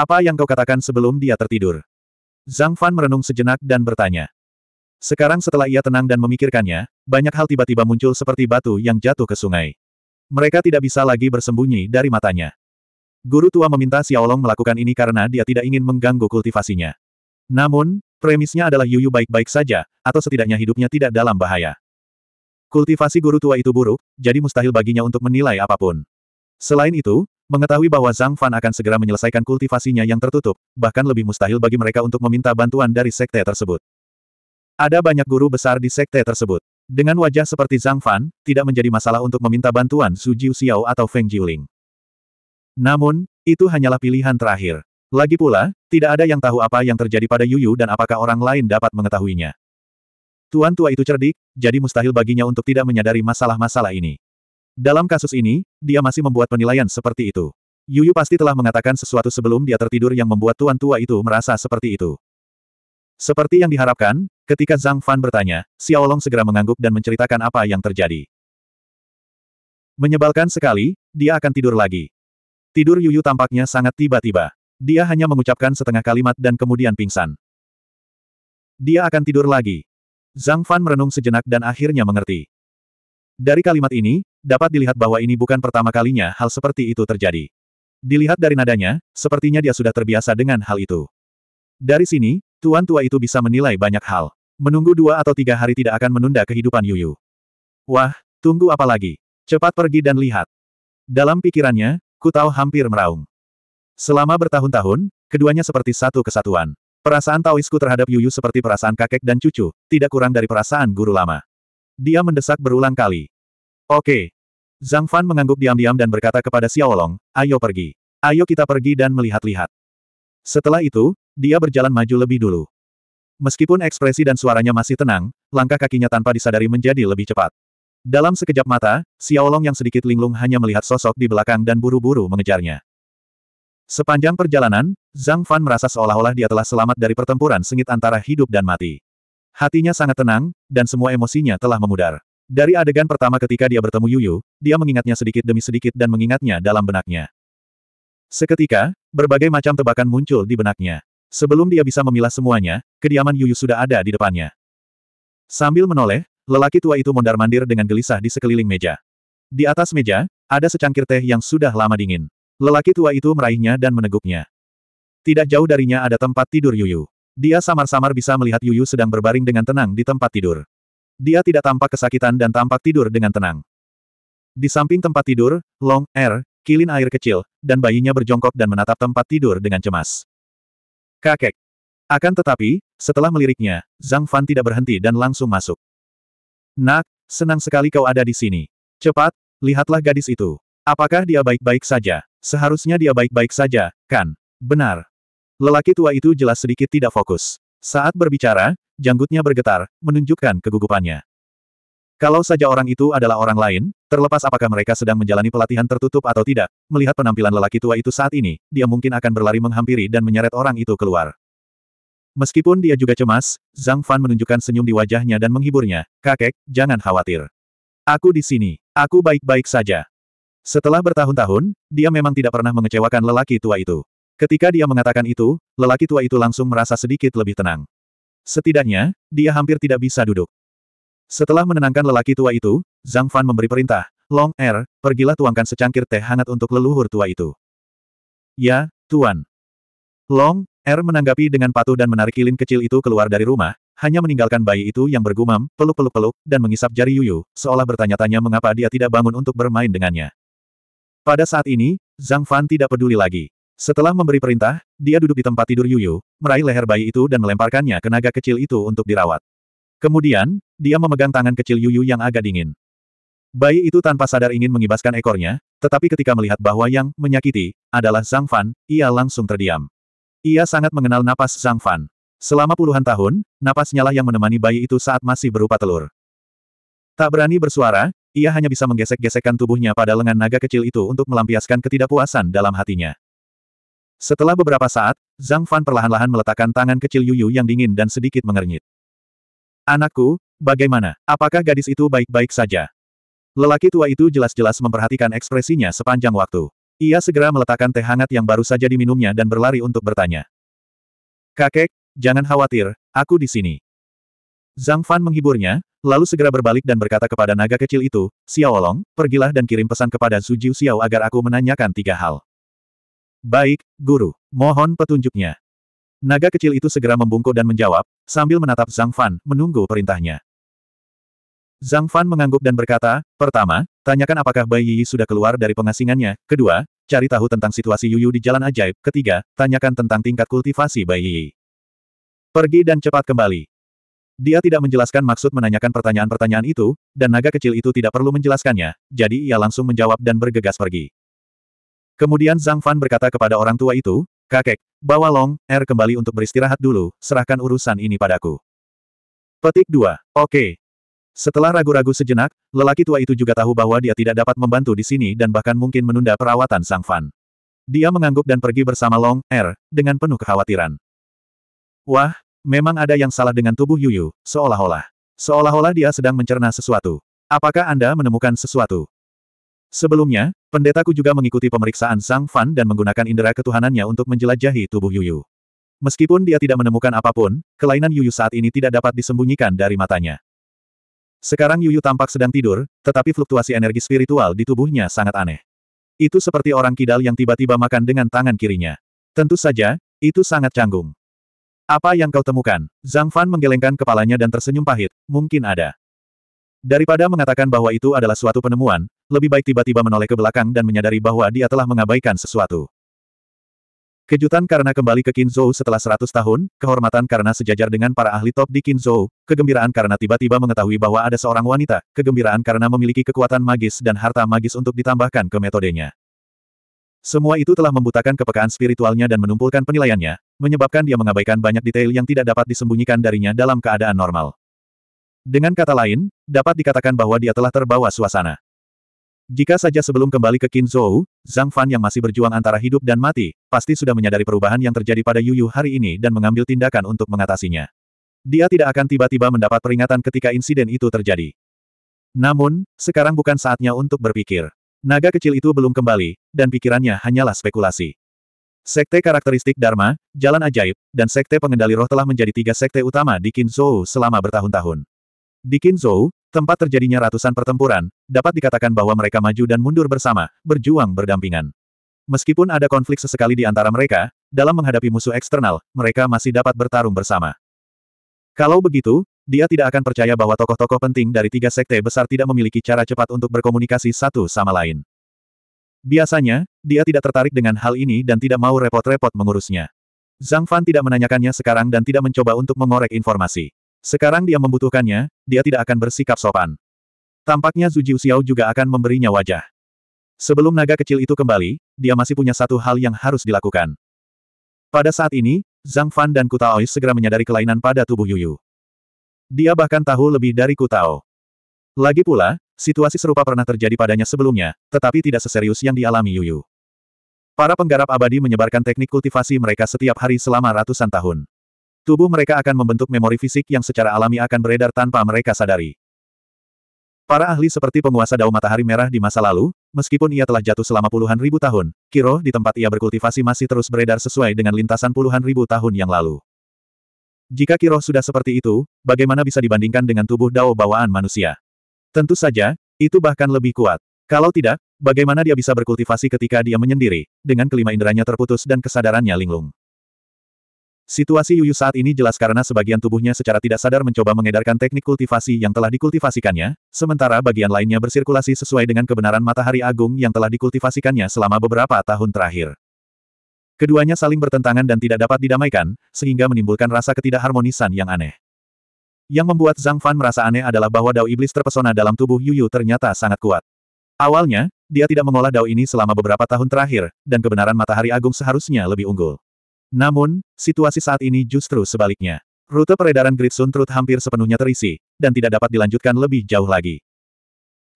Apa yang kau katakan sebelum dia tertidur? Zhang Fan merenung sejenak dan bertanya. Sekarang setelah ia tenang dan memikirkannya, banyak hal tiba-tiba muncul seperti batu yang jatuh ke sungai. Mereka tidak bisa lagi bersembunyi dari matanya. Guru tua meminta Xiaolong melakukan ini karena dia tidak ingin mengganggu kultivasinya. Namun, premisnya adalah Yuyu baik-baik saja, atau setidaknya hidupnya tidak dalam bahaya. Kultivasi guru tua itu buruk, jadi mustahil baginya untuk menilai apapun. Selain itu, Mengetahui bahwa Zhang Fan akan segera menyelesaikan kultivasinya yang tertutup, bahkan lebih mustahil bagi mereka untuk meminta bantuan dari sekte tersebut. Ada banyak guru besar di sekte tersebut. Dengan wajah seperti Zhang Fan, tidak menjadi masalah untuk meminta bantuan Su Jiu Xiao atau Feng Jiuling. Namun, itu hanyalah pilihan terakhir. Lagi pula, tidak ada yang tahu apa yang terjadi pada Yuyu dan apakah orang lain dapat mengetahuinya. Tuan tua itu cerdik, jadi mustahil baginya untuk tidak menyadari masalah-masalah ini. Dalam kasus ini, dia masih membuat penilaian seperti itu. Yuyu pasti telah mengatakan sesuatu sebelum dia tertidur yang membuat tuan tua itu merasa seperti itu. Seperti yang diharapkan, ketika Zhang Fan bertanya, Xiao Long segera mengangguk dan menceritakan apa yang terjadi. Menyebalkan sekali, dia akan tidur lagi. Tidur Yuyu tampaknya sangat tiba-tiba. Dia hanya mengucapkan setengah kalimat dan kemudian pingsan. Dia akan tidur lagi. Zhang Fan merenung sejenak dan akhirnya mengerti. Dari kalimat ini, dapat dilihat bahwa ini bukan pertama kalinya hal seperti itu terjadi. Dilihat dari nadanya, sepertinya dia sudah terbiasa dengan hal itu. Dari sini, tuan tua itu bisa menilai banyak hal. Menunggu dua atau tiga hari tidak akan menunda kehidupan Yuyu. Wah, tunggu apa lagi? Cepat pergi dan lihat. Dalam pikirannya, kutahu hampir meraung. Selama bertahun-tahun, keduanya seperti satu kesatuan. Perasaan Taoisku terhadap Yuyu seperti perasaan kakek dan cucu, tidak kurang dari perasaan guru lama. Dia mendesak berulang kali. Oke. Zhang Fan mengangguk diam-diam dan berkata kepada Xiao Long, ayo pergi. Ayo kita pergi dan melihat-lihat. Setelah itu, dia berjalan maju lebih dulu. Meskipun ekspresi dan suaranya masih tenang, langkah kakinya tanpa disadari menjadi lebih cepat. Dalam sekejap mata, Xiao Long yang sedikit linglung hanya melihat sosok di belakang dan buru-buru mengejarnya. Sepanjang perjalanan, Zhang Fan merasa seolah-olah dia telah selamat dari pertempuran sengit antara hidup dan mati. Hatinya sangat tenang, dan semua emosinya telah memudar. Dari adegan pertama ketika dia bertemu Yuyu, dia mengingatnya sedikit demi sedikit dan mengingatnya dalam benaknya. Seketika, berbagai macam tebakan muncul di benaknya. Sebelum dia bisa memilah semuanya, kediaman Yuyu sudah ada di depannya. Sambil menoleh, lelaki tua itu mondar-mandir dengan gelisah di sekeliling meja. Di atas meja, ada secangkir teh yang sudah lama dingin. Lelaki tua itu meraihnya dan meneguknya. Tidak jauh darinya ada tempat tidur Yuyu. Dia samar-samar bisa melihat Yuyu sedang berbaring dengan tenang di tempat tidur. Dia tidak tampak kesakitan dan tampak tidur dengan tenang. Di samping tempat tidur, Long, Er, kilin air kecil, dan bayinya berjongkok dan menatap tempat tidur dengan cemas. Kakek. Akan tetapi, setelah meliriknya, Zhang Fan tidak berhenti dan langsung masuk. Nak, senang sekali kau ada di sini. Cepat, lihatlah gadis itu. Apakah dia baik-baik saja? Seharusnya dia baik-baik saja, kan? Benar. Lelaki tua itu jelas sedikit tidak fokus. Saat berbicara, janggutnya bergetar, menunjukkan kegugupannya. Kalau saja orang itu adalah orang lain, terlepas apakah mereka sedang menjalani pelatihan tertutup atau tidak, melihat penampilan lelaki tua itu saat ini, dia mungkin akan berlari menghampiri dan menyeret orang itu keluar. Meskipun dia juga cemas, Zhang Fan menunjukkan senyum di wajahnya dan menghiburnya, kakek, jangan khawatir. Aku di sini, aku baik-baik saja. Setelah bertahun-tahun, dia memang tidak pernah mengecewakan lelaki tua itu. Ketika dia mengatakan itu, lelaki tua itu langsung merasa sedikit lebih tenang. Setidaknya, dia hampir tidak bisa duduk. Setelah menenangkan lelaki tua itu, Zhang Fan memberi perintah, Long Er, pergilah tuangkan secangkir teh hangat untuk leluhur tua itu. Ya, Tuan. Long, Er menanggapi dengan patuh dan menarik kilin kecil itu keluar dari rumah, hanya meninggalkan bayi itu yang bergumam, peluk-peluk-peluk, dan mengisap jari Yuyu, seolah bertanya-tanya mengapa dia tidak bangun untuk bermain dengannya. Pada saat ini, Zhang Fan tidak peduli lagi. Setelah memberi perintah, dia duduk di tempat tidur Yuyu, meraih leher bayi itu dan melemparkannya ke naga kecil itu untuk dirawat. Kemudian, dia memegang tangan kecil Yuyu yang agak dingin. Bayi itu tanpa sadar ingin mengibaskan ekornya, tetapi ketika melihat bahwa yang menyakiti adalah Zhang Fan, ia langsung terdiam. Ia sangat mengenal napas Zhang Fan. Selama puluhan tahun, napasnya lah yang menemani bayi itu saat masih berupa telur. Tak berani bersuara, ia hanya bisa menggesek-gesekkan tubuhnya pada lengan naga kecil itu untuk melampiaskan ketidakpuasan dalam hatinya. Setelah beberapa saat, Zhang Fan perlahan-lahan meletakkan tangan kecil Yuyu yang dingin dan sedikit mengernyit. Anakku, bagaimana? Apakah gadis itu baik-baik saja? Lelaki tua itu jelas-jelas memperhatikan ekspresinya sepanjang waktu. Ia segera meletakkan teh hangat yang baru saja diminumnya dan berlari untuk bertanya. Kakek, jangan khawatir, aku di sini. Zhang Fan menghiburnya, lalu segera berbalik dan berkata kepada naga kecil itu, Xiao Long, pergilah dan kirim pesan kepada Su Jiu Xiao agar aku menanyakan tiga hal. Baik, guru. Mohon petunjuknya. Naga kecil itu segera membungkuk dan menjawab, sambil menatap Zhang Fan, menunggu perintahnya. Zhang Fan mengangguk dan berkata, pertama, tanyakan apakah Bai Yi sudah keluar dari pengasingannya, kedua, cari tahu tentang situasi Yuyu di Jalan Ajaib, ketiga, tanyakan tentang tingkat kultivasi Bai Yi. Pergi dan cepat kembali. Dia tidak menjelaskan maksud menanyakan pertanyaan-pertanyaan itu, dan naga kecil itu tidak perlu menjelaskannya, jadi ia langsung menjawab dan bergegas pergi. Kemudian Zhang Fan berkata kepada orang tua itu, Kakek, bawa Long, Er kembali untuk beristirahat dulu, serahkan urusan ini padaku. Petik 2. Oke. Setelah ragu-ragu sejenak, lelaki tua itu juga tahu bahwa dia tidak dapat membantu di sini dan bahkan mungkin menunda perawatan Zhang Fan. Dia mengangguk dan pergi bersama Long, Er, dengan penuh kekhawatiran. Wah, memang ada yang salah dengan tubuh Yuyu, seolah-olah. Seolah-olah dia sedang mencerna sesuatu. Apakah Anda menemukan sesuatu? Sebelumnya, Pendetaku juga mengikuti pemeriksaan Sang Fan dan menggunakan indera ketuhanannya untuk menjelajahi tubuh Yuyu. Meskipun dia tidak menemukan apapun, kelainan Yuyu saat ini tidak dapat disembunyikan dari matanya. Sekarang Yuyu tampak sedang tidur, tetapi fluktuasi energi spiritual di tubuhnya sangat aneh. Itu seperti orang kidal yang tiba-tiba makan dengan tangan kirinya. Tentu saja, itu sangat canggung. Apa yang kau temukan? Zhang Fan menggelengkan kepalanya dan tersenyum pahit, mungkin ada. Daripada mengatakan bahwa itu adalah suatu penemuan, lebih baik tiba-tiba menoleh ke belakang dan menyadari bahwa dia telah mengabaikan sesuatu. Kejutan karena kembali ke Kinzo setelah 100 tahun, kehormatan karena sejajar dengan para ahli top di Kinzo, kegembiraan karena tiba-tiba mengetahui bahwa ada seorang wanita, kegembiraan karena memiliki kekuatan magis dan harta magis untuk ditambahkan ke metodenya. Semua itu telah membutakan kepekaan spiritualnya dan menumpulkan penilaiannya, menyebabkan dia mengabaikan banyak detail yang tidak dapat disembunyikan darinya dalam keadaan normal. Dengan kata lain, dapat dikatakan bahwa dia telah terbawa suasana. Jika saja sebelum kembali ke Qin Zhang Fan yang masih berjuang antara hidup dan mati, pasti sudah menyadari perubahan yang terjadi pada Yu Yu hari ini dan mengambil tindakan untuk mengatasinya. Dia tidak akan tiba-tiba mendapat peringatan ketika insiden itu terjadi. Namun, sekarang bukan saatnya untuk berpikir. Naga kecil itu belum kembali, dan pikirannya hanyalah spekulasi. Sekte karakteristik Dharma, Jalan Ajaib, dan Sekte Pengendali Roh telah menjadi tiga sekte utama di Qin selama bertahun-tahun. Di Qinzhou, tempat terjadinya ratusan pertempuran, dapat dikatakan bahwa mereka maju dan mundur bersama, berjuang berdampingan. Meskipun ada konflik sesekali di antara mereka, dalam menghadapi musuh eksternal, mereka masih dapat bertarung bersama. Kalau begitu, dia tidak akan percaya bahwa tokoh-tokoh penting dari tiga sekte besar tidak memiliki cara cepat untuk berkomunikasi satu sama lain. Biasanya, dia tidak tertarik dengan hal ini dan tidak mau repot-repot mengurusnya. Zhang Fan tidak menanyakannya sekarang dan tidak mencoba untuk mengorek informasi. Sekarang dia membutuhkannya, dia tidak akan bersikap sopan. Tampaknya Zhu Xiao juga akan memberinya wajah. Sebelum naga kecil itu kembali, dia masih punya satu hal yang harus dilakukan. Pada saat ini, Zhang Fan dan Kutao segera menyadari kelainan pada tubuh Yuyu. Dia bahkan tahu lebih dari Kutao. Lagi pula, situasi serupa pernah terjadi padanya sebelumnya, tetapi tidak seserius yang dialami Yuyu. Para penggarap abadi menyebarkan teknik kultivasi mereka setiap hari selama ratusan tahun. Tubuh mereka akan membentuk memori fisik yang secara alami akan beredar tanpa mereka sadari. Para ahli seperti penguasa dao matahari merah di masa lalu, meskipun ia telah jatuh selama puluhan ribu tahun, Kiro di tempat ia berkultivasi masih terus beredar sesuai dengan lintasan puluhan ribu tahun yang lalu. Jika Kiro sudah seperti itu, bagaimana bisa dibandingkan dengan tubuh dao bawaan manusia? Tentu saja, itu bahkan lebih kuat. Kalau tidak, bagaimana dia bisa berkultivasi ketika dia menyendiri, dengan kelima inderanya terputus dan kesadarannya linglung? Situasi Yuyu saat ini jelas karena sebagian tubuhnya secara tidak sadar mencoba mengedarkan teknik kultivasi yang telah dikultivasikannya, sementara bagian lainnya bersirkulasi sesuai dengan kebenaran matahari agung yang telah dikultivasikannya selama beberapa tahun terakhir. Keduanya saling bertentangan dan tidak dapat didamaikan, sehingga menimbulkan rasa ketidakharmonisan yang aneh. Yang membuat Zhang Fan merasa aneh adalah bahwa dao iblis terpesona dalam tubuh Yuyu ternyata sangat kuat. Awalnya, dia tidak mengolah dao ini selama beberapa tahun terakhir, dan kebenaran matahari agung seharusnya lebih unggul. Namun, situasi saat ini justru sebaliknya. Rute peredaran Great Sun Truth hampir sepenuhnya terisi, dan tidak dapat dilanjutkan lebih jauh lagi.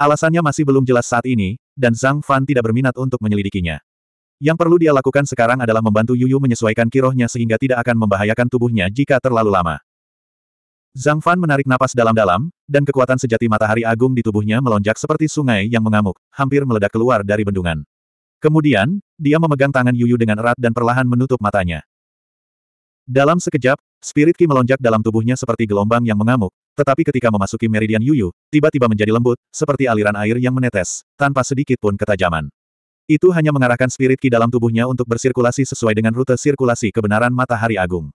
Alasannya masih belum jelas saat ini, dan Zhang Fan tidak berminat untuk menyelidikinya. Yang perlu dia lakukan sekarang adalah membantu Yuyu menyesuaikan kirohnya sehingga tidak akan membahayakan tubuhnya jika terlalu lama. Zhang Fan menarik napas dalam-dalam, dan kekuatan sejati matahari agung di tubuhnya melonjak seperti sungai yang mengamuk, hampir meledak keluar dari bendungan. Kemudian, dia memegang tangan Yuyu dengan erat dan perlahan menutup matanya. Dalam sekejap, spirit Ki melonjak dalam tubuhnya seperti gelombang yang mengamuk, tetapi ketika memasuki meridian Yuyu, tiba-tiba menjadi lembut, seperti aliran air yang menetes, tanpa sedikit pun ketajaman. Itu hanya mengarahkan spirit Ki dalam tubuhnya untuk bersirkulasi sesuai dengan rute sirkulasi kebenaran matahari agung.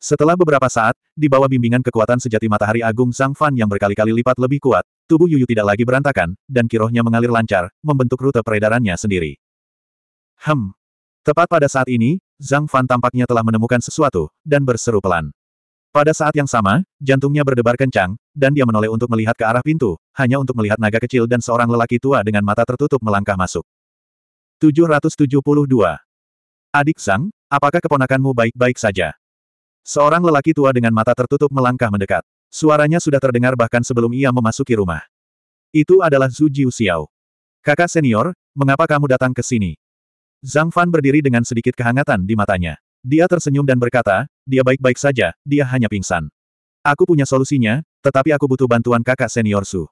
Setelah beberapa saat, di bawah bimbingan kekuatan sejati matahari agung Sang Fan yang berkali-kali lipat lebih kuat, tubuh Yuyu tidak lagi berantakan, dan kirohnya mengalir lancar, membentuk rute peredarannya sendiri. Hem. Tepat pada saat ini, Zhang Fan tampaknya telah menemukan sesuatu, dan berseru pelan. Pada saat yang sama, jantungnya berdebar kencang, dan dia menoleh untuk melihat ke arah pintu, hanya untuk melihat naga kecil dan seorang lelaki tua dengan mata tertutup melangkah masuk. 772. Adik Zhang, apakah keponakanmu baik-baik saja? Seorang lelaki tua dengan mata tertutup melangkah mendekat. Suaranya sudah terdengar bahkan sebelum ia memasuki rumah. Itu adalah Zhu Xiao, Kakak senior, mengapa kamu datang ke sini? Zhang Fan berdiri dengan sedikit kehangatan di matanya. Dia tersenyum dan berkata, dia baik-baik saja, dia hanya pingsan. Aku punya solusinya, tetapi aku butuh bantuan kakak senior Su.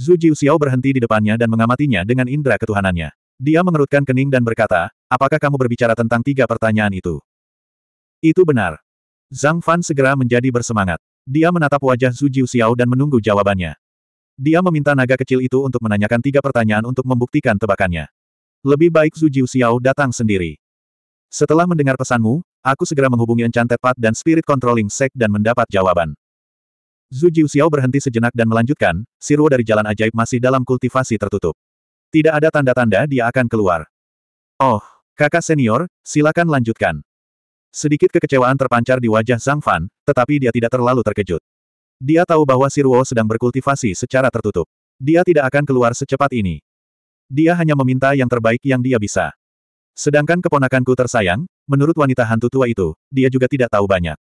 Zhu Jiuxiao berhenti di depannya dan mengamatinya dengan indera ketuhanannya. Dia mengerutkan kening dan berkata, apakah kamu berbicara tentang tiga pertanyaan itu? Itu benar. Zhang Fan segera menjadi bersemangat. Dia menatap wajah Zhu Xiao dan menunggu jawabannya. Dia meminta naga kecil itu untuk menanyakan tiga pertanyaan untuk membuktikan tebakannya. Lebih baik Zhu Xiao datang sendiri. Setelah mendengar pesanmu, aku segera menghubungi Enchanted Path dan Spirit Controlling Sect dan mendapat jawaban. Zhu Xiao berhenti sejenak dan melanjutkan, Siruo dari jalan ajaib masih dalam kultivasi tertutup. Tidak ada tanda-tanda dia akan keluar. Oh, kakak senior, silakan lanjutkan. Sedikit kekecewaan terpancar di wajah Zhang Fan, tetapi dia tidak terlalu terkejut. Dia tahu bahwa Siruo sedang berkultivasi secara tertutup. Dia tidak akan keluar secepat ini. Dia hanya meminta yang terbaik yang dia bisa. Sedangkan keponakanku tersayang, menurut wanita hantu tua itu, dia juga tidak tahu banyak.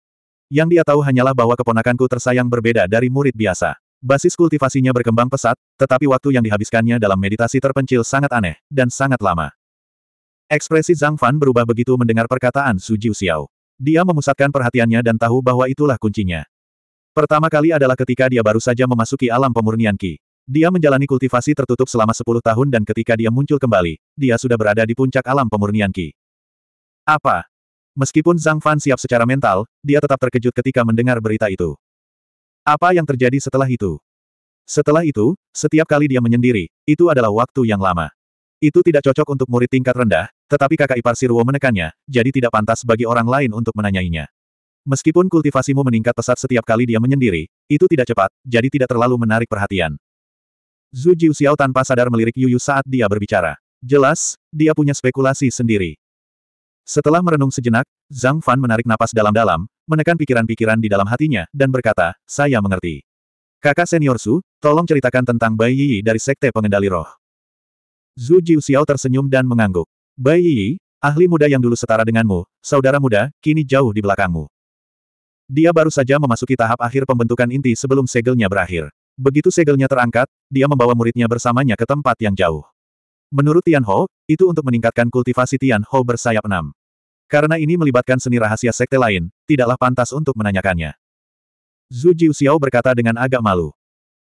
Yang dia tahu hanyalah bahwa keponakanku tersayang berbeda dari murid biasa. Basis kultivasinya berkembang pesat, tetapi waktu yang dihabiskannya dalam meditasi terpencil sangat aneh, dan sangat lama. Ekspresi Zhang Fan berubah begitu mendengar perkataan Su Jiu Xiao. Dia memusatkan perhatiannya dan tahu bahwa itulah kuncinya. Pertama kali adalah ketika dia baru saja memasuki alam pemurnian Qi. Dia menjalani kultivasi tertutup selama 10 tahun dan ketika dia muncul kembali, dia sudah berada di puncak alam pemurnian Qi. Apa? Meskipun Zhang Fan siap secara mental, dia tetap terkejut ketika mendengar berita itu. Apa yang terjadi setelah itu? Setelah itu, setiap kali dia menyendiri, itu adalah waktu yang lama. Itu tidak cocok untuk murid tingkat rendah, tetapi kakak ipar Sirwo menekannya, jadi tidak pantas bagi orang lain untuk menanyainya. Meskipun kultivasimu meningkat pesat setiap kali dia menyendiri, itu tidak cepat, jadi tidak terlalu menarik perhatian. Zhu Xiao tanpa sadar melirik Yuyu saat dia berbicara. Jelas, dia punya spekulasi sendiri. Setelah merenung sejenak, Zhang Fan menarik napas dalam-dalam, menekan pikiran-pikiran di dalam hatinya, dan berkata, saya mengerti. Kakak senior Su, tolong ceritakan tentang Bai Yi dari Sekte Pengendali Roh. Zhu Jiuxiao tersenyum dan mengangguk. Bai Yi, ahli muda yang dulu setara denganmu, saudara muda, kini jauh di belakangmu. Dia baru saja memasuki tahap akhir pembentukan inti sebelum segelnya berakhir. Begitu segelnya terangkat, dia membawa muridnya bersamanya ke tempat yang jauh. Menurut Tian Ho, itu untuk meningkatkan kultivasi Tian Ho bersayap enam. Karena ini melibatkan seni rahasia sekte lain, tidaklah pantas untuk menanyakannya. Zhu Jiuxiao berkata dengan agak malu.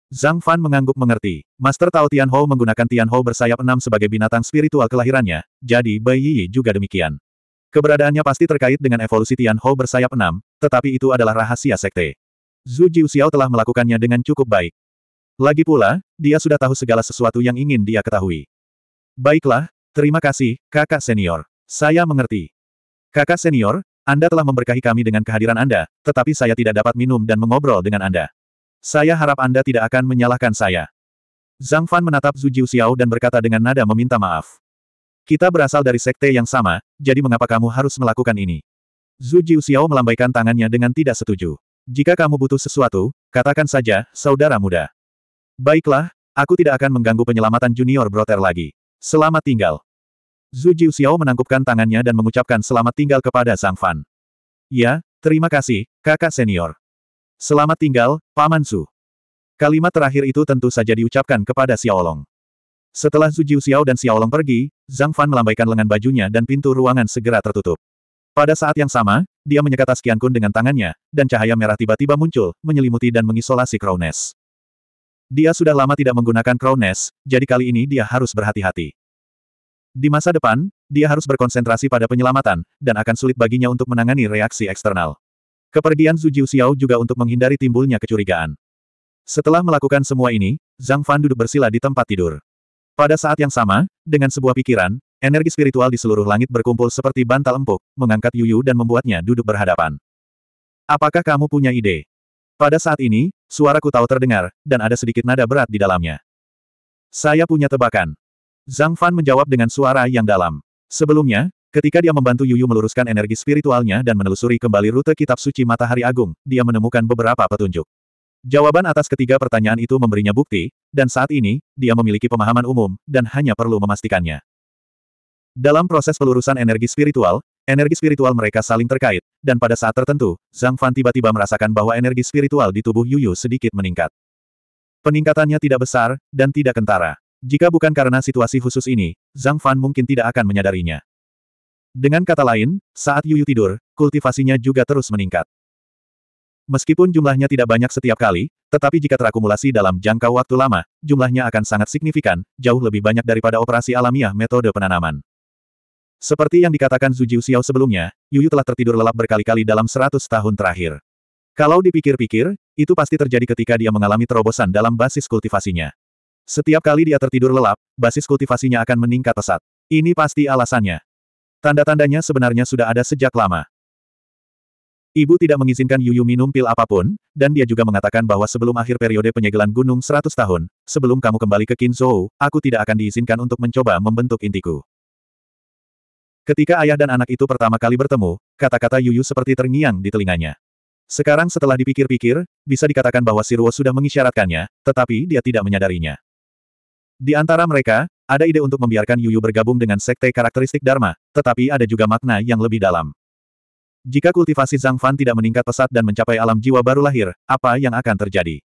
Zhang Fan mengangguk mengerti. Master Tao Tianhou menggunakan Tianhou bersayap enam sebagai binatang spiritual kelahirannya, jadi Bai Yi juga demikian. Keberadaannya pasti terkait dengan evolusi Tianhou bersayap enam, tetapi itu adalah rahasia sekte. Zhu Jiuxiao telah melakukannya dengan cukup baik. Lagi pula, dia sudah tahu segala sesuatu yang ingin dia ketahui. Baiklah, terima kasih, kakak senior. Saya mengerti. Kakak senior, Anda telah memberkahi kami dengan kehadiran Anda, tetapi saya tidak dapat minum dan mengobrol dengan Anda. Saya harap Anda tidak akan menyalahkan saya. Zhang Fan menatap Zhu Jiuxiao dan berkata dengan nada meminta maaf. Kita berasal dari sekte yang sama, jadi mengapa kamu harus melakukan ini? Zhu Jiuxiao melambaikan tangannya dengan tidak setuju. Jika kamu butuh sesuatu, katakan saja, saudara muda. Baiklah, aku tidak akan mengganggu penyelamatan junior broter lagi. Selamat tinggal. Zhu Jiuxiao menangkupkan tangannya dan mengucapkan selamat tinggal kepada Zhang Fan. Ya, terima kasih, kakak senior. Selamat tinggal, Paman Su. Kalimat terakhir itu tentu saja diucapkan kepada Xiaolong. Setelah Su Jiuxiao dan Xiaolong pergi, Zhang Fan melambaikan lengan bajunya dan pintu ruangan segera tertutup. Pada saat yang sama, dia menyekat tas Kun dengan tangannya, dan cahaya merah tiba-tiba muncul, menyelimuti dan mengisolasi Crowness. Dia sudah lama tidak menggunakan Crowness, jadi kali ini dia harus berhati-hati. Di masa depan, dia harus berkonsentrasi pada penyelamatan, dan akan sulit baginya untuk menangani reaksi eksternal. Kepergian Zhu Xiao juga untuk menghindari timbulnya kecurigaan. Setelah melakukan semua ini, Zhang Fan duduk bersila di tempat tidur. Pada saat yang sama, dengan sebuah pikiran, energi spiritual di seluruh langit berkumpul seperti bantal empuk, mengangkat Yuyu dan membuatnya duduk berhadapan. Apakah kamu punya ide? Pada saat ini, suara tahu terdengar, dan ada sedikit nada berat di dalamnya. Saya punya tebakan. Zhang Fan menjawab dengan suara yang dalam. Sebelumnya, Ketika dia membantu Yuyu meluruskan energi spiritualnya dan menelusuri kembali rute kitab suci Matahari Agung, dia menemukan beberapa petunjuk. Jawaban atas ketiga pertanyaan itu memberinya bukti, dan saat ini, dia memiliki pemahaman umum, dan hanya perlu memastikannya. Dalam proses pelurusan energi spiritual, energi spiritual mereka saling terkait, dan pada saat tertentu, Zhang Fan tiba-tiba merasakan bahwa energi spiritual di tubuh Yuyu sedikit meningkat. Peningkatannya tidak besar, dan tidak kentara. Jika bukan karena situasi khusus ini, Zhang Fan mungkin tidak akan menyadarinya. Dengan kata lain, saat Yuyu tidur, kultivasinya juga terus meningkat. Meskipun jumlahnya tidak banyak setiap kali, tetapi jika terakumulasi dalam jangka waktu lama, jumlahnya akan sangat signifikan, jauh lebih banyak daripada operasi alamiah metode penanaman. Seperti yang dikatakan Zhu Jiuxiao sebelumnya, Yuyu telah tertidur lelap berkali-kali dalam 100 tahun terakhir. Kalau dipikir-pikir, itu pasti terjadi ketika dia mengalami terobosan dalam basis kultivasinya. Setiap kali dia tertidur lelap, basis kultivasinya akan meningkat pesat. Ini pasti alasannya. Tanda-tandanya sebenarnya sudah ada sejak lama. Ibu tidak mengizinkan Yuyu minum pil apapun, dan dia juga mengatakan bahwa sebelum akhir periode penyegelan gunung 100 tahun, sebelum kamu kembali ke Kinzhou, aku tidak akan diizinkan untuk mencoba membentuk intiku. Ketika ayah dan anak itu pertama kali bertemu, kata-kata Yuyu seperti terngiang di telinganya. Sekarang setelah dipikir-pikir, bisa dikatakan bahwa Sirwo sudah mengisyaratkannya, tetapi dia tidak menyadarinya. Di antara mereka, ada ide untuk membiarkan Yuyu bergabung dengan sekte karakteristik Dharma, tetapi ada juga makna yang lebih dalam. Jika kultivasi Zhang Fan tidak meningkat pesat dan mencapai alam jiwa baru lahir, apa yang akan terjadi?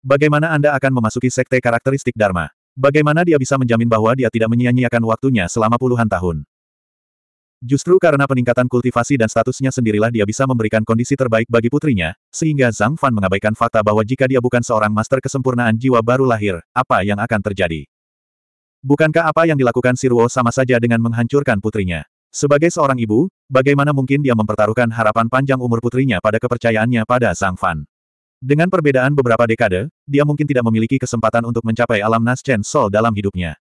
Bagaimana Anda akan memasuki sekte karakteristik Dharma? Bagaimana dia bisa menjamin bahwa dia tidak menyia-nyiakan waktunya selama puluhan tahun? Justru karena peningkatan kultivasi dan statusnya sendirilah dia bisa memberikan kondisi terbaik bagi putrinya, sehingga Zhang Fan mengabaikan fakta bahwa jika dia bukan seorang master kesempurnaan jiwa baru lahir, apa yang akan terjadi? Bukankah apa yang dilakukan Sirwo sama saja dengan menghancurkan putrinya? Sebagai seorang ibu, bagaimana mungkin dia mempertaruhkan harapan panjang umur putrinya pada kepercayaannya pada Sang Fan? Dengan perbedaan beberapa dekade, dia mungkin tidak memiliki kesempatan untuk mencapai alam Naschen Sol dalam hidupnya.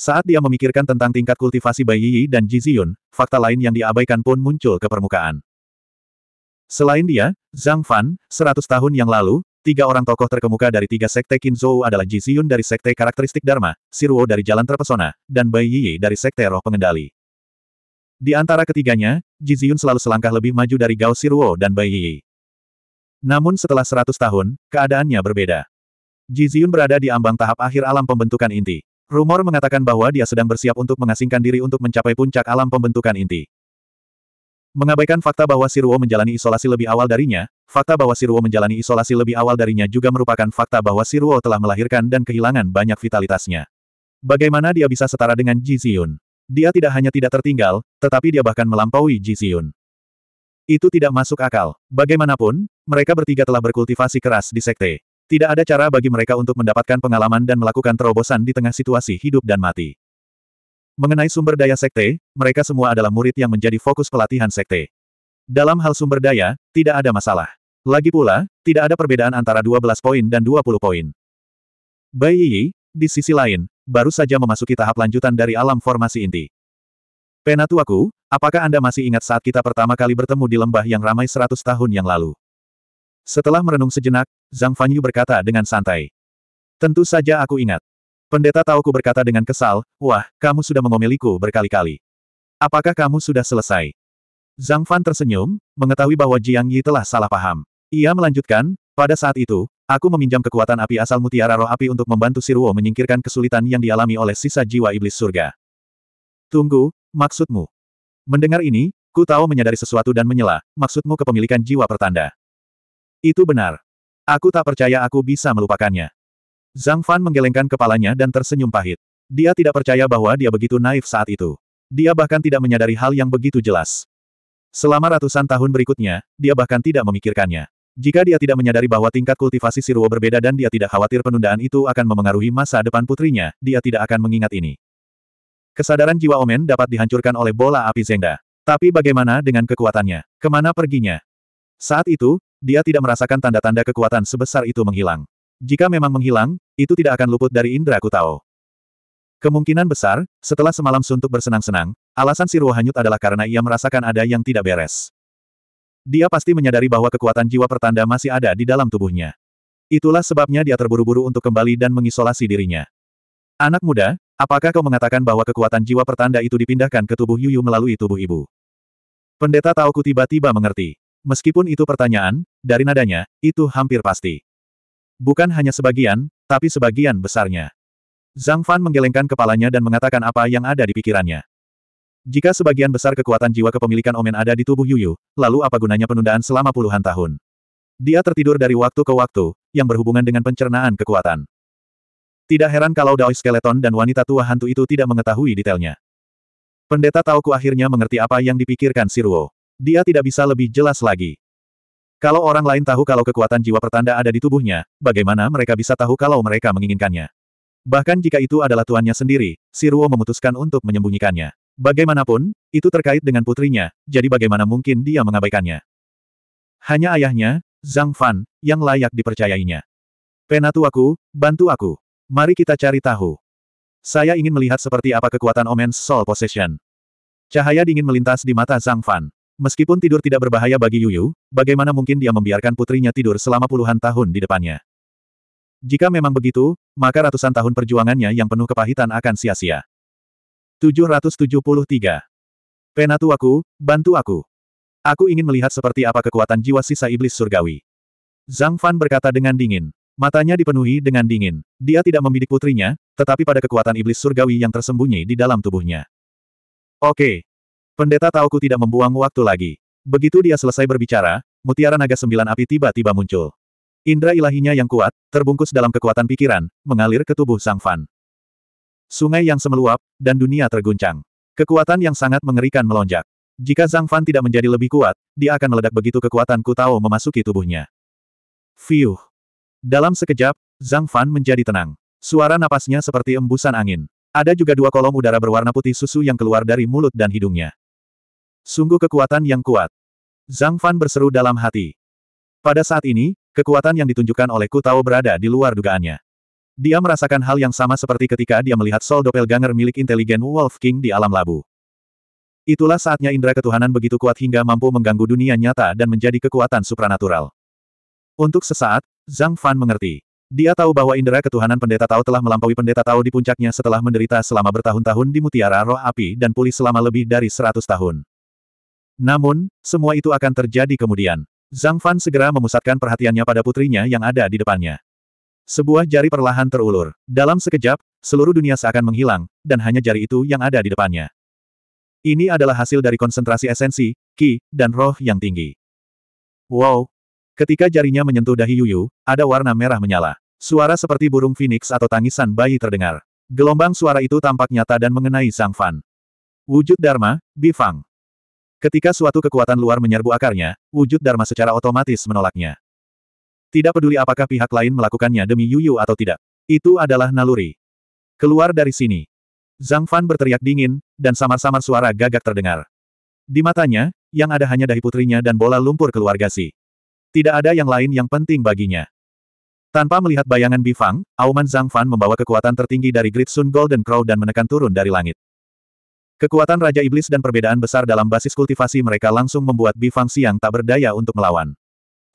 Saat dia memikirkan tentang tingkat kultivasi Bai Yi dan Ji Ziyun, fakta lain yang diabaikan pun muncul ke permukaan. Selain dia, Zhang Fan, 100 tahun yang lalu, Tiga orang tokoh terkemuka dari tiga sekte Kinzhou adalah Ji Ziyun dari sekte karakteristik Dharma, Siruo dari Jalan Terpesona, dan Bai Yiyi dari sekte Roh Pengendali. Di antara ketiganya, Ji Ziyun selalu selangkah lebih maju dari Gao Siruo dan Bai Yiyi. Namun setelah seratus tahun, keadaannya berbeda. Ji Ziyun berada di ambang tahap akhir alam pembentukan inti. Rumor mengatakan bahwa dia sedang bersiap untuk mengasingkan diri untuk mencapai puncak alam pembentukan inti. Mengabaikan fakta bahwa Siruo menjalani isolasi lebih awal darinya, fakta bahwa Siruo menjalani isolasi lebih awal darinya juga merupakan fakta bahwa Siruo telah melahirkan dan kehilangan banyak vitalitasnya. Bagaimana dia bisa setara dengan Ji Ziyun? Dia tidak hanya tidak tertinggal, tetapi dia bahkan melampaui Ji Ziyun. Itu tidak masuk akal. Bagaimanapun, mereka bertiga telah berkultivasi keras di sekte. Tidak ada cara bagi mereka untuk mendapatkan pengalaman dan melakukan terobosan di tengah situasi hidup dan mati. Mengenai sumber daya sekte, mereka semua adalah murid yang menjadi fokus pelatihan sekte. Dalam hal sumber daya, tidak ada masalah. Lagi pula, tidak ada perbedaan antara 12 poin dan 20 poin. Bai Yi, di sisi lain, baru saja memasuki tahap lanjutan dari alam formasi inti. Penatuaku, apakah Anda masih ingat saat kita pertama kali bertemu di lembah yang ramai seratus tahun yang lalu? Setelah merenung sejenak, Zhang Fanyu berkata dengan santai. Tentu saja aku ingat. Pendeta tahu ku berkata dengan kesal, Wah, kamu sudah mengomeliku berkali-kali. Apakah kamu sudah selesai? Zhang Fan tersenyum, mengetahui bahwa Jiang Yi telah salah paham. Ia melanjutkan, pada saat itu, aku meminjam kekuatan api asal mutiara roh api untuk membantu Siruo menyingkirkan kesulitan yang dialami oleh sisa jiwa iblis surga. Tunggu, maksudmu? Mendengar ini, Ku tahu menyadari sesuatu dan menyela, maksudmu kepemilikan jiwa pertanda. Itu benar. Aku tak percaya aku bisa melupakannya. Zhang Fan menggelengkan kepalanya dan tersenyum pahit. Dia tidak percaya bahwa dia begitu naif saat itu. Dia bahkan tidak menyadari hal yang begitu jelas. Selama ratusan tahun berikutnya, dia bahkan tidak memikirkannya. Jika dia tidak menyadari bahwa tingkat kultivasi Siruo berbeda dan dia tidak khawatir penundaan itu akan memengaruhi masa depan putrinya, dia tidak akan mengingat ini. Kesadaran jiwa Omen dapat dihancurkan oleh bola api Zengda. Tapi bagaimana dengan kekuatannya? Kemana perginya? Saat itu, dia tidak merasakan tanda-tanda kekuatan sebesar itu menghilang. Jika memang menghilang, itu tidak akan luput dari indera Kutao. Kemungkinan besar, setelah semalam suntuk bersenang-senang, alasan si Ruo hanyut adalah karena ia merasakan ada yang tidak beres. Dia pasti menyadari bahwa kekuatan jiwa pertanda masih ada di dalam tubuhnya. Itulah sebabnya dia terburu-buru untuk kembali dan mengisolasi dirinya. Anak muda, apakah kau mengatakan bahwa kekuatan jiwa pertanda itu dipindahkan ke tubuh Yuyu melalui tubuh ibu? Pendeta Taoku tiba-tiba mengerti. Meskipun itu pertanyaan, dari nadanya, itu hampir pasti. Bukan hanya sebagian, tapi sebagian besarnya. Zhang Fan menggelengkan kepalanya dan mengatakan apa yang ada di pikirannya. Jika sebagian besar kekuatan jiwa kepemilikan Omen ada di tubuh Yuyu, lalu apa gunanya penundaan selama puluhan tahun? Dia tertidur dari waktu ke waktu, yang berhubungan dengan pencernaan kekuatan. Tidak heran kalau Daoi Skeleton dan wanita tua hantu itu tidak mengetahui detailnya. Pendeta Tauku akhirnya mengerti apa yang dipikirkan Siruo. Dia tidak bisa lebih jelas lagi. Kalau orang lain tahu kalau kekuatan jiwa pertanda ada di tubuhnya, bagaimana mereka bisa tahu kalau mereka menginginkannya? Bahkan jika itu adalah tuannya sendiri, Siruo memutuskan untuk menyembunyikannya. Bagaimanapun, itu terkait dengan putrinya, jadi bagaimana mungkin dia mengabaikannya? Hanya ayahnya, Zhang Fan, yang layak dipercayainya. Penatuaku, bantu aku. Mari kita cari tahu. Saya ingin melihat seperti apa kekuatan Omen's Soul Possession. Cahaya dingin melintas di mata Zhang Fan. Meskipun tidur tidak berbahaya bagi Yuyu, bagaimana mungkin dia membiarkan putrinya tidur selama puluhan tahun di depannya? Jika memang begitu, maka ratusan tahun perjuangannya yang penuh kepahitan akan sia-sia. 773. Penatuaku, bantu aku. Aku ingin melihat seperti apa kekuatan jiwa sisa iblis surgawi. Zhang Fan berkata dengan dingin. Matanya dipenuhi dengan dingin. Dia tidak membidik putrinya, tetapi pada kekuatan iblis surgawi yang tersembunyi di dalam tubuhnya. Oke, Pendeta tahu Taoku tidak membuang waktu lagi. Begitu dia selesai berbicara, mutiara naga sembilan api tiba-tiba muncul. Indra ilahinya yang kuat, terbungkus dalam kekuatan pikiran, mengalir ke tubuh Sang Fan. Sungai yang semeluap, dan dunia terguncang. Kekuatan yang sangat mengerikan melonjak. Jika Zhang Fan tidak menjadi lebih kuat, dia akan meledak begitu kekuatan Tao memasuki tubuhnya. Fiuh. Dalam sekejap, Zhang Fan menjadi tenang. Suara napasnya seperti embusan angin. Ada juga dua kolom udara berwarna putih susu yang keluar dari mulut dan hidungnya. Sungguh kekuatan yang kuat. Zhang Fan berseru dalam hati. Pada saat ini, kekuatan yang ditunjukkan oleh Ku Tao berada di luar dugaannya. Dia merasakan hal yang sama seperti ketika dia melihat Soul Doppelganger milik inteligen Wolf King di alam labu. Itulah saatnya indera ketuhanan begitu kuat hingga mampu mengganggu dunia nyata dan menjadi kekuatan supranatural. Untuk sesaat, Zhang Fan mengerti. Dia tahu bahwa indera ketuhanan pendeta Tao telah melampaui pendeta Tao di puncaknya setelah menderita selama bertahun-tahun di mutiara roh api dan pulih selama lebih dari seratus tahun. Namun, semua itu akan terjadi kemudian. Zhang Fan segera memusatkan perhatiannya pada putrinya yang ada di depannya. Sebuah jari perlahan terulur. Dalam sekejap, seluruh dunia seakan menghilang, dan hanya jari itu yang ada di depannya. Ini adalah hasil dari konsentrasi esensi, ki, dan roh yang tinggi. Wow! Ketika jarinya menyentuh dahi Yuyu, ada warna merah menyala. Suara seperti burung phoenix atau tangisan bayi terdengar. Gelombang suara itu tampak nyata dan mengenai Zhang Fan. Wujud Dharma, Bifang. Ketika suatu kekuatan luar menyerbu akarnya, wujud Dharma secara otomatis menolaknya. Tidak peduli apakah pihak lain melakukannya demi Yuyu atau tidak. Itu adalah naluri. Keluar dari sini. Zhang Fan berteriak dingin, dan samar-samar suara gagak terdengar. Di matanya, yang ada hanya dahi putrinya dan bola lumpur keluarga si. Tidak ada yang lain yang penting baginya. Tanpa melihat bayangan Bifang, auman Zhang Fan membawa kekuatan tertinggi dari Great Sun Golden Crow dan menekan turun dari langit. Kekuatan Raja Iblis dan perbedaan besar dalam basis kultivasi mereka langsung membuat Bifang Siang tak berdaya untuk melawan.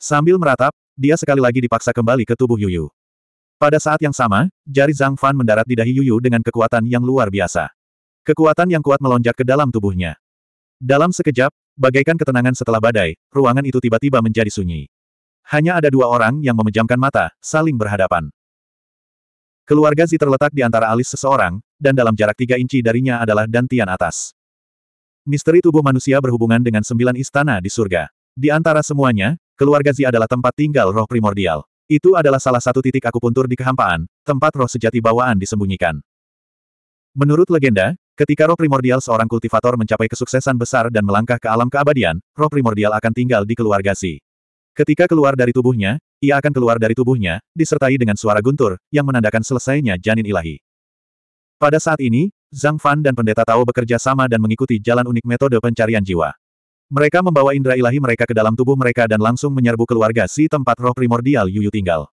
Sambil meratap, dia sekali lagi dipaksa kembali ke tubuh Yuyu. Pada saat yang sama, jari Zhang Fan mendarat di dahi Yuyu dengan kekuatan yang luar biasa. Kekuatan yang kuat melonjak ke dalam tubuhnya. Dalam sekejap, bagaikan ketenangan setelah badai, ruangan itu tiba-tiba menjadi sunyi. Hanya ada dua orang yang memejamkan mata, saling berhadapan. Keluarga Zi terletak di antara alis seseorang, dan dalam jarak tiga inci darinya adalah dantian atas. Misteri tubuh manusia berhubungan dengan sembilan istana di surga. Di antara semuanya, keluarga Zi adalah tempat tinggal roh primordial. Itu adalah salah satu titik akupuntur di kehampaan, tempat roh sejati bawaan disembunyikan. Menurut legenda, ketika roh primordial seorang kultivator mencapai kesuksesan besar dan melangkah ke alam keabadian, roh primordial akan tinggal di keluarga Zi. Ketika keluar dari tubuhnya, ia akan keluar dari tubuhnya, disertai dengan suara guntur, yang menandakan selesainya janin ilahi. Pada saat ini, Zhang Fan dan Pendeta Tao bekerja sama dan mengikuti jalan unik metode pencarian jiwa. Mereka membawa indera ilahi mereka ke dalam tubuh mereka dan langsung menyerbu keluarga si tempat roh primordial Yuyu tinggal.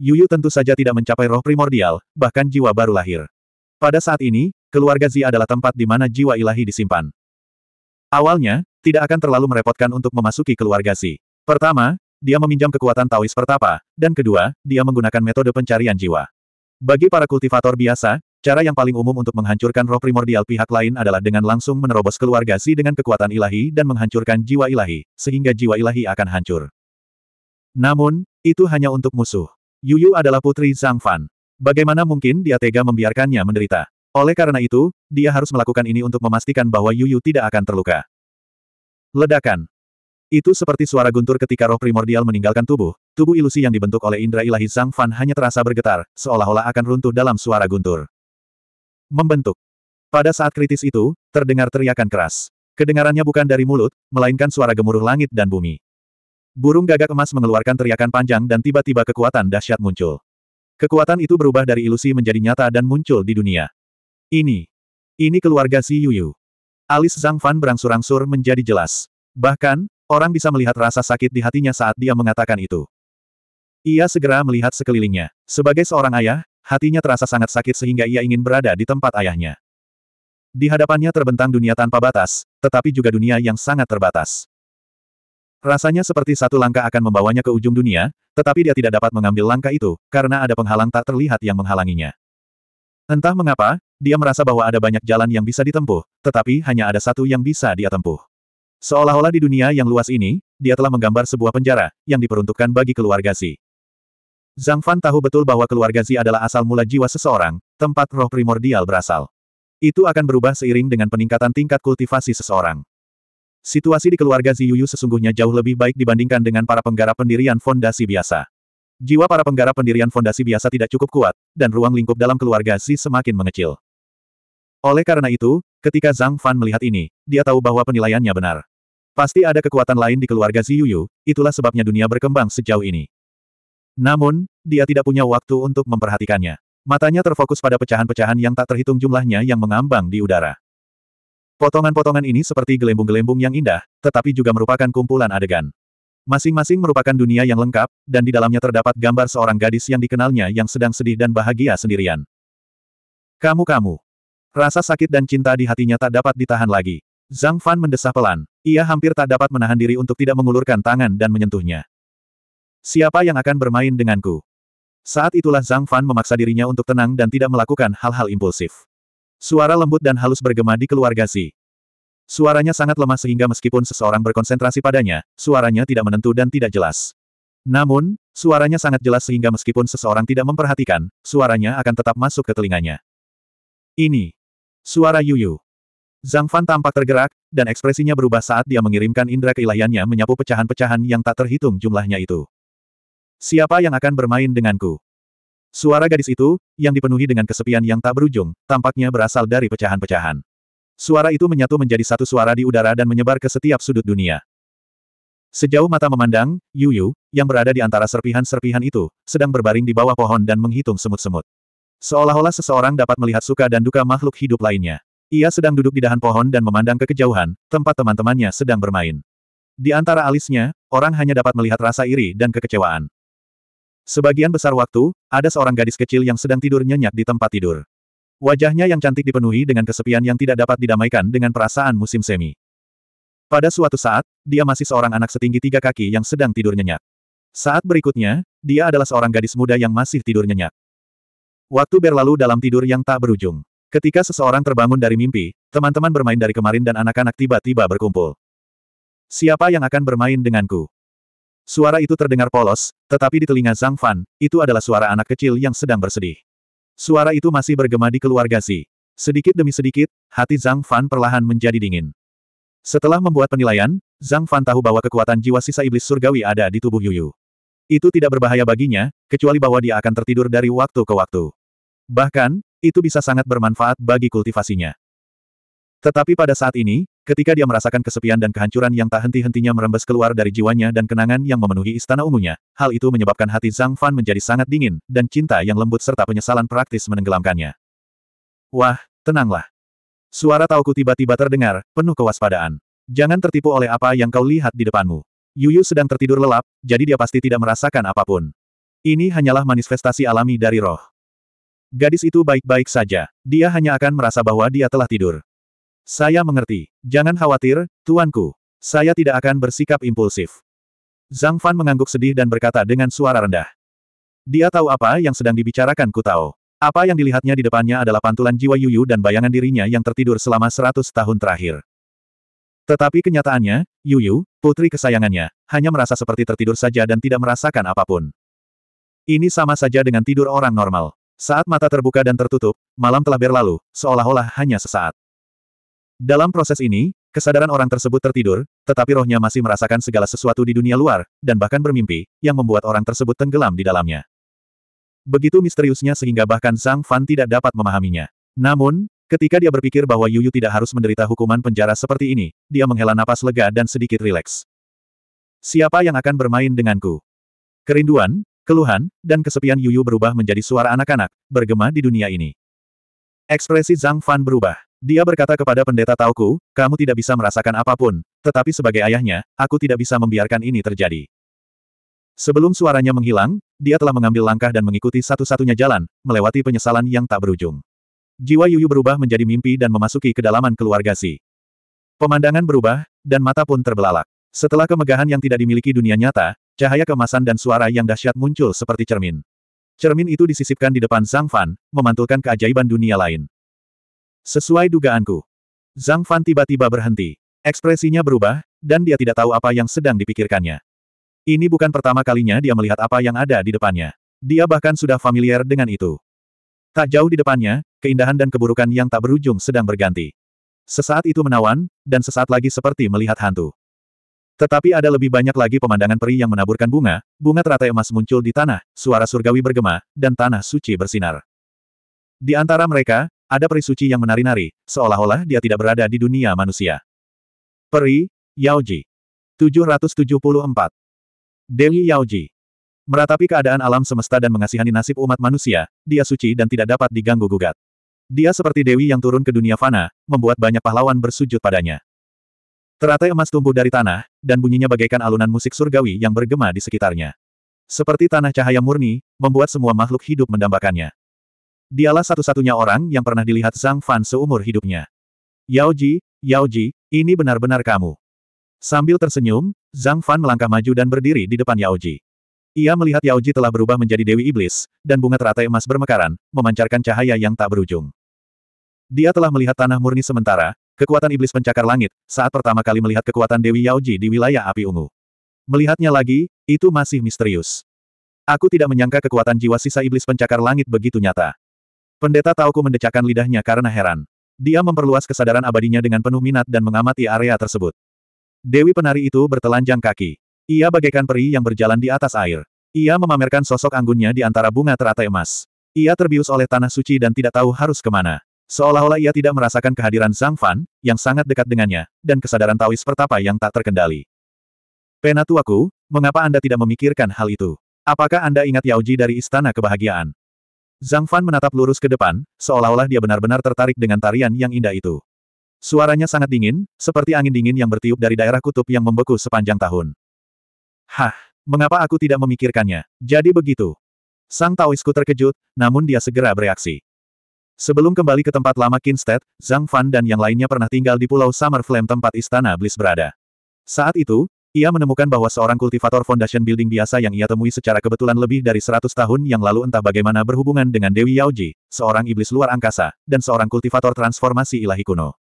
Yuyu tentu saja tidak mencapai roh primordial, bahkan jiwa baru lahir. Pada saat ini, keluarga Zi adalah tempat di mana jiwa ilahi disimpan. Awalnya, tidak akan terlalu merepotkan untuk memasuki keluarga Zi. Pertama, dia meminjam kekuatan Taois pertapa, dan kedua, dia menggunakan metode pencarian jiwa. Bagi para kultivator biasa, cara yang paling umum untuk menghancurkan roh primordial pihak lain adalah dengan langsung menerobos keluarga si dengan kekuatan ilahi dan menghancurkan jiwa ilahi, sehingga jiwa ilahi akan hancur. Namun, itu hanya untuk musuh. Yuyu adalah putri Zhang Fan. Bagaimana mungkin dia tega membiarkannya menderita? Oleh karena itu, dia harus melakukan ini untuk memastikan bahwa Yuyu tidak akan terluka. Ledakan. Itu seperti suara guntur ketika roh primordial meninggalkan tubuh, tubuh ilusi yang dibentuk oleh indra ilahi Zhang Fan hanya terasa bergetar, seolah-olah akan runtuh dalam suara guntur. Membentuk. Pada saat kritis itu, terdengar teriakan keras. Kedengarannya bukan dari mulut, melainkan suara gemuruh langit dan bumi. Burung gagak emas mengeluarkan teriakan panjang dan tiba-tiba kekuatan dahsyat muncul. Kekuatan itu berubah dari ilusi menjadi nyata dan muncul di dunia. Ini. Ini keluarga Si Yuyu. Alis Zhang Fan berangsur-angsur menjadi jelas. Bahkan, Orang bisa melihat rasa sakit di hatinya saat dia mengatakan itu. Ia segera melihat sekelilingnya. Sebagai seorang ayah, hatinya terasa sangat sakit sehingga ia ingin berada di tempat ayahnya. Di hadapannya terbentang dunia tanpa batas, tetapi juga dunia yang sangat terbatas. Rasanya seperti satu langkah akan membawanya ke ujung dunia, tetapi dia tidak dapat mengambil langkah itu, karena ada penghalang tak terlihat yang menghalanginya. Entah mengapa, dia merasa bahwa ada banyak jalan yang bisa ditempuh, tetapi hanya ada satu yang bisa dia tempuh. Seolah-olah di dunia yang luas ini, dia telah menggambar sebuah penjara, yang diperuntukkan bagi keluarga Xi. Zhang Fan tahu betul bahwa keluarga Xi adalah asal mula jiwa seseorang, tempat roh primordial berasal. Itu akan berubah seiring dengan peningkatan tingkat kultivasi seseorang. Situasi di keluarga Zi Yuyu sesungguhnya jauh lebih baik dibandingkan dengan para penggarap pendirian fondasi biasa. Jiwa para penggarap pendirian fondasi biasa tidak cukup kuat, dan ruang lingkup dalam keluarga Zi semakin mengecil. Oleh karena itu, ketika Zhang Fan melihat ini, dia tahu bahwa penilaiannya benar. Pasti ada kekuatan lain di keluarga Ziyuyu, itulah sebabnya dunia berkembang sejauh ini. Namun, dia tidak punya waktu untuk memperhatikannya. Matanya terfokus pada pecahan-pecahan yang tak terhitung jumlahnya yang mengambang di udara. Potongan-potongan ini seperti gelembung-gelembung yang indah, tetapi juga merupakan kumpulan adegan. Masing-masing merupakan dunia yang lengkap, dan di dalamnya terdapat gambar seorang gadis yang dikenalnya yang sedang sedih dan bahagia sendirian. Kamu-kamu. Rasa sakit dan cinta di hatinya tak dapat ditahan lagi. Zhang Fan mendesah pelan. Ia hampir tak dapat menahan diri untuk tidak mengulurkan tangan dan menyentuhnya. Siapa yang akan bermain denganku? Saat itulah Zhang Fan memaksa dirinya untuk tenang dan tidak melakukan hal-hal impulsif. Suara lembut dan halus bergema di keluarga Xi. Suaranya sangat lemah sehingga meskipun seseorang berkonsentrasi padanya, suaranya tidak menentu dan tidak jelas. Namun, suaranya sangat jelas sehingga meskipun seseorang tidak memperhatikan, suaranya akan tetap masuk ke telinganya. Ini. Suara Yuyu. Zhang Fan tampak tergerak, dan ekspresinya berubah saat dia mengirimkan indera keilahiannya menyapu pecahan-pecahan yang tak terhitung jumlahnya itu. Siapa yang akan bermain denganku? Suara gadis itu, yang dipenuhi dengan kesepian yang tak berujung, tampaknya berasal dari pecahan-pecahan. Suara itu menyatu menjadi satu suara di udara dan menyebar ke setiap sudut dunia. Sejauh mata memandang, Yu Yu, yang berada di antara serpihan-serpihan itu, sedang berbaring di bawah pohon dan menghitung semut-semut. Seolah-olah seseorang dapat melihat suka dan duka makhluk hidup lainnya. Ia sedang duduk di dahan pohon dan memandang ke kejauhan, tempat teman-temannya sedang bermain. Di antara alisnya, orang hanya dapat melihat rasa iri dan kekecewaan. Sebagian besar waktu, ada seorang gadis kecil yang sedang tidur nyenyak di tempat tidur. Wajahnya yang cantik dipenuhi dengan kesepian yang tidak dapat didamaikan dengan perasaan musim semi. Pada suatu saat, dia masih seorang anak setinggi tiga kaki yang sedang tidur nyenyak. Saat berikutnya, dia adalah seorang gadis muda yang masih tidur nyenyak. Waktu berlalu dalam tidur yang tak berujung. Ketika seseorang terbangun dari mimpi, teman-teman bermain dari kemarin dan anak-anak tiba-tiba berkumpul. Siapa yang akan bermain denganku? Suara itu terdengar polos, tetapi di telinga Zhang Fan, itu adalah suara anak kecil yang sedang bersedih. Suara itu masih bergema di keluarga Si. Sedikit demi sedikit, hati Zhang Fan perlahan menjadi dingin. Setelah membuat penilaian, Zhang Fan tahu bahwa kekuatan jiwa sisa iblis surgawi ada di tubuh Yuyu. Itu tidak berbahaya baginya, kecuali bahwa dia akan tertidur dari waktu ke waktu. Bahkan, itu bisa sangat bermanfaat bagi kultivasinya. Tetapi pada saat ini, ketika dia merasakan kesepian dan kehancuran yang tak henti-hentinya merembes keluar dari jiwanya dan kenangan yang memenuhi istana ungunya, hal itu menyebabkan hati Zhang Fan menjadi sangat dingin, dan cinta yang lembut serta penyesalan praktis menenggelamkannya. Wah, tenanglah. Suara Tauku tiba-tiba terdengar, penuh kewaspadaan. Jangan tertipu oleh apa yang kau lihat di depanmu. Yuyu sedang tertidur lelap, jadi dia pasti tidak merasakan apapun. Ini hanyalah manifestasi alami dari roh. Gadis itu baik-baik saja. Dia hanya akan merasa bahwa dia telah tidur. Saya mengerti. Jangan khawatir, tuanku. Saya tidak akan bersikap impulsif. Zhang Fan mengangguk sedih dan berkata dengan suara rendah. Dia tahu apa yang sedang dibicarakan Ku tahu Apa yang dilihatnya di depannya adalah pantulan jiwa Yuyu dan bayangan dirinya yang tertidur selama seratus tahun terakhir. Tetapi kenyataannya, Yuyu, putri kesayangannya, hanya merasa seperti tertidur saja dan tidak merasakan apapun. Ini sama saja dengan tidur orang normal. Saat mata terbuka dan tertutup, malam telah berlalu, seolah-olah hanya sesaat. Dalam proses ini, kesadaran orang tersebut tertidur, tetapi rohnya masih merasakan segala sesuatu di dunia luar, dan bahkan bermimpi, yang membuat orang tersebut tenggelam di dalamnya. Begitu misteriusnya sehingga bahkan sang Fan tidak dapat memahaminya. Namun, ketika dia berpikir bahwa Yuyu tidak harus menderita hukuman penjara seperti ini, dia menghela napas lega dan sedikit rileks. Siapa yang akan bermain denganku? Kerinduan, Keluhan, dan kesepian Yuyu berubah menjadi suara anak-anak, bergema di dunia ini. Ekspresi Zhang Fan berubah. Dia berkata kepada pendeta Tauku, kamu tidak bisa merasakan apapun, tetapi sebagai ayahnya, aku tidak bisa membiarkan ini terjadi. Sebelum suaranya menghilang, dia telah mengambil langkah dan mengikuti satu-satunya jalan, melewati penyesalan yang tak berujung. Jiwa Yuyu berubah menjadi mimpi dan memasuki kedalaman keluarga Si. Pemandangan berubah, dan mata pun terbelalak. Setelah kemegahan yang tidak dimiliki dunia nyata, Cahaya kemasan dan suara yang dahsyat muncul seperti cermin. Cermin itu disisipkan di depan Zhang Fan, memantulkan keajaiban dunia lain. Sesuai dugaanku. Zhang Fan tiba-tiba berhenti. Ekspresinya berubah, dan dia tidak tahu apa yang sedang dipikirkannya. Ini bukan pertama kalinya dia melihat apa yang ada di depannya. Dia bahkan sudah familiar dengan itu. Tak jauh di depannya, keindahan dan keburukan yang tak berujung sedang berganti. Sesaat itu menawan, dan sesaat lagi seperti melihat hantu. Tetapi ada lebih banyak lagi pemandangan peri yang menaburkan bunga, bunga teratai emas muncul di tanah, suara surgawi bergema, dan tanah suci bersinar. Di antara mereka, ada peri suci yang menari-nari, seolah-olah dia tidak berada di dunia manusia. Peri, Yaoji. 774. Dewi Yaoji. Meratapi keadaan alam semesta dan mengasihani nasib umat manusia, dia suci dan tidak dapat diganggu-gugat. Dia seperti dewi yang turun ke dunia fana, membuat banyak pahlawan bersujud padanya. Teratai emas tumbuh dari tanah, dan bunyinya bagaikan alunan musik surgawi yang bergema di sekitarnya. Seperti tanah cahaya murni, membuat semua makhluk hidup mendambakannya. Dialah satu-satunya orang yang pernah dilihat Zhang Fan seumur hidupnya. Yaoji, Yaoji, ini benar-benar kamu. Sambil tersenyum, Zhang Fan melangkah maju dan berdiri di depan Yaoji. Ia melihat Yaoji telah berubah menjadi Dewi Iblis, dan bunga teratai emas bermekaran, memancarkan cahaya yang tak berujung. Dia telah melihat tanah murni sementara, Kekuatan iblis pencakar langit, saat pertama kali melihat kekuatan Dewi Yaoji di wilayah api ungu. Melihatnya lagi, itu masih misterius. Aku tidak menyangka kekuatan jiwa sisa iblis pencakar langit begitu nyata. Pendeta Tauku mendecakkan lidahnya karena heran. Dia memperluas kesadaran abadinya dengan penuh minat dan mengamati area tersebut. Dewi penari itu bertelanjang kaki. Ia bagaikan peri yang berjalan di atas air. Ia memamerkan sosok anggunnya di antara bunga teratai emas. Ia terbius oleh tanah suci dan tidak tahu harus kemana. Seolah-olah ia tidak merasakan kehadiran Zhang Fan, yang sangat dekat dengannya, dan kesadaran Taois pertapa yang tak terkendali. Penatuaku, mengapa Anda tidak memikirkan hal itu? Apakah Anda ingat Yaoji dari Istana Kebahagiaan? Zhang Fan menatap lurus ke depan, seolah-olah dia benar-benar tertarik dengan tarian yang indah itu. Suaranya sangat dingin, seperti angin dingin yang bertiup dari daerah kutub yang membeku sepanjang tahun. Hah, mengapa aku tidak memikirkannya? Jadi begitu. Sang Taoisku terkejut, namun dia segera bereaksi. Sebelum kembali ke tempat lama Kinstead, Zhang Fan dan yang lainnya pernah tinggal di Pulau Summer Flame tempat Istana Bliss berada. Saat itu, ia menemukan bahwa seorang kultivator Foundation Building biasa yang ia temui secara kebetulan lebih dari 100 tahun yang lalu entah bagaimana berhubungan dengan Dewi Yaoji, seorang iblis luar angkasa, dan seorang kultivator transformasi ilahi kuno.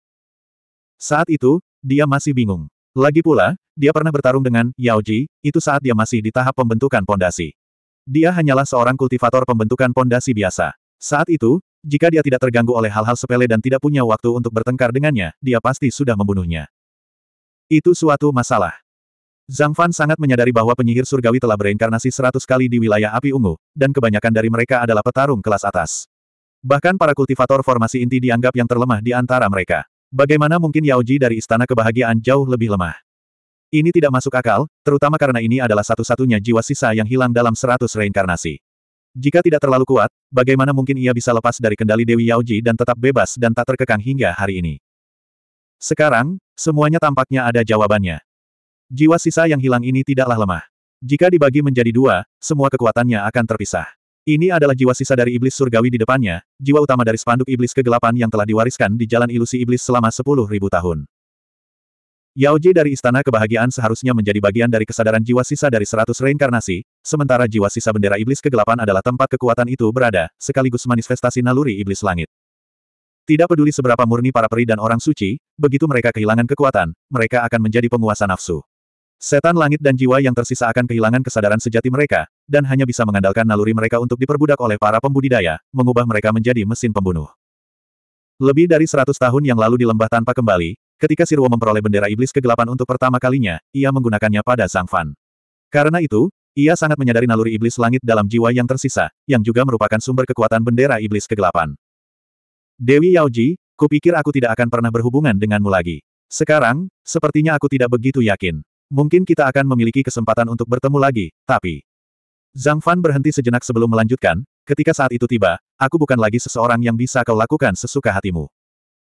Saat itu, dia masih bingung. Lagi pula, dia pernah bertarung dengan Yaoji, itu saat dia masih di tahap pembentukan pondasi. Dia hanyalah seorang kultivator pembentukan pondasi biasa. Saat itu, jika dia tidak terganggu oleh hal-hal sepele dan tidak punya waktu untuk bertengkar dengannya, dia pasti sudah membunuhnya. Itu suatu masalah. Zhang Fan sangat menyadari bahwa penyihir surgawi telah bereinkarnasi seratus kali di wilayah api ungu, dan kebanyakan dari mereka adalah petarung kelas atas. Bahkan para kultivator formasi inti dianggap yang terlemah di antara mereka. Bagaimana mungkin Yao Ji dari Istana Kebahagiaan jauh lebih lemah? Ini tidak masuk akal, terutama karena ini adalah satu-satunya jiwa sisa yang hilang dalam seratus reinkarnasi. Jika tidak terlalu kuat, bagaimana mungkin ia bisa lepas dari kendali Dewi Yaoji dan tetap bebas dan tak terkekang hingga hari ini? Sekarang, semuanya tampaknya ada jawabannya. Jiwa sisa yang hilang ini tidaklah lemah. Jika dibagi menjadi dua, semua kekuatannya akan terpisah. Ini adalah jiwa sisa dari iblis surgawi di depannya, jiwa utama dari spanduk iblis kegelapan yang telah diwariskan di jalan ilusi iblis selama sepuluh ribu tahun. Yao Ji dari Istana Kebahagiaan seharusnya menjadi bagian dari kesadaran jiwa sisa dari seratus reinkarnasi, sementara jiwa sisa bendera iblis kegelapan adalah tempat kekuatan itu berada, sekaligus manifestasi naluri iblis langit. Tidak peduli seberapa murni para peri dan orang suci, begitu mereka kehilangan kekuatan, mereka akan menjadi penguasa nafsu. Setan langit dan jiwa yang tersisa akan kehilangan kesadaran sejati mereka, dan hanya bisa mengandalkan naluri mereka untuk diperbudak oleh para pembudidaya, mengubah mereka menjadi mesin pembunuh. Lebih dari seratus tahun yang lalu di lembah tanpa kembali, Ketika Sirwo memperoleh bendera iblis kegelapan untuk pertama kalinya, ia menggunakannya pada Zhang Fan. Karena itu, ia sangat menyadari naluri iblis langit dalam jiwa yang tersisa, yang juga merupakan sumber kekuatan bendera iblis kegelapan. Dewi Yaoji, kupikir aku tidak akan pernah berhubungan denganmu lagi. Sekarang, sepertinya aku tidak begitu yakin. Mungkin kita akan memiliki kesempatan untuk bertemu lagi, tapi... Zhang Fan berhenti sejenak sebelum melanjutkan, ketika saat itu tiba, aku bukan lagi seseorang yang bisa kau lakukan sesuka hatimu.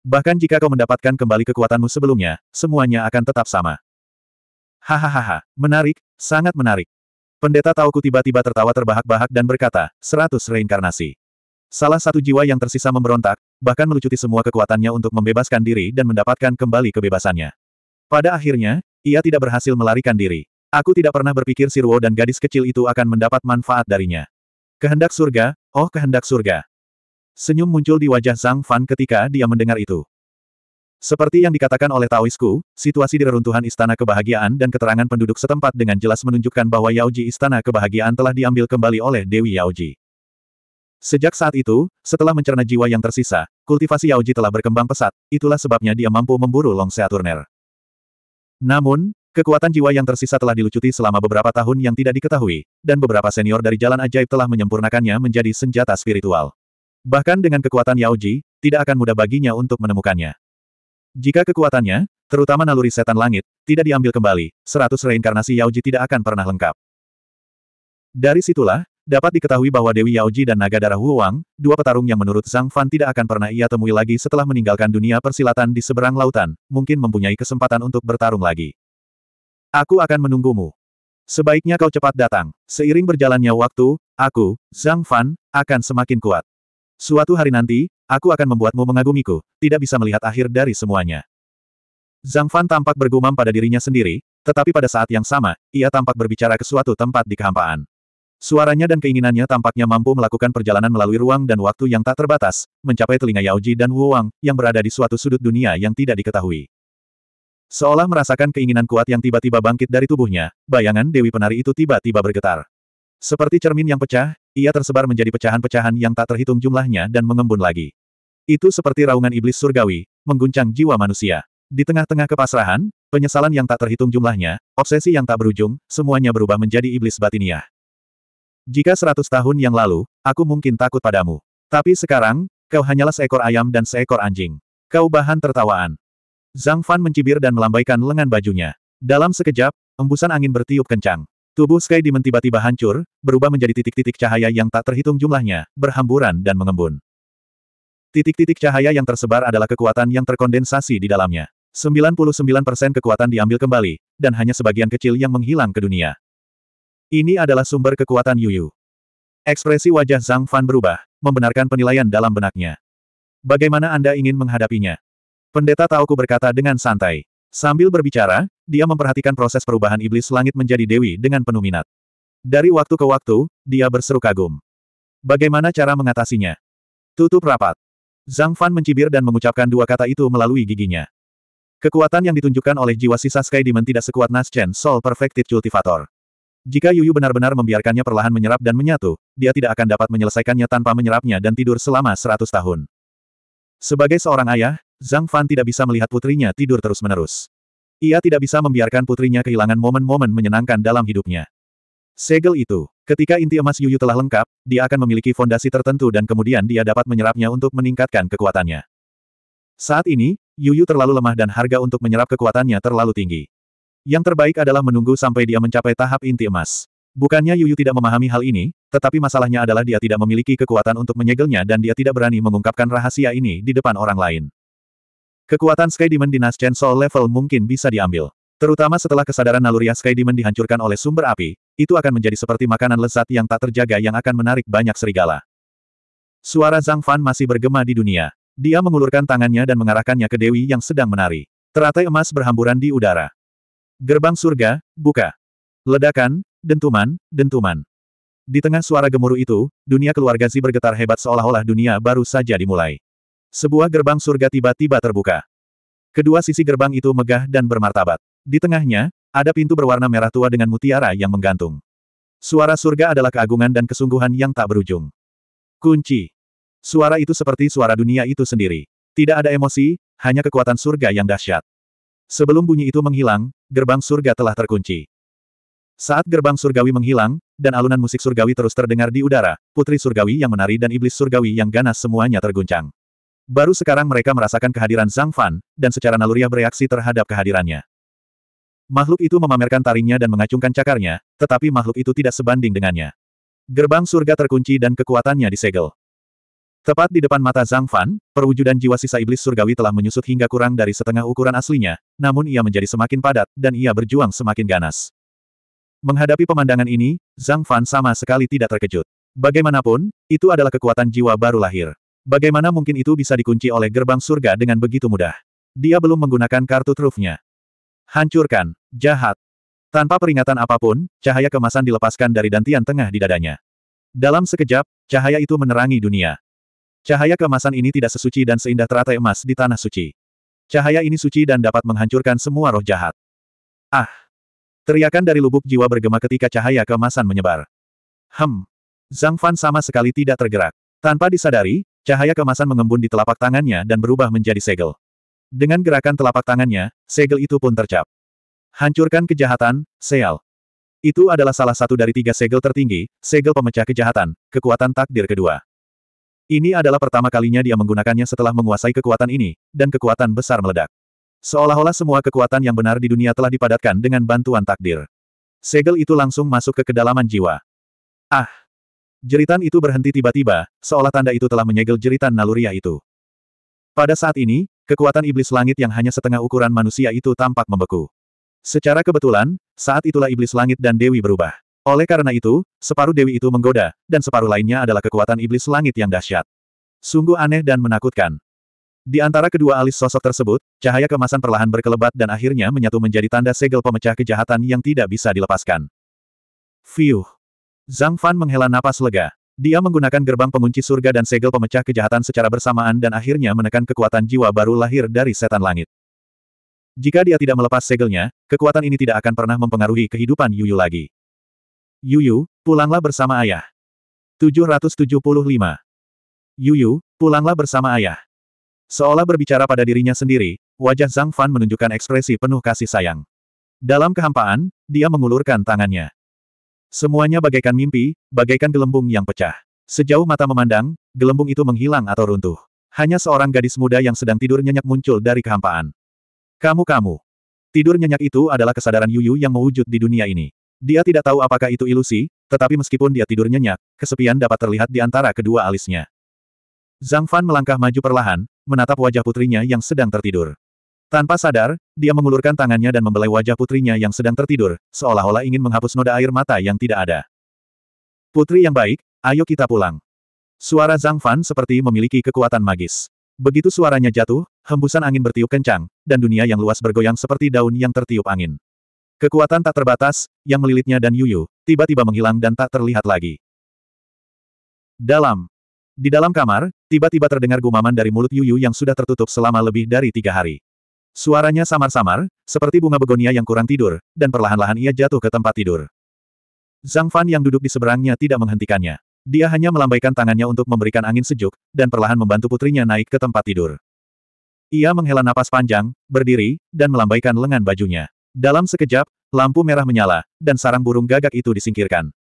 Bahkan jika kau mendapatkan kembali kekuatanmu sebelumnya, semuanya akan tetap sama. Hahaha, menarik, sangat menarik. Pendeta Tauku tiba-tiba tertawa terbahak-bahak dan berkata, seratus reinkarnasi. Salah satu jiwa yang tersisa memberontak, bahkan melucuti semua kekuatannya untuk membebaskan diri dan mendapatkan kembali kebebasannya. Pada akhirnya, ia tidak berhasil melarikan diri. Aku tidak pernah berpikir Sirwo dan gadis kecil itu akan mendapat manfaat darinya. Kehendak surga, oh kehendak surga. Senyum muncul di wajah Zhang Fan ketika dia mendengar itu. Seperti yang dikatakan oleh Taoisku, situasi di reruntuhan Istana Kebahagiaan dan keterangan penduduk setempat dengan jelas menunjukkan bahwa Yaoji Istana Kebahagiaan telah diambil kembali oleh Dewi Yaoji. Sejak saat itu, setelah mencerna jiwa yang tersisa, kultivasi Yaoji telah berkembang pesat, itulah sebabnya dia mampu memburu Long Seaturner. Namun, kekuatan jiwa yang tersisa telah dilucuti selama beberapa tahun yang tidak diketahui, dan beberapa senior dari Jalan Ajaib telah menyempurnakannya menjadi senjata spiritual. Bahkan dengan kekuatan Yao Ji, tidak akan mudah baginya untuk menemukannya. Jika kekuatannya, terutama naluri setan langit, tidak diambil kembali, seratus reinkarnasi Yao Ji tidak akan pernah lengkap. Dari situlah, dapat diketahui bahwa Dewi Yao Ji dan Naga Darah Huang, dua petarung yang menurut Zhang Fan tidak akan pernah ia temui lagi setelah meninggalkan dunia persilatan di seberang lautan, mungkin mempunyai kesempatan untuk bertarung lagi. Aku akan menunggumu. Sebaiknya kau cepat datang. Seiring berjalannya waktu, aku, Zhang Fan, akan semakin kuat. Suatu hari nanti, aku akan membuatmu mengagumiku, tidak bisa melihat akhir dari semuanya. Zhang Fan tampak bergumam pada dirinya sendiri, tetapi pada saat yang sama, ia tampak berbicara ke suatu tempat di kehampaan. Suaranya dan keinginannya tampaknya mampu melakukan perjalanan melalui ruang dan waktu yang tak terbatas, mencapai telinga Yao Ji dan Wu Wang, yang berada di suatu sudut dunia yang tidak diketahui. Seolah merasakan keinginan kuat yang tiba-tiba bangkit dari tubuhnya, bayangan Dewi Penari itu tiba-tiba bergetar. Seperti cermin yang pecah, ia tersebar menjadi pecahan-pecahan yang tak terhitung jumlahnya dan mengembun lagi. Itu seperti raungan iblis surgawi, mengguncang jiwa manusia. Di tengah-tengah kepasrahan, penyesalan yang tak terhitung jumlahnya, obsesi yang tak berujung, semuanya berubah menjadi iblis batiniah. Jika seratus tahun yang lalu, aku mungkin takut padamu. Tapi sekarang, kau hanyalah seekor ayam dan seekor anjing. Kau bahan tertawaan. Zhang Fan mencibir dan melambaikan lengan bajunya. Dalam sekejap, embusan angin bertiup kencang. Tubuh Sky Demon tiba-tiba hancur, berubah menjadi titik-titik cahaya yang tak terhitung jumlahnya, berhamburan dan mengembun. Titik-titik cahaya yang tersebar adalah kekuatan yang terkondensasi di dalamnya. 99% kekuatan diambil kembali, dan hanya sebagian kecil yang menghilang ke dunia. Ini adalah sumber kekuatan Yuyu. Ekspresi wajah Zhang Fan berubah, membenarkan penilaian dalam benaknya. Bagaimana Anda ingin menghadapinya? Pendeta Taoku berkata dengan santai. Sambil berbicara, dia memperhatikan proses perubahan iblis langit menjadi dewi dengan penuh minat. Dari waktu ke waktu, dia berseru kagum. Bagaimana cara mengatasinya? Tutup rapat. Zhang Fan mencibir dan mengucapkan dua kata itu melalui giginya. Kekuatan yang ditunjukkan oleh jiwa sisa Sky Demon tidak sekuat Nas Chen Soul Perfected Cultivator. Jika Yuyu benar-benar membiarkannya perlahan menyerap dan menyatu, dia tidak akan dapat menyelesaikannya tanpa menyerapnya dan tidur selama seratus tahun. Sebagai seorang ayah, Zhang Fan tidak bisa melihat putrinya tidur terus-menerus. Ia tidak bisa membiarkan putrinya kehilangan momen-momen menyenangkan dalam hidupnya. Segel itu, ketika inti emas Yuyu telah lengkap, dia akan memiliki fondasi tertentu dan kemudian dia dapat menyerapnya untuk meningkatkan kekuatannya. Saat ini, Yuyu terlalu lemah dan harga untuk menyerap kekuatannya terlalu tinggi. Yang terbaik adalah menunggu sampai dia mencapai tahap inti emas. Bukannya Yuyu tidak memahami hal ini, tetapi masalahnya adalah dia tidak memiliki kekuatan untuk menyegelnya dan dia tidak berani mengungkapkan rahasia ini di depan orang lain. Kekuatan Sky Demon di Naschen Soul level mungkin bisa diambil. Terutama setelah kesadaran naluriah Sky Demon dihancurkan oleh sumber api, itu akan menjadi seperti makanan lezat yang tak terjaga yang akan menarik banyak serigala. Suara Zhang Fan masih bergema di dunia. Dia mengulurkan tangannya dan mengarahkannya ke Dewi yang sedang menari. Teratai emas berhamburan di udara. Gerbang surga, buka. Ledakan, dentuman, dentuman. Di tengah suara gemuruh itu, dunia keluarga Zi bergetar hebat seolah-olah dunia baru saja dimulai. Sebuah gerbang surga tiba-tiba terbuka. Kedua sisi gerbang itu megah dan bermartabat. Di tengahnya, ada pintu berwarna merah tua dengan mutiara yang menggantung. Suara surga adalah keagungan dan kesungguhan yang tak berujung. Kunci. Suara itu seperti suara dunia itu sendiri. Tidak ada emosi, hanya kekuatan surga yang dahsyat. Sebelum bunyi itu menghilang, gerbang surga telah terkunci. Saat gerbang surgawi menghilang, dan alunan musik surgawi terus terdengar di udara, putri surgawi yang menari dan iblis surgawi yang ganas semuanya terguncang. Baru sekarang mereka merasakan kehadiran Zhang Fan, dan secara naluriah bereaksi terhadap kehadirannya. Makhluk itu memamerkan taringnya dan mengacungkan cakarnya, tetapi makhluk itu tidak sebanding dengannya. Gerbang surga terkunci dan kekuatannya disegel. Tepat di depan mata Zhang Fan, perwujudan jiwa sisa iblis surgawi telah menyusut hingga kurang dari setengah ukuran aslinya, namun ia menjadi semakin padat, dan ia berjuang semakin ganas. Menghadapi pemandangan ini, Zhang Fan sama sekali tidak terkejut. Bagaimanapun, itu adalah kekuatan jiwa baru lahir. Bagaimana mungkin itu bisa dikunci oleh gerbang surga dengan begitu mudah? Dia belum menggunakan kartu trufnya. Hancurkan. Jahat. Tanpa peringatan apapun, cahaya kemasan dilepaskan dari dantian tengah di dadanya. Dalam sekejap, cahaya itu menerangi dunia. Cahaya kemasan ini tidak sesuci dan seindah teratai emas di tanah suci. Cahaya ini suci dan dapat menghancurkan semua roh jahat. Ah! Teriakan dari lubuk jiwa bergema ketika cahaya kemasan menyebar. Hem! Zhang Fan sama sekali tidak tergerak. Tanpa disadari, Cahaya kemasan mengembun di telapak tangannya dan berubah menjadi segel. Dengan gerakan telapak tangannya, segel itu pun tercap. Hancurkan kejahatan, Seal. Itu adalah salah satu dari tiga segel tertinggi, segel pemecah kejahatan, kekuatan takdir kedua. Ini adalah pertama kalinya dia menggunakannya setelah menguasai kekuatan ini, dan kekuatan besar meledak. Seolah-olah semua kekuatan yang benar di dunia telah dipadatkan dengan bantuan takdir. Segel itu langsung masuk ke kedalaman jiwa. Ah! Jeritan itu berhenti tiba-tiba, seolah tanda itu telah menyegel jeritan naluriah itu. Pada saat ini, kekuatan iblis langit yang hanya setengah ukuran manusia itu tampak membeku. Secara kebetulan, saat itulah iblis langit dan Dewi berubah. Oleh karena itu, separuh Dewi itu menggoda, dan separuh lainnya adalah kekuatan iblis langit yang dahsyat. Sungguh aneh dan menakutkan. Di antara kedua alis sosok tersebut, cahaya kemasan perlahan berkelebat dan akhirnya menyatu menjadi tanda segel pemecah kejahatan yang tidak bisa dilepaskan. Fiuh! Zhang Fan menghela napas lega. Dia menggunakan gerbang pengunci surga dan segel pemecah kejahatan secara bersamaan dan akhirnya menekan kekuatan jiwa baru lahir dari setan langit. Jika dia tidak melepas segelnya, kekuatan ini tidak akan pernah mempengaruhi kehidupan Yuyu lagi. Yuyu, pulanglah bersama ayah. 775. Yuyu, pulanglah bersama ayah. Seolah berbicara pada dirinya sendiri, wajah Zhang Fan menunjukkan ekspresi penuh kasih sayang. Dalam kehampaan, dia mengulurkan tangannya. Semuanya bagaikan mimpi, bagaikan gelembung yang pecah. Sejauh mata memandang, gelembung itu menghilang atau runtuh. Hanya seorang gadis muda yang sedang tidur nyenyak muncul dari kehampaan. Kamu-kamu. Tidur nyenyak itu adalah kesadaran Yuyu yang mewujud di dunia ini. Dia tidak tahu apakah itu ilusi, tetapi meskipun dia tidur nyenyak, kesepian dapat terlihat di antara kedua alisnya. Zhang Fan melangkah maju perlahan, menatap wajah putrinya yang sedang tertidur. Tanpa sadar, dia mengulurkan tangannya dan membelai wajah putrinya yang sedang tertidur, seolah-olah ingin menghapus noda air mata yang tidak ada. Putri yang baik, ayo kita pulang. Suara Zhang Fan seperti memiliki kekuatan magis. Begitu suaranya jatuh, hembusan angin bertiup kencang, dan dunia yang luas bergoyang seperti daun yang tertiup angin. Kekuatan tak terbatas, yang melilitnya dan Yuyu, tiba-tiba menghilang dan tak terlihat lagi. Dalam. Di dalam kamar, tiba-tiba terdengar gumaman dari mulut Yuyu yang sudah tertutup selama lebih dari tiga hari. Suaranya samar-samar, seperti bunga begonia yang kurang tidur, dan perlahan-lahan ia jatuh ke tempat tidur. Zhang Fan yang duduk di seberangnya tidak menghentikannya. Dia hanya melambaikan tangannya untuk memberikan angin sejuk, dan perlahan membantu putrinya naik ke tempat tidur. Ia menghela napas panjang, berdiri, dan melambaikan lengan bajunya. Dalam sekejap, lampu merah menyala, dan sarang burung gagak itu disingkirkan.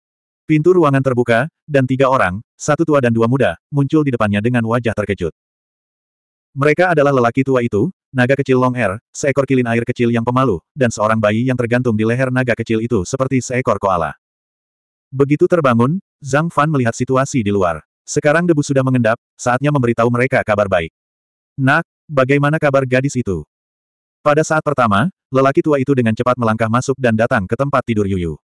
Pintu ruangan terbuka, dan tiga orang, satu tua dan dua muda, muncul di depannya dengan wajah terkejut. Mereka adalah lelaki tua itu, naga kecil long air, seekor kilin air kecil yang pemalu, dan seorang bayi yang tergantung di leher naga kecil itu seperti seekor koala. Begitu terbangun, Zhang Fan melihat situasi di luar. Sekarang debu sudah mengendap, saatnya memberitahu mereka kabar baik. Nak, bagaimana kabar gadis itu? Pada saat pertama, lelaki tua itu dengan cepat melangkah masuk dan datang ke tempat tidur Yuyu.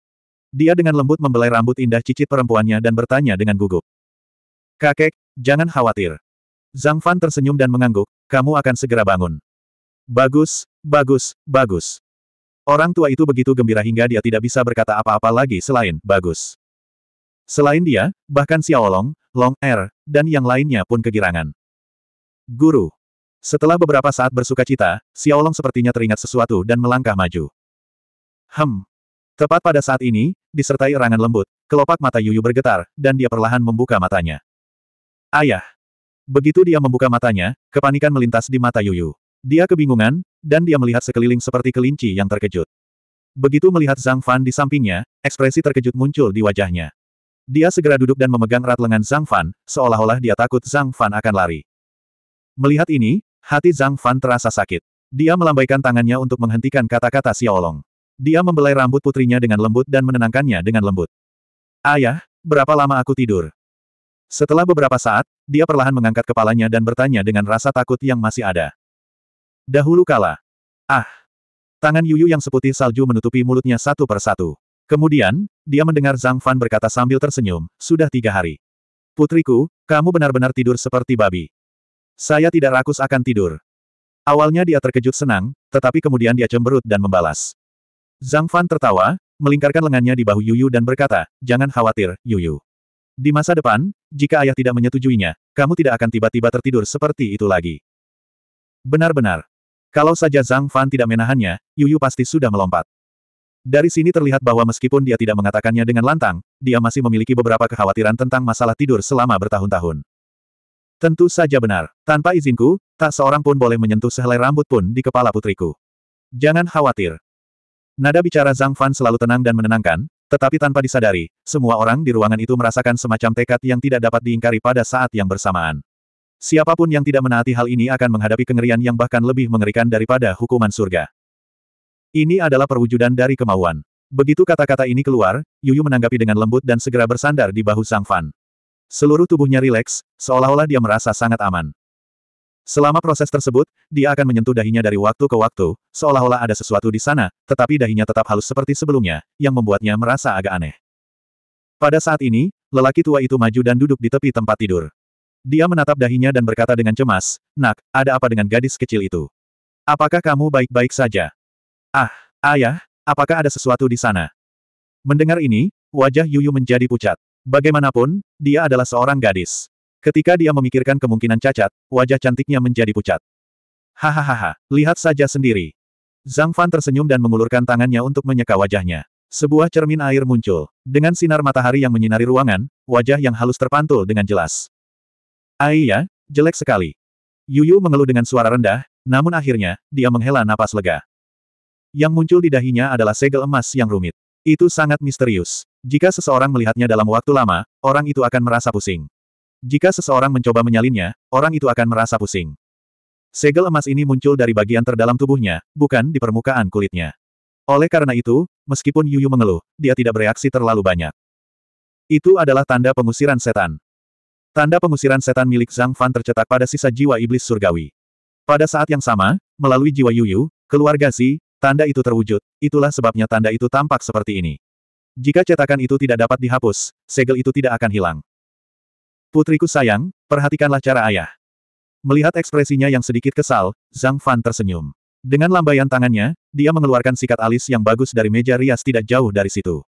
Dia dengan lembut membelai rambut indah cicit perempuannya dan bertanya dengan gugup. Kakek, jangan khawatir. Zhang Fan tersenyum dan mengangguk, kamu akan segera bangun. Bagus, bagus, bagus. Orang tua itu begitu gembira hingga dia tidak bisa berkata apa-apa lagi selain bagus. Selain dia, bahkan Xiaolong, Long Er, dan yang lainnya pun kegirangan. Guru. Setelah beberapa saat bersuka cita, Xiaolong sepertinya teringat sesuatu dan melangkah maju. Hem. Tepat pada saat ini, disertai erangan lembut, kelopak mata Yuyu bergetar, dan dia perlahan membuka matanya. Ayah. Begitu dia membuka matanya, kepanikan melintas di mata Yuyu. Dia kebingungan, dan dia melihat sekeliling seperti kelinci yang terkejut. Begitu melihat Zhang Fan di sampingnya, ekspresi terkejut muncul di wajahnya. Dia segera duduk dan memegang erat lengan Zhang Fan, seolah-olah dia takut Zhang Fan akan lari. Melihat ini, hati Zhang Fan terasa sakit. Dia melambaikan tangannya untuk menghentikan kata-kata Xiaolong. Dia membelai rambut putrinya dengan lembut dan menenangkannya dengan lembut. Ayah, berapa lama aku tidur? Setelah beberapa saat, dia perlahan mengangkat kepalanya dan bertanya dengan rasa takut yang masih ada. Dahulu kala. Ah! Tangan Yuyu yang seputih salju menutupi mulutnya satu persatu. Kemudian, dia mendengar Zhang Fan berkata sambil tersenyum, sudah tiga hari. Putriku, kamu benar-benar tidur seperti babi. Saya tidak rakus akan tidur. Awalnya dia terkejut senang, tetapi kemudian dia cemberut dan membalas. Zhang Fan tertawa, melingkarkan lengannya di bahu Yuyu dan berkata, jangan khawatir, Yuyu. Di masa depan, jika ayah tidak menyetujuinya, kamu tidak akan tiba-tiba tertidur seperti itu lagi. Benar-benar, kalau saja Zhang Fan tidak menahannya, Yuyu pasti sudah melompat. Dari sini terlihat bahwa meskipun dia tidak mengatakannya dengan lantang, dia masih memiliki beberapa kekhawatiran tentang masalah tidur selama bertahun-tahun. Tentu saja benar. Tanpa izinku, tak seorang pun boleh menyentuh sehelai rambut pun di kepala putriku. Jangan khawatir. Nada bicara Zhang Fan selalu tenang dan menenangkan, tetapi tanpa disadari, semua orang di ruangan itu merasakan semacam tekad yang tidak dapat diingkari pada saat yang bersamaan. Siapapun yang tidak menaati hal ini akan menghadapi kengerian yang bahkan lebih mengerikan daripada hukuman surga. Ini adalah perwujudan dari kemauan. Begitu kata-kata ini keluar, Yuyu menanggapi dengan lembut dan segera bersandar di bahu Sang Fan. Seluruh tubuhnya rileks, seolah-olah dia merasa sangat aman. Selama proses tersebut, dia akan menyentuh dahinya dari waktu ke waktu, seolah-olah ada sesuatu di sana, tetapi dahinya tetap halus seperti sebelumnya, yang membuatnya merasa agak aneh. Pada saat ini, lelaki tua itu maju dan duduk di tepi tempat tidur. Dia menatap dahinya dan berkata dengan cemas, Nak, ada apa dengan gadis kecil itu? Apakah kamu baik-baik saja? Ah, ayah, apakah ada sesuatu di sana? Mendengar ini, wajah Yuyu menjadi pucat. Bagaimanapun, dia adalah seorang gadis. Ketika dia memikirkan kemungkinan cacat, wajah cantiknya menjadi pucat. Hahaha, lihat saja sendiri. Zhang Fan tersenyum dan mengulurkan tangannya untuk menyeka wajahnya. Sebuah cermin air muncul. Dengan sinar matahari yang menyinari ruangan, wajah yang halus terpantul dengan jelas. Aiyah, jelek sekali. Yuyu mengeluh dengan suara rendah, namun akhirnya, dia menghela napas lega. Yang muncul di dahinya adalah segel emas yang rumit. Itu sangat misterius. Jika seseorang melihatnya dalam waktu lama, orang itu akan merasa pusing. Jika seseorang mencoba menyalinnya, orang itu akan merasa pusing. Segel emas ini muncul dari bagian terdalam tubuhnya, bukan di permukaan kulitnya. Oleh karena itu, meskipun Yuyu mengeluh, dia tidak bereaksi terlalu banyak. Itu adalah tanda pengusiran setan. Tanda pengusiran setan milik Zhang Fan tercetak pada sisa jiwa iblis surgawi. Pada saat yang sama, melalui jiwa Yuyu, keluarga Si, tanda itu terwujud, itulah sebabnya tanda itu tampak seperti ini. Jika cetakan itu tidak dapat dihapus, segel itu tidak akan hilang. Putriku sayang, perhatikanlah cara ayah. Melihat ekspresinya yang sedikit kesal, Zhang Fan tersenyum. Dengan lambaian tangannya, dia mengeluarkan sikat alis yang bagus dari meja rias tidak jauh dari situ.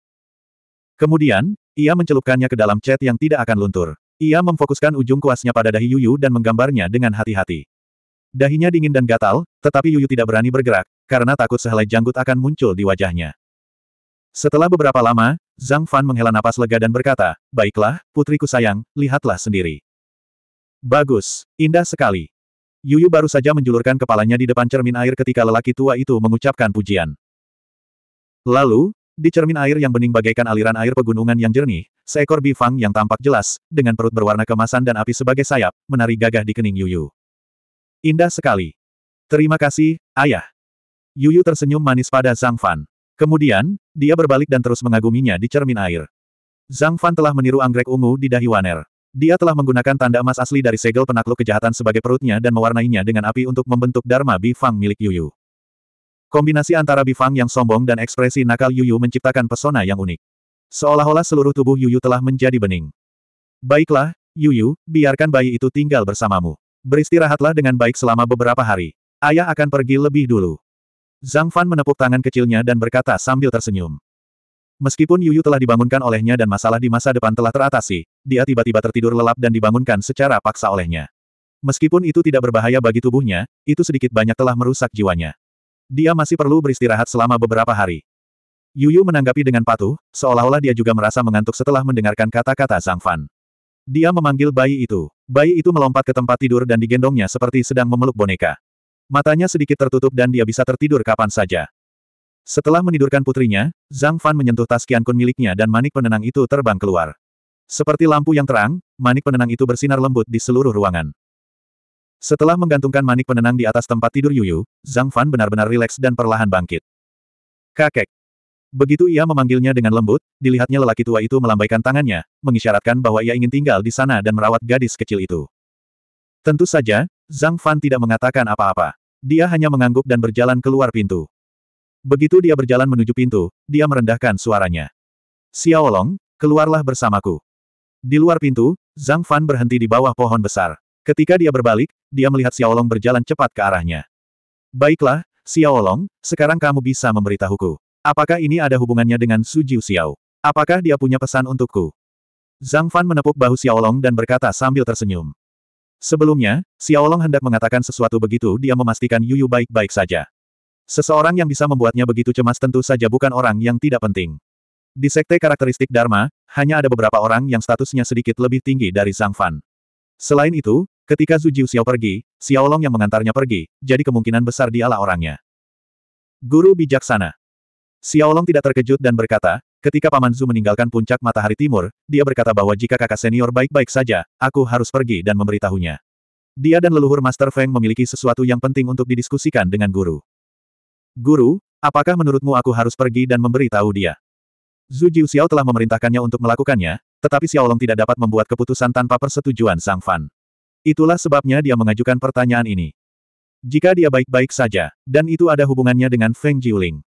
Kemudian, ia mencelupkannya ke dalam cat yang tidak akan luntur. Ia memfokuskan ujung kuasnya pada dahi Yuyu dan menggambarnya dengan hati-hati. Dahinya dingin dan gatal, tetapi Yuyu tidak berani bergerak, karena takut sehelai janggut akan muncul di wajahnya. Setelah beberapa lama, Zhang Fan menghela napas lega dan berkata, Baiklah, putriku sayang, lihatlah sendiri. Bagus, indah sekali. Yuyu baru saja menjulurkan kepalanya di depan cermin air ketika lelaki tua itu mengucapkan pujian. Lalu, di cermin air yang bening bagaikan aliran air pegunungan yang jernih, Seekor bifang yang tampak jelas, dengan perut berwarna kemasan dan api sebagai sayap, menari gagah di kening Yuyu. Indah sekali. Terima kasih, ayah. Yuyu tersenyum manis pada Zhang Fan. Kemudian, dia berbalik dan terus mengaguminya di cermin air. Zhang Fan telah meniru anggrek ungu di dahi Waner. Dia telah menggunakan tanda emas asli dari segel penakluk kejahatan sebagai perutnya dan mewarnainya dengan api untuk membentuk Dharma Bifang milik Yuyu. Kombinasi antara Bifang yang sombong dan ekspresi nakal Yuyu menciptakan pesona yang unik. Seolah-olah seluruh tubuh Yuyu telah menjadi bening. Baiklah, Yuyu, biarkan bayi itu tinggal bersamamu. Beristirahatlah dengan baik selama beberapa hari. Ayah akan pergi lebih dulu. Zhang Fan menepuk tangan kecilnya dan berkata sambil tersenyum. Meskipun Yuyu telah dibangunkan olehnya dan masalah di masa depan telah teratasi, dia tiba-tiba tertidur lelap dan dibangunkan secara paksa olehnya. Meskipun itu tidak berbahaya bagi tubuhnya, itu sedikit banyak telah merusak jiwanya. Dia masih perlu beristirahat selama beberapa hari. Yuyu menanggapi dengan patuh, seolah-olah dia juga merasa mengantuk setelah mendengarkan kata-kata Zhang Fan. Dia memanggil bayi itu. Bayi itu melompat ke tempat tidur dan digendongnya seperti sedang memeluk boneka. Matanya sedikit tertutup dan dia bisa tertidur kapan saja. Setelah menidurkan putrinya, Zhang Fan menyentuh tas kiankun miliknya dan manik penenang itu terbang keluar. Seperti lampu yang terang, manik penenang itu bersinar lembut di seluruh ruangan. Setelah menggantungkan manik penenang di atas tempat tidur Yuyu, Zhang Fan benar-benar rileks dan perlahan bangkit. Kakek, Begitu ia memanggilnya dengan lembut, dilihatnya lelaki tua itu melambaikan tangannya, mengisyaratkan bahwa ia ingin tinggal di sana dan merawat gadis kecil itu. Tentu saja, Zhang Fan tidak mengatakan apa-apa. Dia hanya mengangguk dan berjalan keluar pintu. Begitu dia berjalan menuju pintu, dia merendahkan suaranya. Xiaolong, keluarlah bersamaku. Di luar pintu, Zhang Fan berhenti di bawah pohon besar. Ketika dia berbalik, dia melihat Xiaolong berjalan cepat ke arahnya. Baiklah, Xiaolong, sekarang kamu bisa memberitahuku. Apakah ini ada hubungannya dengan Su Jiu Xiao? Apakah dia punya pesan untukku? Zhang Fan menepuk bahu Xiaolong dan berkata sambil tersenyum. Sebelumnya, Xiaolong hendak mengatakan sesuatu begitu dia memastikan Yuyu baik-baik saja. Seseorang yang bisa membuatnya begitu cemas tentu saja bukan orang yang tidak penting. Di sekte karakteristik Dharma, hanya ada beberapa orang yang statusnya sedikit lebih tinggi dari Zhang Fan. Selain itu, ketika Zhu Jiu Xiao pergi, Xiaolong yang mengantarnya pergi, jadi kemungkinan besar dialah orangnya. Guru bijaksana. Xiaolong tidak terkejut dan berkata, ketika Paman Zhu meninggalkan puncak matahari timur, dia berkata bahwa jika kakak senior baik-baik saja, aku harus pergi dan memberitahunya. Dia dan leluhur Master Feng memiliki sesuatu yang penting untuk didiskusikan dengan guru. Guru, apakah menurutmu aku harus pergi dan memberitahu dia? Zhu Jiuxiao telah memerintahkannya untuk melakukannya, tetapi Xiao Long tidak dapat membuat keputusan tanpa persetujuan Sang Fan. Itulah sebabnya dia mengajukan pertanyaan ini. Jika dia baik-baik saja, dan itu ada hubungannya dengan Feng Jiuling.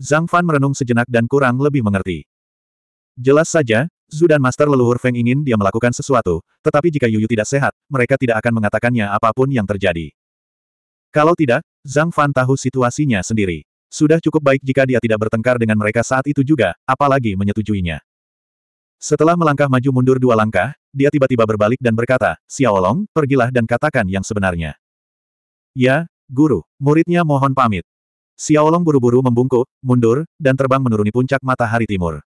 Zhang Fan merenung sejenak dan kurang lebih mengerti. Jelas saja, Zhu dan Master Leluhur Feng ingin dia melakukan sesuatu, tetapi jika Yuyu tidak sehat, mereka tidak akan mengatakannya apapun yang terjadi. Kalau tidak, Zhang Fan tahu situasinya sendiri. Sudah cukup baik jika dia tidak bertengkar dengan mereka saat itu juga, apalagi menyetujuinya. Setelah melangkah maju mundur dua langkah, dia tiba-tiba berbalik dan berkata, Xiaolong, pergilah dan katakan yang sebenarnya. Ya, guru, muridnya mohon pamit. Xiaolong buru-buru membungkuk, mundur, dan terbang menuruni puncak matahari timur.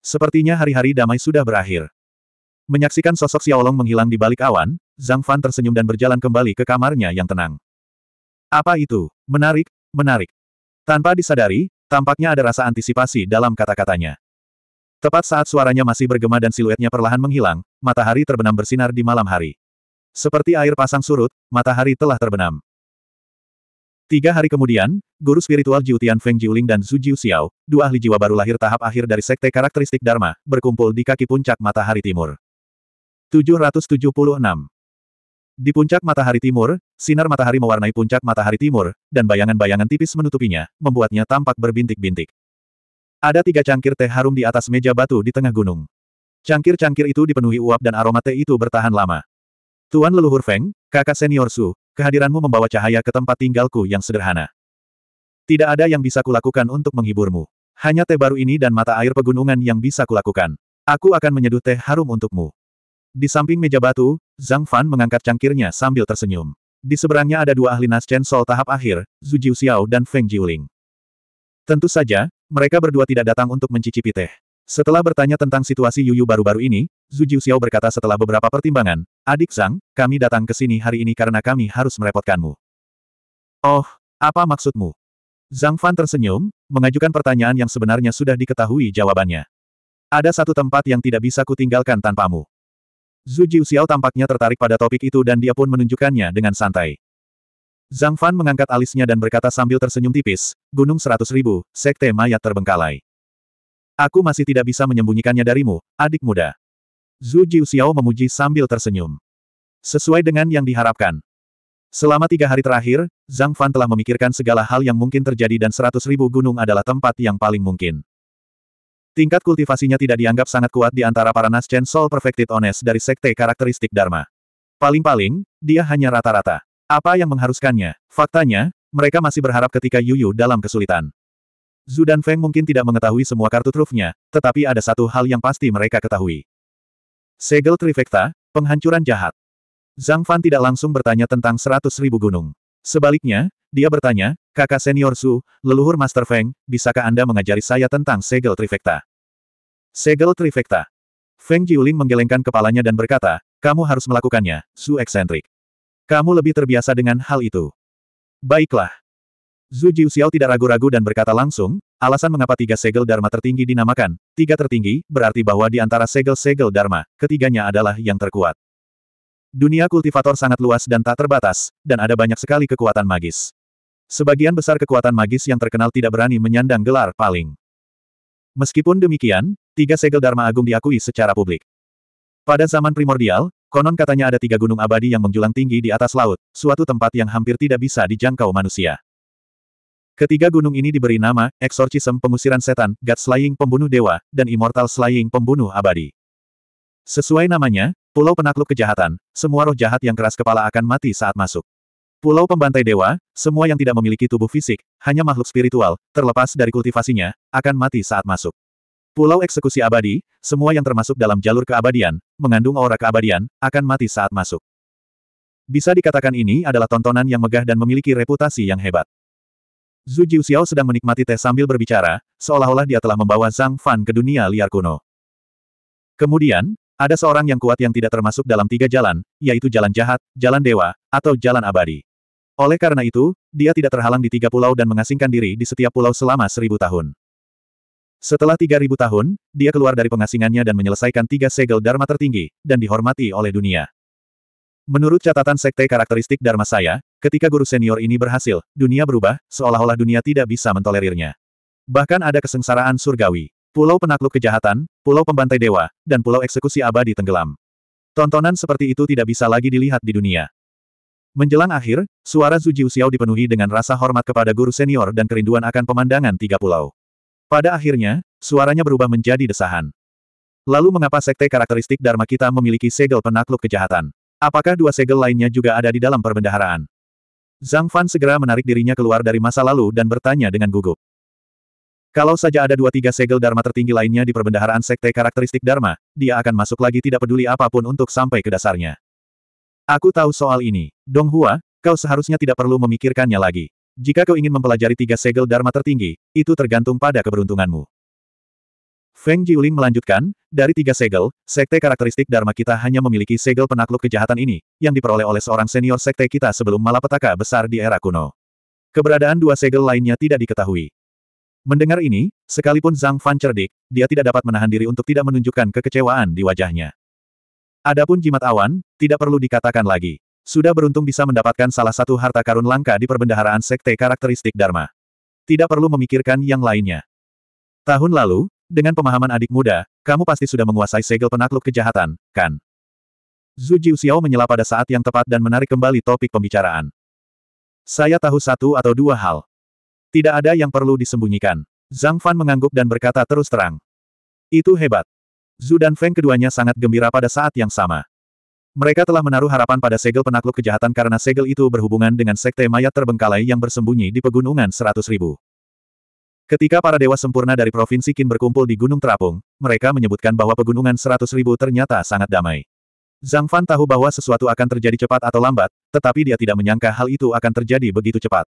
Sepertinya hari-hari damai sudah berakhir. Menyaksikan sosok Xiaolong menghilang di balik awan, Zhang Fan tersenyum dan berjalan kembali ke kamarnya yang tenang. Apa itu? Menarik, menarik. Tanpa disadari, tampaknya ada rasa antisipasi dalam kata-katanya. Tepat saat suaranya masih bergema dan siluetnya perlahan menghilang, matahari terbenam bersinar di malam hari. Seperti air pasang surut, matahari telah terbenam. Tiga hari kemudian, guru spiritual Jiu Tian Feng Jiuling dan Zhu Jiu Xiao, dua ahli jiwa baru lahir tahap akhir dari sekte karakteristik Dharma, berkumpul di kaki puncak matahari timur. 776 Di puncak matahari timur, sinar matahari mewarnai puncak matahari timur, dan bayangan-bayangan tipis menutupinya, membuatnya tampak berbintik-bintik. Ada tiga cangkir teh harum di atas meja batu di tengah gunung. Cangkir-cangkir itu dipenuhi uap dan aroma teh itu bertahan lama. Tuan leluhur Feng, kakak senior Su, kehadiranmu membawa cahaya ke tempat tinggalku yang sederhana. Tidak ada yang bisa kulakukan untuk menghiburmu. Hanya teh baru ini dan mata air pegunungan yang bisa kulakukan. Aku akan menyeduh teh harum untukmu. Di samping meja batu, Zhang Fan mengangkat cangkirnya sambil tersenyum. Di seberangnya ada dua ahli Naschen Sol tahap akhir, Zhu Xiao dan Feng Jiuling. Tentu saja, mereka berdua tidak datang untuk mencicipi teh. Setelah bertanya tentang situasi Yuyu baru-baru ini, Zhu Jiuxiao berkata setelah beberapa pertimbangan, Adik Zhang, kami datang ke sini hari ini karena kami harus merepotkanmu. Oh, apa maksudmu? Zhang Fan tersenyum, mengajukan pertanyaan yang sebenarnya sudah diketahui jawabannya. Ada satu tempat yang tidak bisa kutinggalkan tanpamu. Zhu Jiuxiao tampaknya tertarik pada topik itu dan dia pun menunjukkannya dengan santai. Zhang Fan mengangkat alisnya dan berkata sambil tersenyum tipis, Gunung Seratus Ribu, Sekte Mayat Terbengkalai. Aku masih tidak bisa menyembunyikannya darimu, adik muda. Zhu Jiuxiao memuji sambil tersenyum. Sesuai dengan yang diharapkan. Selama tiga hari terakhir, Zhang Fan telah memikirkan segala hal yang mungkin terjadi dan seratus ribu gunung adalah tempat yang paling mungkin. Tingkat kultivasinya tidak dianggap sangat kuat di antara para Naschen Soul Perfected ones dari sekte karakteristik Dharma. Paling-paling, dia hanya rata-rata. Apa yang mengharuskannya? Faktanya, mereka masih berharap ketika Yuyu dalam kesulitan. Zudan Feng mungkin tidak mengetahui semua kartu trufnya, tetapi ada satu hal yang pasti mereka ketahui. Segel Trifecta, penghancuran jahat. Zhang Fan tidak langsung bertanya tentang seratus ribu gunung. Sebaliknya, dia bertanya, kakak senior Su, leluhur Master Feng, bisakah Anda mengajari saya tentang Segel Trifecta? Segel Trifecta. Feng Jiuling menggelengkan kepalanya dan berkata, kamu harus melakukannya, Su eksentrik. Kamu lebih terbiasa dengan hal itu. Baiklah. Zhu Jiuxiao tidak ragu-ragu dan berkata langsung, alasan mengapa tiga segel Dharma tertinggi dinamakan, tiga tertinggi, berarti bahwa di antara segel-segel Dharma, ketiganya adalah yang terkuat. Dunia kultivator sangat luas dan tak terbatas, dan ada banyak sekali kekuatan magis. Sebagian besar kekuatan magis yang terkenal tidak berani menyandang gelar paling. Meskipun demikian, tiga segel Dharma Agung diakui secara publik. Pada zaman primordial, konon katanya ada tiga gunung abadi yang menjulang tinggi di atas laut, suatu tempat yang hampir tidak bisa dijangkau manusia. Ketiga gunung ini diberi nama, Exorcism Pengusiran Setan, God Slaying Pembunuh Dewa, dan Immortal Slaying Pembunuh Abadi. Sesuai namanya, Pulau Penakluk Kejahatan, semua roh jahat yang keras kepala akan mati saat masuk. Pulau Pembantai Dewa, semua yang tidak memiliki tubuh fisik, hanya makhluk spiritual, terlepas dari kultivasinya, akan mati saat masuk. Pulau Eksekusi Abadi, semua yang termasuk dalam jalur keabadian, mengandung aura keabadian, akan mati saat masuk. Bisa dikatakan ini adalah tontonan yang megah dan memiliki reputasi yang hebat. Zhu Xiao sedang menikmati teh sambil berbicara, seolah-olah dia telah membawa Zhang Fan ke dunia liar kuno. Kemudian, ada seorang yang kuat yang tidak termasuk dalam tiga jalan, yaitu jalan jahat, jalan dewa, atau jalan abadi. Oleh karena itu, dia tidak terhalang di tiga pulau dan mengasingkan diri di setiap pulau selama seribu tahun. Setelah tiga ribu tahun, dia keluar dari pengasingannya dan menyelesaikan tiga segel Dharma tertinggi, dan dihormati oleh dunia. Menurut catatan sekte karakteristik Dharma saya, Ketika guru senior ini berhasil, dunia berubah, seolah-olah dunia tidak bisa mentolerirnya. Bahkan ada kesengsaraan surgawi. Pulau penakluk kejahatan, pulau pembantai dewa, dan pulau eksekusi abadi tenggelam. Tontonan seperti itu tidak bisa lagi dilihat di dunia. Menjelang akhir, suara Zhu Jiuxiao dipenuhi dengan rasa hormat kepada guru senior dan kerinduan akan pemandangan tiga pulau. Pada akhirnya, suaranya berubah menjadi desahan. Lalu mengapa sekte karakteristik Dharma kita memiliki segel penakluk kejahatan? Apakah dua segel lainnya juga ada di dalam perbendaharaan? Zhang Fan segera menarik dirinya keluar dari masa lalu dan bertanya dengan gugup. Kalau saja ada dua tiga segel Dharma tertinggi lainnya di perbendaharaan sekte karakteristik Dharma, dia akan masuk lagi tidak peduli apapun untuk sampai ke dasarnya. Aku tahu soal ini. Dong Hua, kau seharusnya tidak perlu memikirkannya lagi. Jika kau ingin mempelajari tiga segel Dharma tertinggi, itu tergantung pada keberuntunganmu. Feng Jiuling melanjutkan, dari tiga segel, sekte karakteristik Dharma kita hanya memiliki segel penakluk kejahatan ini, yang diperoleh oleh seorang senior sekte kita sebelum malapetaka besar di era kuno. Keberadaan dua segel lainnya tidak diketahui. Mendengar ini, sekalipun Zhang Fan cerdik, dia tidak dapat menahan diri untuk tidak menunjukkan kekecewaan di wajahnya. Adapun jimat awan, tidak perlu dikatakan lagi. Sudah beruntung bisa mendapatkan salah satu harta karun langka di perbendaharaan sekte karakteristik Dharma. Tidak perlu memikirkan yang lainnya. Tahun lalu, dengan pemahaman adik muda, kamu pasti sudah menguasai segel penakluk kejahatan, kan? Zhu Xiao menyela pada saat yang tepat dan menarik kembali topik pembicaraan. Saya tahu satu atau dua hal. Tidak ada yang perlu disembunyikan. Zhang Fan mengangguk dan berkata terus terang. Itu hebat. Zhu dan Feng keduanya sangat gembira pada saat yang sama. Mereka telah menaruh harapan pada segel penakluk kejahatan karena segel itu berhubungan dengan sekte mayat terbengkalai yang bersembunyi di pegunungan seratus ribu. Ketika para dewa sempurna dari Provinsi Qin berkumpul di Gunung Terapung, mereka menyebutkan bahwa pegunungan seratus ribu ternyata sangat damai. Zhang Fan tahu bahwa sesuatu akan terjadi cepat atau lambat, tetapi dia tidak menyangka hal itu akan terjadi begitu cepat.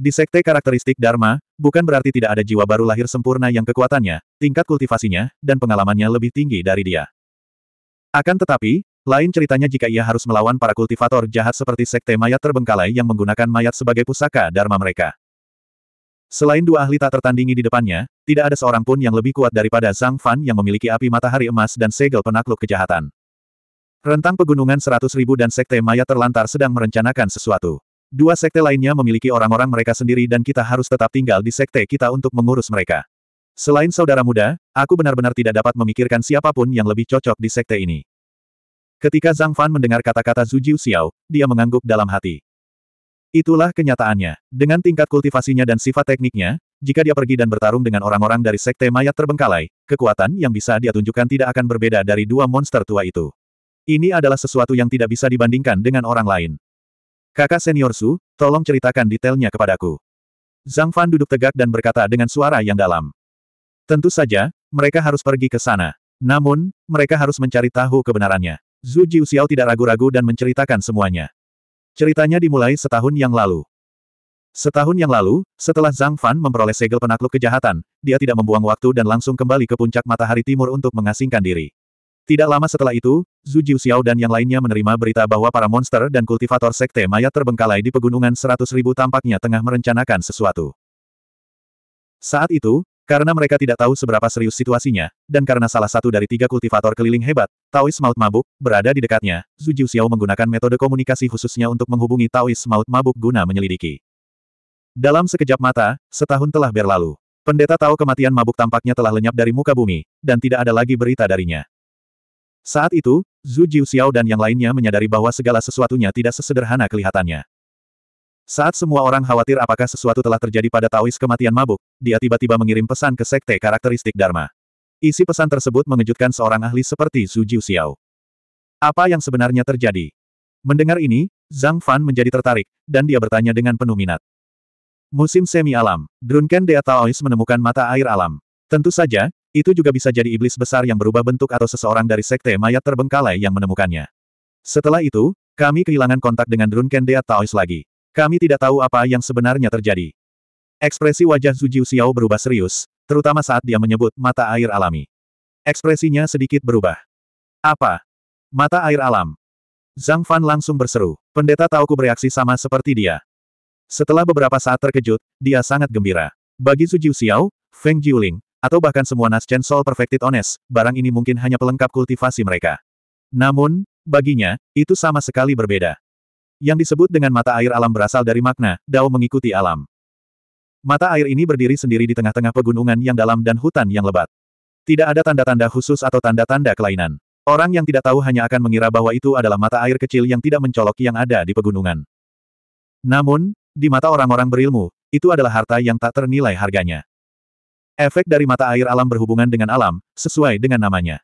Di sekte karakteristik Dharma, bukan berarti tidak ada jiwa baru lahir sempurna yang kekuatannya, tingkat kultivasinya, dan pengalamannya lebih tinggi dari dia. Akan tetapi, lain ceritanya jika ia harus melawan para kultivator jahat seperti sekte mayat terbengkalai yang menggunakan mayat sebagai pusaka Dharma mereka. Selain dua ahli tak tertandingi di depannya, tidak ada seorang pun yang lebih kuat daripada Zhang Fan yang memiliki api matahari emas dan segel penakluk kejahatan. Rentang pegunungan seratus ribu dan sekte maya terlantar sedang merencanakan sesuatu. Dua sekte lainnya memiliki orang-orang mereka sendiri dan kita harus tetap tinggal di sekte kita untuk mengurus mereka. Selain saudara muda, aku benar-benar tidak dapat memikirkan siapapun yang lebih cocok di sekte ini. Ketika Zhang Fan mendengar kata-kata Zhu Jiu Xiao, dia mengangguk dalam hati. Itulah kenyataannya. Dengan tingkat kultivasinya dan sifat tekniknya, jika dia pergi dan bertarung dengan orang-orang dari sekte mayat terbengkalai, kekuatan yang bisa dia tunjukkan tidak akan berbeda dari dua monster tua itu. Ini adalah sesuatu yang tidak bisa dibandingkan dengan orang lain. Kakak senior Su, tolong ceritakan detailnya kepadaku. Zhang Fan duduk tegak dan berkata dengan suara yang dalam. Tentu saja, mereka harus pergi ke sana. Namun, mereka harus mencari tahu kebenarannya. Zhu Jiuxiao tidak ragu-ragu dan menceritakan semuanya. Ceritanya dimulai setahun yang lalu. Setahun yang lalu, setelah Zhang Fan memperoleh segel penakluk kejahatan, dia tidak membuang waktu dan langsung kembali ke puncak matahari timur untuk mengasingkan diri. Tidak lama setelah itu, Zhu Jiuxiao dan yang lainnya menerima berita bahwa para monster dan kultivator sekte mayat terbengkalai di pegunungan seratus ribu tampaknya tengah merencanakan sesuatu. Saat itu, karena mereka tidak tahu seberapa serius situasinya, dan karena salah satu dari tiga kultivator keliling hebat, Taois Maut Mabuk, berada di dekatnya, Zhu Jiuxiao menggunakan metode komunikasi khususnya untuk menghubungi Taois Maut Mabuk guna menyelidiki. Dalam sekejap mata, setahun telah berlalu. Pendeta tahu kematian mabuk tampaknya telah lenyap dari muka bumi, dan tidak ada lagi berita darinya. Saat itu, Zhu Jiuxiao dan yang lainnya menyadari bahwa segala sesuatunya tidak sesederhana kelihatannya. Saat semua orang khawatir apakah sesuatu telah terjadi pada Taois kematian mabuk, dia tiba-tiba mengirim pesan ke sekte karakteristik Dharma. Isi pesan tersebut mengejutkan seorang ahli seperti Jiu Xiao. Apa yang sebenarnya terjadi? Mendengar ini, Zhang Fan menjadi tertarik, dan dia bertanya dengan penuh minat. Musim semi-alam, Drunken Dea Taois menemukan mata air alam. Tentu saja, itu juga bisa jadi iblis besar yang berubah bentuk atau seseorang dari sekte mayat terbengkalai yang menemukannya. Setelah itu, kami kehilangan kontak dengan Drunken Dea Taois lagi. Kami tidak tahu apa yang sebenarnya terjadi. Ekspresi wajah Zhu Xiao berubah serius, terutama saat dia menyebut mata air alami. Ekspresinya sedikit berubah. Apa? Mata air alam. Zhang Fan langsung berseru. Pendeta Tauku bereaksi sama seperti dia. Setelah beberapa saat terkejut, dia sangat gembira. Bagi Zhu Xiao, Feng Jiuling, atau bahkan semua naschen Soul Perfected Ones, barang ini mungkin hanya pelengkap kultivasi mereka. Namun, baginya, itu sama sekali berbeda. Yang disebut dengan mata air alam berasal dari makna, Dao mengikuti alam. Mata air ini berdiri sendiri di tengah-tengah pegunungan yang dalam dan hutan yang lebat. Tidak ada tanda-tanda khusus atau tanda-tanda kelainan. Orang yang tidak tahu hanya akan mengira bahwa itu adalah mata air kecil yang tidak mencolok yang ada di pegunungan. Namun, di mata orang-orang berilmu, itu adalah harta yang tak ternilai harganya. Efek dari mata air alam berhubungan dengan alam, sesuai dengan namanya.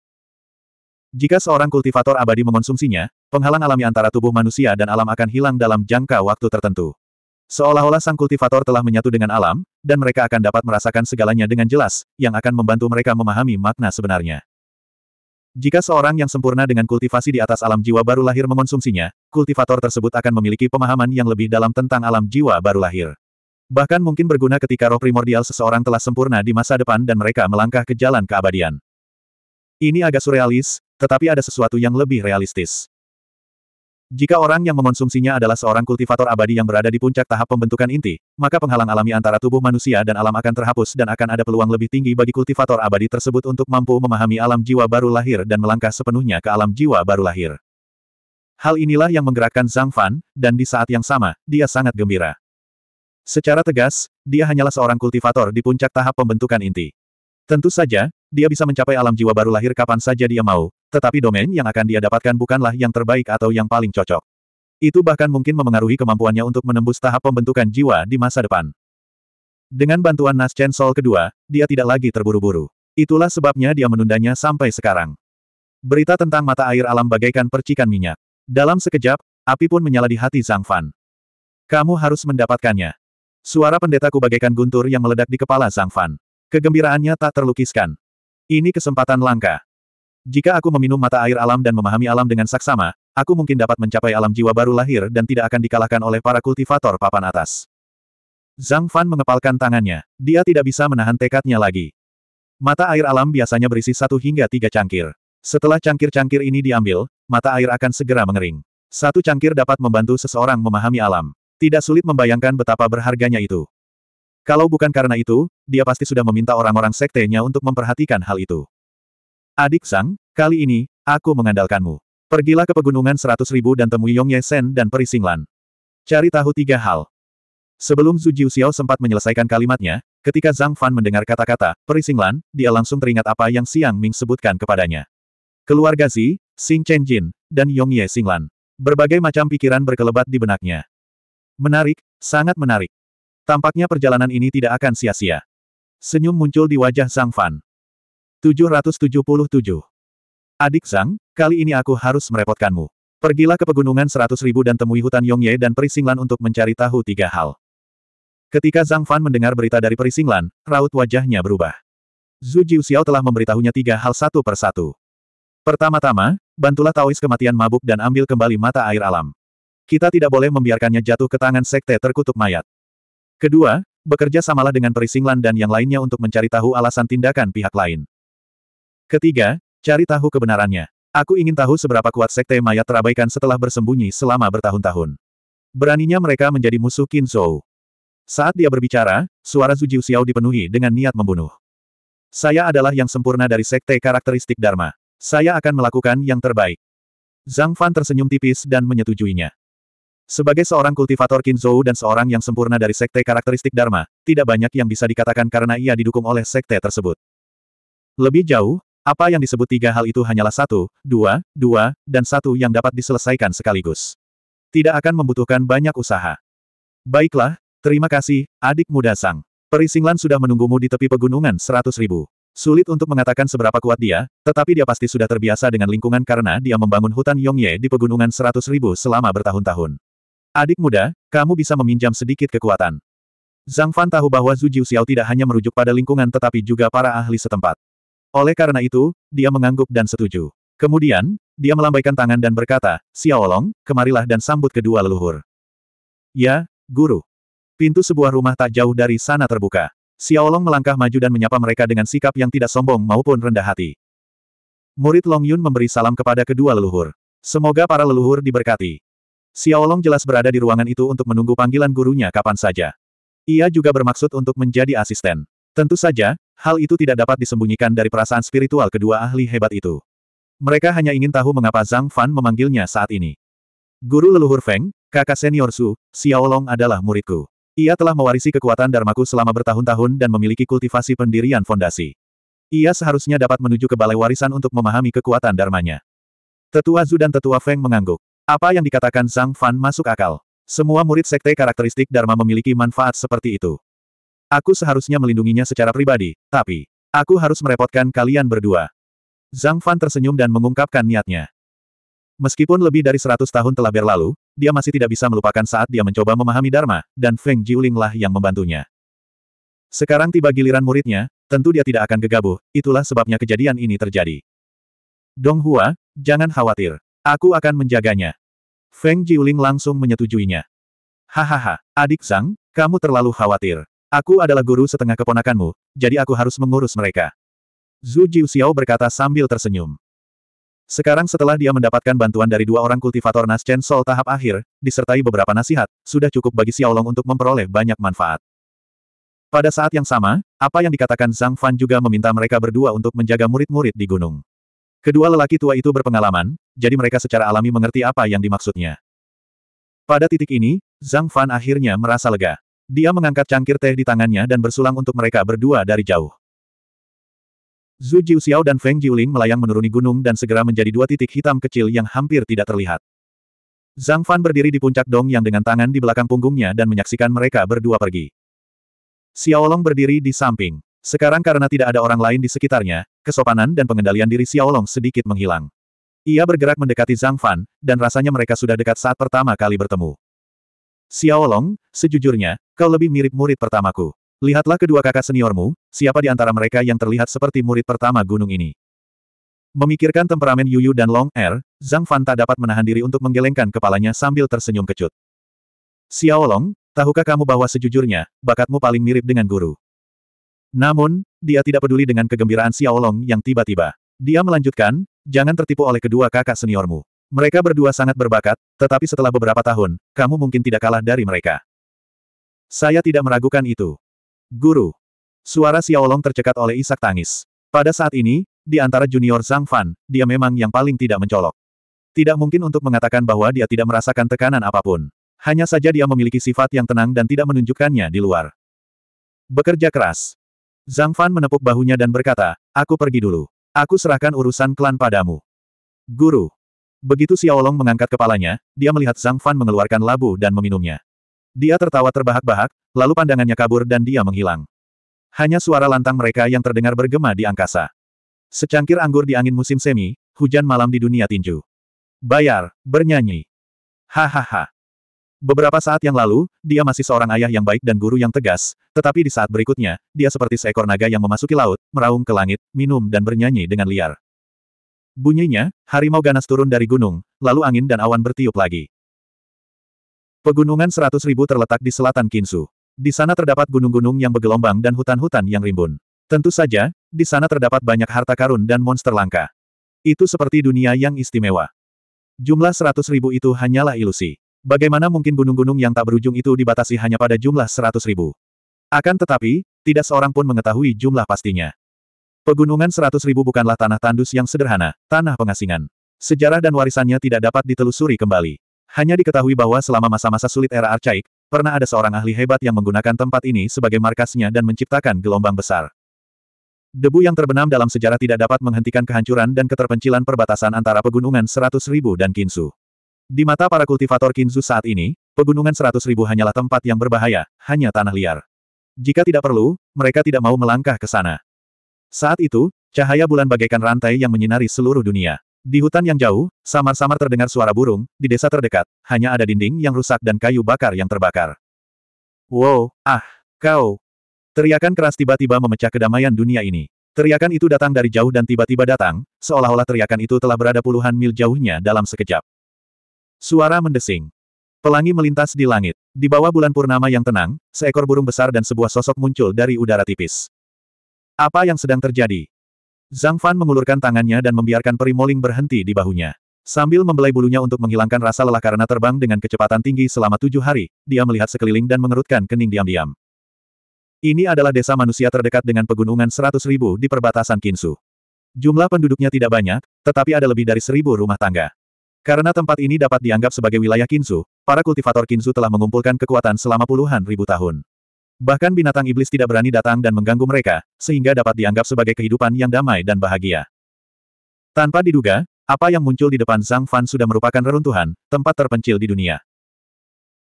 Jika seorang kultivator abadi mengonsumsinya, penghalang alami antara tubuh manusia dan alam akan hilang dalam jangka waktu tertentu. Seolah-olah sang kultivator telah menyatu dengan alam, dan mereka akan dapat merasakan segalanya dengan jelas, yang akan membantu mereka memahami makna sebenarnya. Jika seorang yang sempurna dengan kultivasi di atas alam jiwa baru lahir mengonsumsinya, kultivator tersebut akan memiliki pemahaman yang lebih dalam tentang alam jiwa baru lahir. Bahkan mungkin berguna ketika roh primordial seseorang telah sempurna di masa depan dan mereka melangkah ke jalan keabadian. Ini agak surrealis, tetapi ada sesuatu yang lebih realistis. Jika orang yang mengonsumsinya adalah seorang kultivator abadi yang berada di puncak tahap pembentukan inti, maka penghalang alami antara tubuh manusia dan alam akan terhapus dan akan ada peluang lebih tinggi bagi kultivator abadi tersebut untuk mampu memahami alam jiwa baru lahir dan melangkah sepenuhnya ke alam jiwa baru lahir. Hal inilah yang menggerakkan Zhang Fan, dan di saat yang sama, dia sangat gembira. Secara tegas, dia hanyalah seorang kultivator di puncak tahap pembentukan inti. Tentu saja, dia bisa mencapai alam jiwa baru lahir kapan saja dia mau, tetapi domain yang akan dia dapatkan bukanlah yang terbaik atau yang paling cocok. Itu bahkan mungkin memengaruhi kemampuannya untuk menembus tahap pembentukan jiwa di masa depan. Dengan bantuan Nas Chen Sol kedua, dia tidak lagi terburu-buru. Itulah sebabnya dia menundanya sampai sekarang. Berita tentang mata air alam bagaikan percikan minyak. Dalam sekejap, api pun menyala di hati Zhang Fan. Kamu harus mendapatkannya. Suara pendetaku bagaikan guntur yang meledak di kepala Zhang Fan. Kegembiraannya tak terlukiskan. Ini kesempatan langka. Jika aku meminum mata air alam dan memahami alam dengan saksama, aku mungkin dapat mencapai alam jiwa baru lahir dan tidak akan dikalahkan oleh para kultivator papan atas. Zhang Fan mengepalkan tangannya. Dia tidak bisa menahan tekadnya lagi. Mata air alam biasanya berisi satu hingga tiga cangkir. Setelah cangkir-cangkir ini diambil, mata air akan segera mengering. Satu cangkir dapat membantu seseorang memahami alam. Tidak sulit membayangkan betapa berharganya itu. Kalau bukan karena itu, dia pasti sudah meminta orang-orang sektenya untuk memperhatikan hal itu. Adik Sang, kali ini, aku mengandalkanmu. Pergilah ke Pegunungan Seratus Ribu dan temui Yong Sen dan Peri Singlan. Cari tahu tiga hal. Sebelum Zhu Jiuxiao sempat menyelesaikan kalimatnya, ketika Zhang Fan mendengar kata-kata, Peri Singlan, dia langsung teringat apa yang Siang Ming sebutkan kepadanya. Keluarga Zi, Xing Chen Jin, dan Yong Ye Singlan. Berbagai macam pikiran berkelebat di benaknya. Menarik, sangat menarik. Tampaknya perjalanan ini tidak akan sia-sia. Senyum muncul di wajah Zhang Fan. 777. Adik Zhang, kali ini aku harus merepotkanmu. Pergilah ke pegunungan seratus ribu dan temui hutan Yongye dan Perisinglan untuk mencari tahu tiga hal. Ketika Zhang Fan mendengar berita dari Perisinglan, raut wajahnya berubah. Zhu Xiao telah memberitahunya tiga hal satu per satu. Pertama-tama, bantulah Taois kematian mabuk dan ambil kembali mata air alam. Kita tidak boleh membiarkannya jatuh ke tangan sekte terkutuk mayat. Kedua, bekerja samalah dengan Perisinglan dan yang lainnya untuk mencari tahu alasan tindakan pihak lain. Ketiga, cari tahu kebenarannya. Aku ingin tahu seberapa kuat sekte mayat terabaikan setelah bersembunyi selama bertahun-tahun. Beraninya mereka menjadi musuh Qin Zhou. Saat dia berbicara, suara Zhu Jiuxiao dipenuhi dengan niat membunuh. Saya adalah yang sempurna dari sekte karakteristik Dharma. Saya akan melakukan yang terbaik. Zhang Fan tersenyum tipis dan menyetujuinya. Sebagai seorang kultivator Zhou dan seorang yang sempurna dari sekte karakteristik Dharma, tidak banyak yang bisa dikatakan karena ia didukung oleh sekte tersebut. Lebih jauh, apa yang disebut tiga hal itu hanyalah satu, dua, dua, dan satu yang dapat diselesaikan sekaligus. Tidak akan membutuhkan banyak usaha. Baiklah, terima kasih, adik muda sang. Perisinglan sudah menunggumu di tepi pegunungan seratus ribu. Sulit untuk mengatakan seberapa kuat dia, tetapi dia pasti sudah terbiasa dengan lingkungan karena dia membangun hutan Yongye di pegunungan seratus ribu selama bertahun-tahun. Adik muda, kamu bisa meminjam sedikit kekuatan. Zhang Fan tahu bahwa Zhu Jiuxiao tidak hanya merujuk pada lingkungan tetapi juga para ahli setempat. Oleh karena itu, dia mengangguk dan setuju. Kemudian, dia melambaikan tangan dan berkata, Xiaolong, kemarilah dan sambut kedua leluhur. Ya, guru. Pintu sebuah rumah tak jauh dari sana terbuka. Xiaolong melangkah maju dan menyapa mereka dengan sikap yang tidak sombong maupun rendah hati. Murid Long Yun memberi salam kepada kedua leluhur. Semoga para leluhur diberkati. Xiaolong jelas berada di ruangan itu untuk menunggu panggilan gurunya kapan saja. Ia juga bermaksud untuk menjadi asisten. Tentu saja, hal itu tidak dapat disembunyikan dari perasaan spiritual kedua ahli hebat itu. Mereka hanya ingin tahu mengapa Zhang Fan memanggilnya saat ini. Guru leluhur Feng, kakak senior Su, Xiao Long adalah muridku. Ia telah mewarisi kekuatan darmaku selama bertahun-tahun dan memiliki kultivasi pendirian fondasi. Ia seharusnya dapat menuju ke balai warisan untuk memahami kekuatan darmanya. Tetua Zhu dan Tetua Feng mengangguk. Apa yang dikatakan Zhang Fan masuk akal. Semua murid sekte karakteristik Dharma memiliki manfaat seperti itu. Aku seharusnya melindunginya secara pribadi, tapi aku harus merepotkan kalian berdua. Zhang Fan tersenyum dan mengungkapkan niatnya. Meskipun lebih dari seratus tahun telah berlalu, dia masih tidak bisa melupakan saat dia mencoba memahami Dharma, dan Feng Jiuling lah yang membantunya. Sekarang tiba giliran muridnya, tentu dia tidak akan gegabah, itulah sebabnya kejadian ini terjadi. Dong Hua, jangan khawatir. Aku akan menjaganya. Feng Jiuling langsung menyetujuinya. Hahaha, adik Zhang, kamu terlalu khawatir. Aku adalah guru setengah keponakanmu, jadi aku harus mengurus mereka. Zhu Jiuxiao berkata sambil tersenyum. Sekarang setelah dia mendapatkan bantuan dari dua orang kultivator naschen Sol tahap akhir, disertai beberapa nasihat, sudah cukup bagi Xiaolong untuk memperoleh banyak manfaat. Pada saat yang sama, apa yang dikatakan Zhang Fan juga meminta mereka berdua untuk menjaga murid-murid di gunung. Kedua lelaki tua itu berpengalaman, jadi mereka secara alami mengerti apa yang dimaksudnya. Pada titik ini, Zhang Fan akhirnya merasa lega. Dia mengangkat cangkir teh di tangannya dan bersulang untuk mereka berdua dari jauh. Zhu Xiao dan Feng Jiuling melayang menuruni gunung dan segera menjadi dua titik hitam kecil yang hampir tidak terlihat. Zhang Fan berdiri di puncak dong yang dengan tangan di belakang punggungnya dan menyaksikan mereka berdua pergi. Xiaolong berdiri di samping. Sekarang karena tidak ada orang lain di sekitarnya, kesopanan dan pengendalian diri Xiaolong sedikit menghilang. Ia bergerak mendekati Zhang Fan, dan rasanya mereka sudah dekat saat pertama kali bertemu. Xiaolong, sejujurnya, kau lebih mirip murid pertamaku. Lihatlah kedua kakak seniormu, siapa di antara mereka yang terlihat seperti murid pertama gunung ini. Memikirkan temperamen Yuyu dan Long Er, Zhang Fan tak dapat menahan diri untuk menggelengkan kepalanya sambil tersenyum kecut. Xiaolong, tahukah kamu bahwa sejujurnya, bakatmu paling mirip dengan guru? Namun, dia tidak peduli dengan kegembiraan Xiaolong yang tiba-tiba. Dia melanjutkan, jangan tertipu oleh kedua kakak seniormu. Mereka berdua sangat berbakat, tetapi setelah beberapa tahun, kamu mungkin tidak kalah dari mereka. Saya tidak meragukan itu. Guru. Suara Xiaolong tercekat oleh isak tangis. Pada saat ini, di antara junior Zhang Fan, dia memang yang paling tidak mencolok. Tidak mungkin untuk mengatakan bahwa dia tidak merasakan tekanan apapun. Hanya saja dia memiliki sifat yang tenang dan tidak menunjukkannya di luar. Bekerja keras. Zhang Fan menepuk bahunya dan berkata, aku pergi dulu. Aku serahkan urusan klan padamu. Guru. Begitu Xiaolong mengangkat kepalanya, dia melihat Zhang Fan mengeluarkan labu dan meminumnya. Dia tertawa terbahak-bahak, lalu pandangannya kabur dan dia menghilang. Hanya suara lantang mereka yang terdengar bergema di angkasa. Secangkir anggur di angin musim semi, hujan malam di dunia tinju. Bayar, bernyanyi. Hahaha. Beberapa saat yang lalu, dia masih seorang ayah yang baik dan guru yang tegas, tetapi di saat berikutnya, dia seperti seekor naga yang memasuki laut, meraung ke langit, minum dan bernyanyi dengan liar. Bunyinya, harimau ganas turun dari gunung, lalu angin dan awan bertiup lagi. Pegunungan seratus ribu terletak di selatan Kinsu. Di sana terdapat gunung-gunung yang bergelombang dan hutan-hutan yang rimbun. Tentu saja, di sana terdapat banyak harta karun dan monster langka. Itu seperti dunia yang istimewa. Jumlah seratus ribu itu hanyalah ilusi. Bagaimana mungkin gunung-gunung yang tak berujung itu dibatasi hanya pada jumlah seratus ribu? Akan tetapi, tidak seorang pun mengetahui jumlah pastinya. Pegunungan seratus ribu bukanlah tanah tandus yang sederhana, tanah pengasingan. Sejarah dan warisannya tidak dapat ditelusuri kembali. Hanya diketahui bahwa selama masa-masa sulit era arcaik, pernah ada seorang ahli hebat yang menggunakan tempat ini sebagai markasnya dan menciptakan gelombang besar. Debu yang terbenam dalam sejarah tidak dapat menghentikan kehancuran dan keterpencilan perbatasan antara pegunungan seratus ribu dan Kinsu. Di mata para kultivator Kinsu saat ini, pegunungan seratus ribu hanyalah tempat yang berbahaya, hanya tanah liar. Jika tidak perlu, mereka tidak mau melangkah ke sana. Saat itu, cahaya bulan bagaikan rantai yang menyinari seluruh dunia. Di hutan yang jauh, samar-samar terdengar suara burung, di desa terdekat, hanya ada dinding yang rusak dan kayu bakar yang terbakar. Wow, ah, kau. Teriakan keras tiba-tiba memecah kedamaian dunia ini. Teriakan itu datang dari jauh dan tiba-tiba datang, seolah-olah teriakan itu telah berada puluhan mil jauhnya dalam sekejap. Suara mendesing. Pelangi melintas di langit. Di bawah bulan purnama yang tenang, seekor burung besar dan sebuah sosok muncul dari udara tipis. Apa yang sedang terjadi? Zhang Fan mengulurkan tangannya dan membiarkan peri moling berhenti di bahunya. Sambil membelai bulunya untuk menghilangkan rasa lelah karena terbang dengan kecepatan tinggi selama tujuh hari, dia melihat sekeliling dan mengerutkan kening diam-diam. Ini adalah desa manusia terdekat dengan pegunungan seratus ribu di perbatasan Kinsu. Jumlah penduduknya tidak banyak, tetapi ada lebih dari seribu rumah tangga. Karena tempat ini dapat dianggap sebagai wilayah Kinsu, para kultivator Kinsu telah mengumpulkan kekuatan selama puluhan ribu tahun. Bahkan binatang iblis tidak berani datang dan mengganggu mereka, sehingga dapat dianggap sebagai kehidupan yang damai dan bahagia. Tanpa diduga, apa yang muncul di depan Zhang Fan sudah merupakan reruntuhan, tempat terpencil di dunia.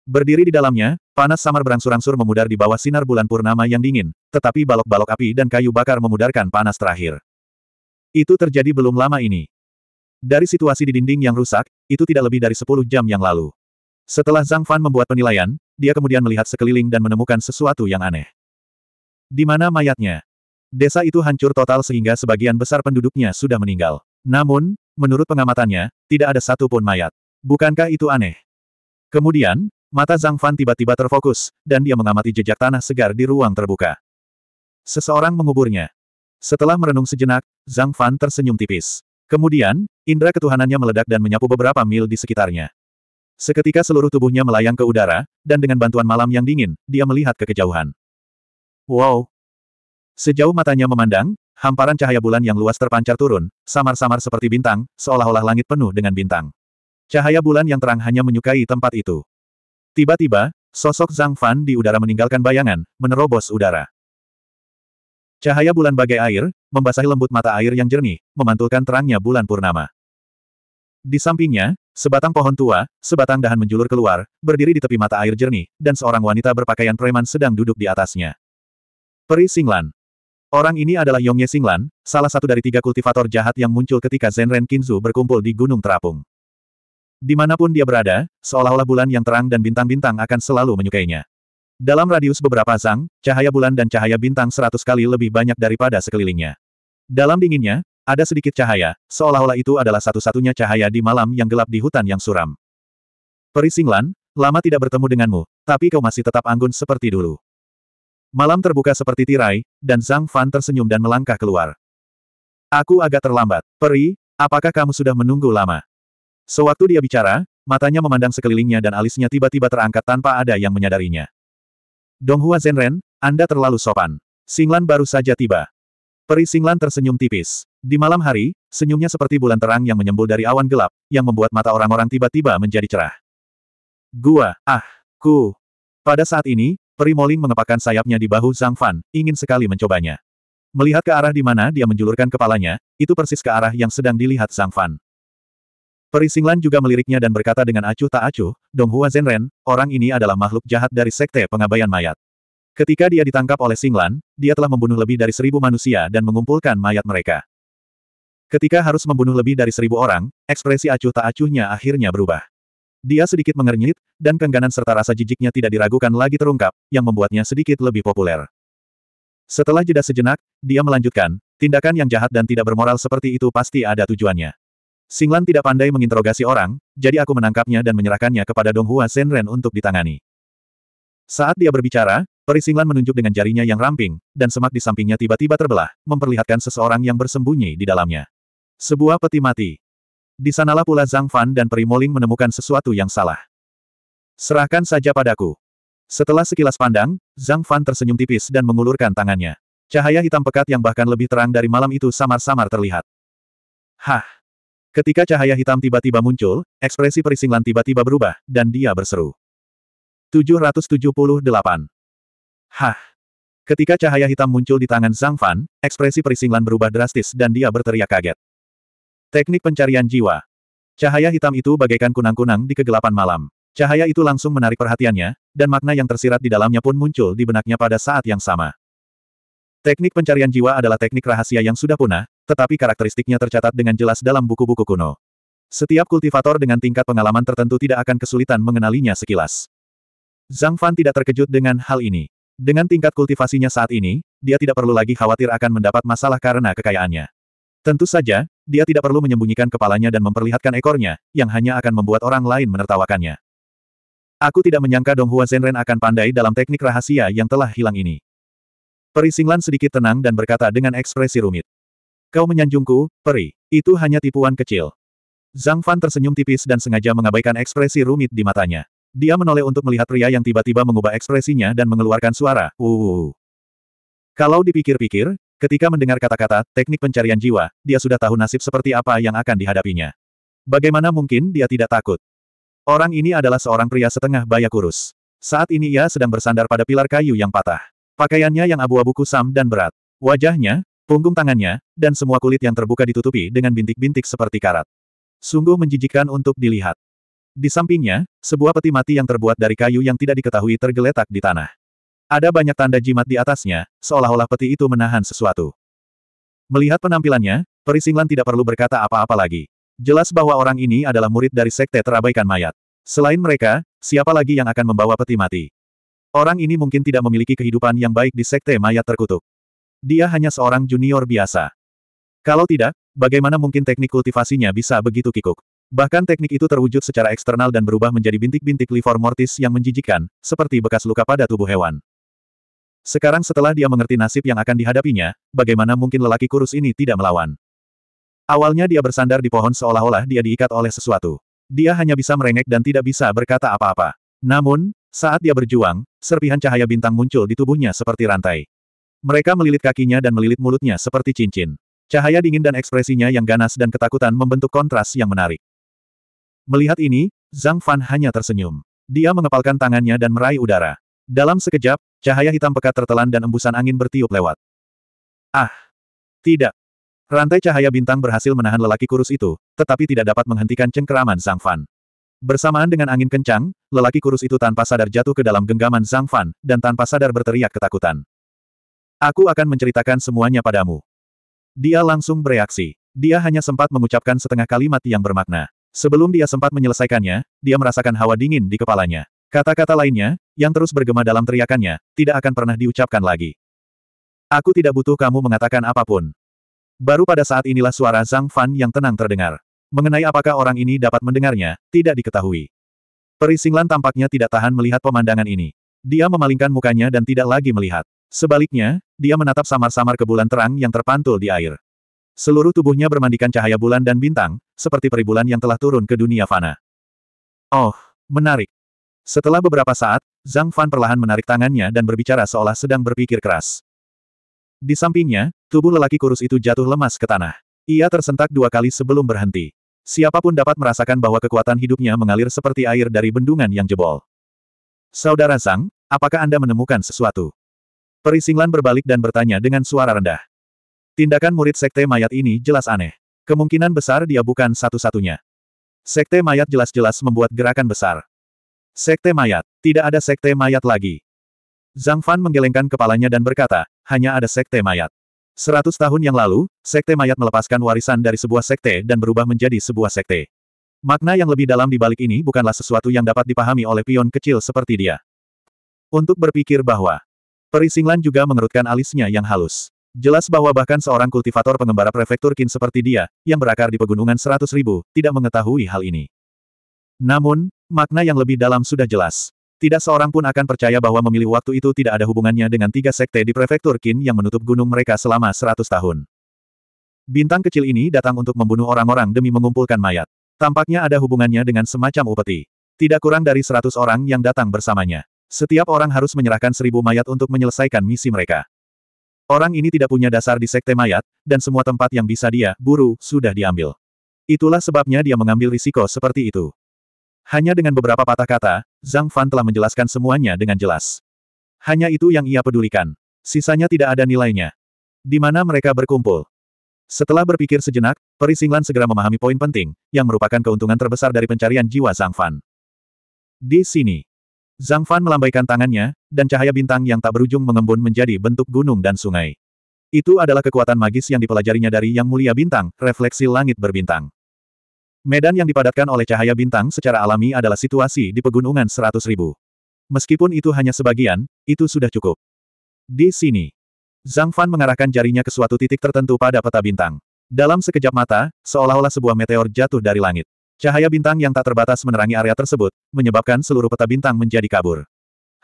Berdiri di dalamnya, panas samar berangsur-angsur memudar di bawah sinar bulan purnama yang dingin, tetapi balok-balok api dan kayu bakar memudarkan panas terakhir. Itu terjadi belum lama ini. Dari situasi di dinding yang rusak, itu tidak lebih dari 10 jam yang lalu. Setelah Zhang Fan membuat penilaian, dia kemudian melihat sekeliling dan menemukan sesuatu yang aneh. Di mana mayatnya? Desa itu hancur total sehingga sebagian besar penduduknya sudah meninggal. Namun, menurut pengamatannya, tidak ada satupun mayat. Bukankah itu aneh? Kemudian, mata Zhang Fan tiba-tiba terfokus, dan dia mengamati jejak tanah segar di ruang terbuka. Seseorang menguburnya. Setelah merenung sejenak, Zhang Fan tersenyum tipis. Kemudian, indera ketuhanannya meledak dan menyapu beberapa mil di sekitarnya. Seketika seluruh tubuhnya melayang ke udara, dan dengan bantuan malam yang dingin, dia melihat ke kejauhan. Wow! Sejauh matanya memandang, hamparan cahaya bulan yang luas terpancar turun, samar-samar seperti bintang, seolah-olah langit penuh dengan bintang. Cahaya bulan yang terang hanya menyukai tempat itu. Tiba-tiba, sosok Zhang Fan di udara meninggalkan bayangan, menerobos udara. Cahaya bulan bagai air, membasahi lembut mata air yang jernih, memantulkan terangnya bulan purnama. Di sampingnya, Sebatang pohon tua, sebatang dahan menjulur keluar, berdiri di tepi mata air jernih, dan seorang wanita berpakaian preman sedang duduk di atasnya. Peri Singlan. Orang ini adalah Yongye Singlan, salah satu dari tiga kultivator jahat yang muncul ketika Zenren Kinzu berkumpul di Gunung Terapung. Dimanapun dia berada, seolah-olah bulan yang terang dan bintang-bintang akan selalu menyukainya. Dalam radius beberapa zang, cahaya bulan dan cahaya bintang seratus kali lebih banyak daripada sekelilingnya. Dalam dinginnya, ada sedikit cahaya, seolah-olah itu adalah satu-satunya cahaya di malam yang gelap di hutan yang suram. Perisinglan, lama tidak bertemu denganmu, tapi kau masih tetap anggun seperti dulu. Malam terbuka seperti tirai, dan Zhang Fan tersenyum dan melangkah keluar. Aku agak terlambat. Peri, apakah kamu sudah menunggu lama? Sewaktu dia bicara, matanya memandang sekelilingnya dan alisnya tiba-tiba terangkat tanpa ada yang menyadarinya. Donghua Zhenren, Anda terlalu sopan. Singlan baru saja tiba. Peri Singlan tersenyum tipis. Di malam hari, senyumnya seperti bulan terang yang menyembul dari awan gelap, yang membuat mata orang-orang tiba-tiba menjadi cerah. Gua, ah, ku. Pada saat ini, peri Moling mengepakkan sayapnya di bahu Zhang Fan, ingin sekali mencobanya. Melihat ke arah di mana dia menjulurkan kepalanya, itu persis ke arah yang sedang dilihat Zhang Fan. Peri Singlan juga meliriknya dan berkata dengan acuh tak acuh, Dong Hua Zhenren, orang ini adalah makhluk jahat dari sekte pengabaian mayat. Ketika dia ditangkap oleh Singlan, dia telah membunuh lebih dari seribu manusia dan mengumpulkan mayat mereka. Ketika harus membunuh lebih dari seribu orang, ekspresi acuh tak acuhnya akhirnya berubah. Dia sedikit mengernyit, dan kengganan serta rasa jijiknya tidak diragukan lagi terungkap, yang membuatnya sedikit lebih populer. Setelah jeda sejenak, dia melanjutkan, tindakan yang jahat dan tidak bermoral seperti itu pasti ada tujuannya. Singlan tidak pandai menginterogasi orang, jadi aku menangkapnya dan menyerahkannya kepada Donghua Senren untuk ditangani. Saat dia berbicara, peri Singlan menunjuk dengan jarinya yang ramping, dan semak di sampingnya tiba-tiba terbelah, memperlihatkan seseorang yang bersembunyi di dalamnya. Sebuah peti mati. Di sanalah pula Zhang Fan dan Perimoling menemukan sesuatu yang salah. Serahkan saja padaku. Setelah sekilas pandang, Zhang Fan tersenyum tipis dan mengulurkan tangannya. Cahaya hitam pekat yang bahkan lebih terang dari malam itu samar-samar terlihat. Hah! Ketika cahaya hitam tiba-tiba muncul, ekspresi perisinglan tiba-tiba berubah, dan dia berseru. 778. Hah! Ketika cahaya hitam muncul di tangan Zhang Fan, ekspresi perisinglan berubah drastis dan dia berteriak kaget. Teknik pencarian jiwa. Cahaya hitam itu bagaikan kunang-kunang di kegelapan malam. Cahaya itu langsung menarik perhatiannya, dan makna yang tersirat di dalamnya pun muncul di benaknya pada saat yang sama. Teknik pencarian jiwa adalah teknik rahasia yang sudah punah, tetapi karakteristiknya tercatat dengan jelas dalam buku-buku kuno. Setiap kultivator dengan tingkat pengalaman tertentu tidak akan kesulitan mengenalinya sekilas. Zhang Fan tidak terkejut dengan hal ini. Dengan tingkat kultivasinya saat ini, dia tidak perlu lagi khawatir akan mendapat masalah karena kekayaannya. Tentu saja, dia tidak perlu menyembunyikan kepalanya dan memperlihatkan ekornya, yang hanya akan membuat orang lain menertawakannya. Aku tidak menyangka Dong Hua Zenren akan pandai dalam teknik rahasia yang telah hilang ini. Peri Singlan sedikit tenang dan berkata dengan ekspresi rumit. Kau menyanjungku, peri. Itu hanya tipuan kecil. Zhang Fan tersenyum tipis dan sengaja mengabaikan ekspresi rumit di matanya. Dia menoleh untuk melihat pria yang tiba-tiba mengubah ekspresinya dan mengeluarkan suara, wuuu. Kalau dipikir-pikir, Ketika mendengar kata-kata, teknik pencarian jiwa, dia sudah tahu nasib seperti apa yang akan dihadapinya. Bagaimana mungkin dia tidak takut? Orang ini adalah seorang pria setengah baya kurus. Saat ini ia sedang bersandar pada pilar kayu yang patah. Pakaiannya yang abu-abu kusam dan berat. Wajahnya, punggung tangannya, dan semua kulit yang terbuka ditutupi dengan bintik-bintik seperti karat. Sungguh menjijikkan untuk dilihat. Di sampingnya, sebuah peti mati yang terbuat dari kayu yang tidak diketahui tergeletak di tanah. Ada banyak tanda jimat di atasnya, seolah-olah peti itu menahan sesuatu. Melihat penampilannya, Perisinglan tidak perlu berkata apa-apa lagi. Jelas bahwa orang ini adalah murid dari sekte terabaikan mayat. Selain mereka, siapa lagi yang akan membawa peti mati? Orang ini mungkin tidak memiliki kehidupan yang baik di sekte mayat terkutuk. Dia hanya seorang junior biasa. Kalau tidak, bagaimana mungkin teknik kultivasinya bisa begitu kikuk? Bahkan teknik itu terwujud secara eksternal dan berubah menjadi bintik-bintik livor mortis yang menjijikan, seperti bekas luka pada tubuh hewan. Sekarang setelah dia mengerti nasib yang akan dihadapinya, bagaimana mungkin lelaki kurus ini tidak melawan? Awalnya dia bersandar di pohon seolah-olah dia diikat oleh sesuatu. Dia hanya bisa merengek dan tidak bisa berkata apa-apa. Namun, saat dia berjuang, serpihan cahaya bintang muncul di tubuhnya seperti rantai. Mereka melilit kakinya dan melilit mulutnya seperti cincin. Cahaya dingin dan ekspresinya yang ganas dan ketakutan membentuk kontras yang menarik. Melihat ini, Zhang Fan hanya tersenyum. Dia mengepalkan tangannya dan meraih udara. Dalam sekejap, cahaya hitam pekat tertelan dan embusan angin bertiup lewat. Ah! Tidak! Rantai cahaya bintang berhasil menahan lelaki kurus itu, tetapi tidak dapat menghentikan cengkeraman Zhang Fan. Bersamaan dengan angin kencang, lelaki kurus itu tanpa sadar jatuh ke dalam genggaman Zhang Fan, dan tanpa sadar berteriak ketakutan. Aku akan menceritakan semuanya padamu. Dia langsung bereaksi. Dia hanya sempat mengucapkan setengah kalimat yang bermakna. Sebelum dia sempat menyelesaikannya, dia merasakan hawa dingin di kepalanya. Kata-kata lainnya, yang terus bergema dalam teriakannya, tidak akan pernah diucapkan lagi. Aku tidak butuh kamu mengatakan apapun. Baru pada saat inilah suara Zhang Fan yang tenang terdengar. Mengenai apakah orang ini dapat mendengarnya, tidak diketahui. Perisinglan tampaknya tidak tahan melihat pemandangan ini. Dia memalingkan mukanya dan tidak lagi melihat. Sebaliknya, dia menatap samar-samar ke bulan terang yang terpantul di air. Seluruh tubuhnya bermandikan cahaya bulan dan bintang, seperti peribulan yang telah turun ke dunia fana. Oh, menarik. Setelah beberapa saat, Zhang Fan perlahan menarik tangannya dan berbicara seolah sedang berpikir keras. Di sampingnya, tubuh lelaki kurus itu jatuh lemas ke tanah. Ia tersentak dua kali sebelum berhenti. Siapapun dapat merasakan bahwa kekuatan hidupnya mengalir seperti air dari bendungan yang jebol. Saudara Zhang, apakah Anda menemukan sesuatu? Perisinglan berbalik dan bertanya dengan suara rendah. Tindakan murid sekte mayat ini jelas aneh. Kemungkinan besar dia bukan satu-satunya. Sekte mayat jelas-jelas membuat gerakan besar. Sekte mayat. Tidak ada sekte mayat lagi. Zhang Fan menggelengkan kepalanya dan berkata, hanya ada sekte mayat. Seratus tahun yang lalu, sekte mayat melepaskan warisan dari sebuah sekte dan berubah menjadi sebuah sekte. Makna yang lebih dalam di balik ini bukanlah sesuatu yang dapat dipahami oleh pion kecil seperti dia. Untuk berpikir bahwa Perisinglan juga mengerutkan alisnya yang halus. Jelas bahwa bahkan seorang kultivator pengembara prefektur Qin seperti dia, yang berakar di pegunungan seratus ribu, tidak mengetahui hal ini. Namun, makna yang lebih dalam sudah jelas. Tidak seorang pun akan percaya bahwa memilih waktu itu tidak ada hubungannya dengan tiga sekte di prefektur Qin yang menutup gunung mereka selama seratus tahun. Bintang kecil ini datang untuk membunuh orang-orang demi mengumpulkan mayat. Tampaknya ada hubungannya dengan semacam upeti. Tidak kurang dari seratus orang yang datang bersamanya. Setiap orang harus menyerahkan seribu mayat untuk menyelesaikan misi mereka. Orang ini tidak punya dasar di sekte mayat, dan semua tempat yang bisa dia buru sudah diambil. Itulah sebabnya dia mengambil risiko seperti itu. Hanya dengan beberapa patah kata, Zhang Fan telah menjelaskan semuanya dengan jelas. Hanya itu yang ia pedulikan. Sisanya tidak ada nilainya. Di mana mereka berkumpul? Setelah berpikir sejenak, Perisinglan segera memahami poin penting, yang merupakan keuntungan terbesar dari pencarian jiwa Zhang Fan. Di sini, Zhang Fan melambaikan tangannya, dan cahaya bintang yang tak berujung mengembun menjadi bentuk gunung dan sungai. Itu adalah kekuatan magis yang dipelajarinya dari Yang Mulia Bintang, refleksi langit berbintang. Medan yang dipadatkan oleh cahaya bintang secara alami adalah situasi di pegunungan seratus ribu. Meskipun itu hanya sebagian, itu sudah cukup. Di sini, Zhang Fan mengarahkan jarinya ke suatu titik tertentu pada peta bintang. Dalam sekejap mata, seolah-olah sebuah meteor jatuh dari langit. Cahaya bintang yang tak terbatas menerangi area tersebut, menyebabkan seluruh peta bintang menjadi kabur.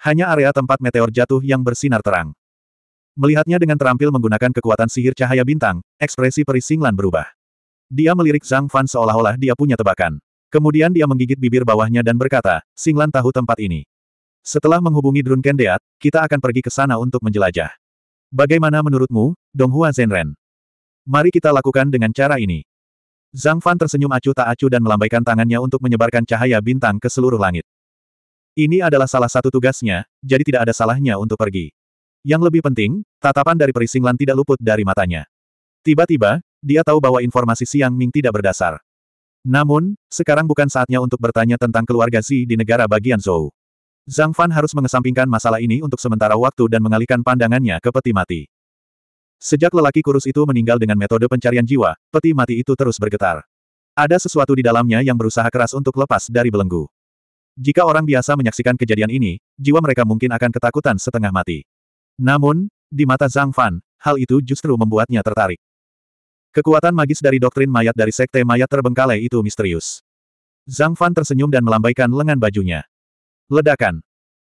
Hanya area tempat meteor jatuh yang bersinar terang. Melihatnya dengan terampil menggunakan kekuatan sihir cahaya bintang, ekspresi Perisinglan berubah. Dia melirik Zhang Fan seolah-olah dia punya tebakan. Kemudian dia menggigit bibir bawahnya dan berkata, Singlan tahu tempat ini. Setelah menghubungi Drun Kendeat, kita akan pergi ke sana untuk menjelajah. Bagaimana menurutmu, Donghua Zenren? Mari kita lakukan dengan cara ini. Zhang Fan tersenyum acuh tak acuh dan melambaikan tangannya untuk menyebarkan cahaya bintang ke seluruh langit. Ini adalah salah satu tugasnya, jadi tidak ada salahnya untuk pergi. Yang lebih penting, tatapan dari Perisinglan tidak luput dari matanya. Tiba-tiba, dia tahu bahwa informasi Siang Ming tidak berdasar. Namun, sekarang bukan saatnya untuk bertanya tentang keluarga Xi di negara bagian Zhou. Zhang Fan harus mengesampingkan masalah ini untuk sementara waktu dan mengalihkan pandangannya ke peti mati. Sejak lelaki kurus itu meninggal dengan metode pencarian jiwa, peti mati itu terus bergetar. Ada sesuatu di dalamnya yang berusaha keras untuk lepas dari belenggu. Jika orang biasa menyaksikan kejadian ini, jiwa mereka mungkin akan ketakutan setengah mati. Namun, di mata Zhang Fan, hal itu justru membuatnya tertarik. Kekuatan magis dari doktrin mayat dari sekte mayat terbengkalai itu misterius. Zhang Fan tersenyum dan melambaikan lengan bajunya. Ledakan.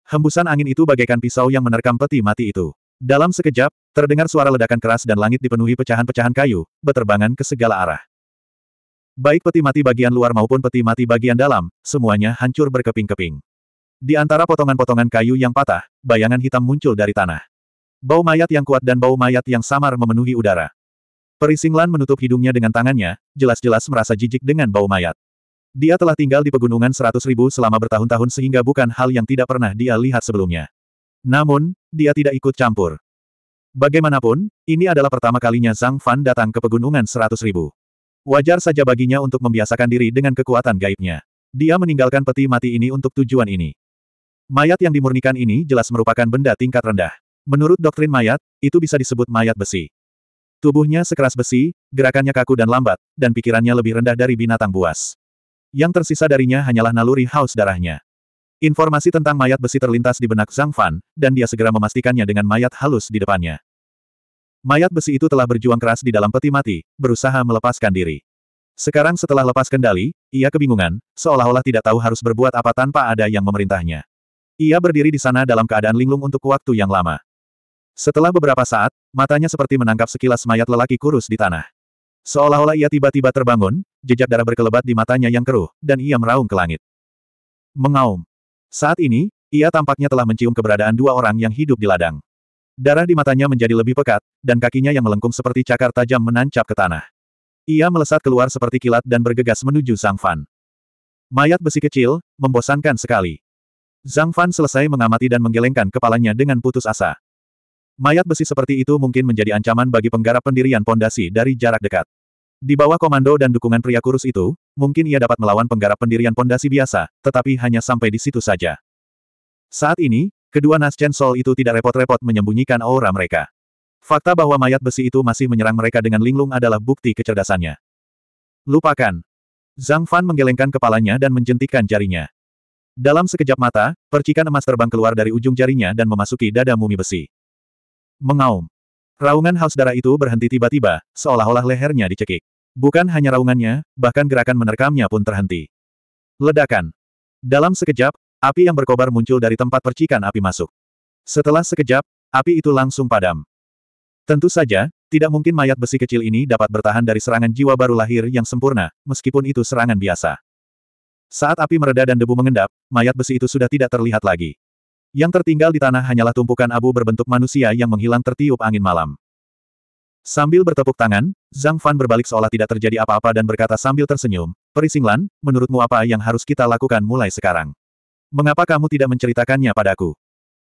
Hembusan angin itu bagaikan pisau yang menerkam peti mati itu. Dalam sekejap, terdengar suara ledakan keras dan langit dipenuhi pecahan-pecahan kayu, beterbangan ke segala arah. Baik peti mati bagian luar maupun peti mati bagian dalam, semuanya hancur berkeping-keping. Di antara potongan-potongan kayu yang patah, bayangan hitam muncul dari tanah. Bau mayat yang kuat dan bau mayat yang samar memenuhi udara. Perisinglan menutup hidungnya dengan tangannya, jelas-jelas merasa jijik dengan bau mayat. Dia telah tinggal di pegunungan seratus ribu selama bertahun-tahun sehingga bukan hal yang tidak pernah dia lihat sebelumnya. Namun, dia tidak ikut campur. Bagaimanapun, ini adalah pertama kalinya Zhang Fan datang ke pegunungan seratus ribu. Wajar saja baginya untuk membiasakan diri dengan kekuatan gaibnya. Dia meninggalkan peti mati ini untuk tujuan ini. Mayat yang dimurnikan ini jelas merupakan benda tingkat rendah. Menurut doktrin mayat, itu bisa disebut mayat besi. Tubuhnya sekeras besi, gerakannya kaku dan lambat, dan pikirannya lebih rendah dari binatang buas. Yang tersisa darinya hanyalah naluri haus darahnya. Informasi tentang mayat besi terlintas di benak Zhang Fan, dan dia segera memastikannya dengan mayat halus di depannya. Mayat besi itu telah berjuang keras di dalam peti mati, berusaha melepaskan diri. Sekarang setelah lepas kendali, ia kebingungan, seolah-olah tidak tahu harus berbuat apa tanpa ada yang memerintahnya. Ia berdiri di sana dalam keadaan linglung untuk waktu yang lama. Setelah beberapa saat, matanya seperti menangkap sekilas mayat lelaki kurus di tanah. Seolah-olah ia tiba-tiba terbangun, jejak darah berkelebat di matanya yang keruh, dan ia meraung ke langit. Mengaum. Saat ini, ia tampaknya telah mencium keberadaan dua orang yang hidup di ladang. Darah di matanya menjadi lebih pekat, dan kakinya yang melengkung seperti cakar tajam menancap ke tanah. Ia melesat keluar seperti kilat dan bergegas menuju Zhang Fan. Mayat besi kecil, membosankan sekali. Zhang Fan selesai mengamati dan menggelengkan kepalanya dengan putus asa. Mayat besi seperti itu mungkin menjadi ancaman bagi penggarap pendirian pondasi dari jarak dekat. Di bawah komando dan dukungan pria kurus itu, mungkin ia dapat melawan penggarap pendirian pondasi biasa, tetapi hanya sampai di situ saja. Saat ini, kedua Nascen Sol itu tidak repot-repot menyembunyikan aura mereka. Fakta bahwa mayat besi itu masih menyerang mereka dengan linglung adalah bukti kecerdasannya. Lupakan. Zhang Fan menggelengkan kepalanya dan menjentikkan jarinya. Dalam sekejap mata, percikan emas terbang keluar dari ujung jarinya dan memasuki dada mumi besi. Mengaum. Raungan haus darah itu berhenti tiba-tiba, seolah-olah lehernya dicekik. Bukan hanya raungannya, bahkan gerakan menerkamnya pun terhenti. Ledakan. Dalam sekejap, api yang berkobar muncul dari tempat percikan api masuk. Setelah sekejap, api itu langsung padam. Tentu saja, tidak mungkin mayat besi kecil ini dapat bertahan dari serangan jiwa baru lahir yang sempurna, meskipun itu serangan biasa. Saat api mereda dan debu mengendap, mayat besi itu sudah tidak terlihat lagi. Yang tertinggal di tanah hanyalah tumpukan abu berbentuk manusia yang menghilang tertiup angin malam. Sambil bertepuk tangan, Zhang Fan berbalik seolah tidak terjadi apa-apa dan berkata sambil tersenyum, Perisinglan, menurutmu apa yang harus kita lakukan mulai sekarang? Mengapa kamu tidak menceritakannya padaku?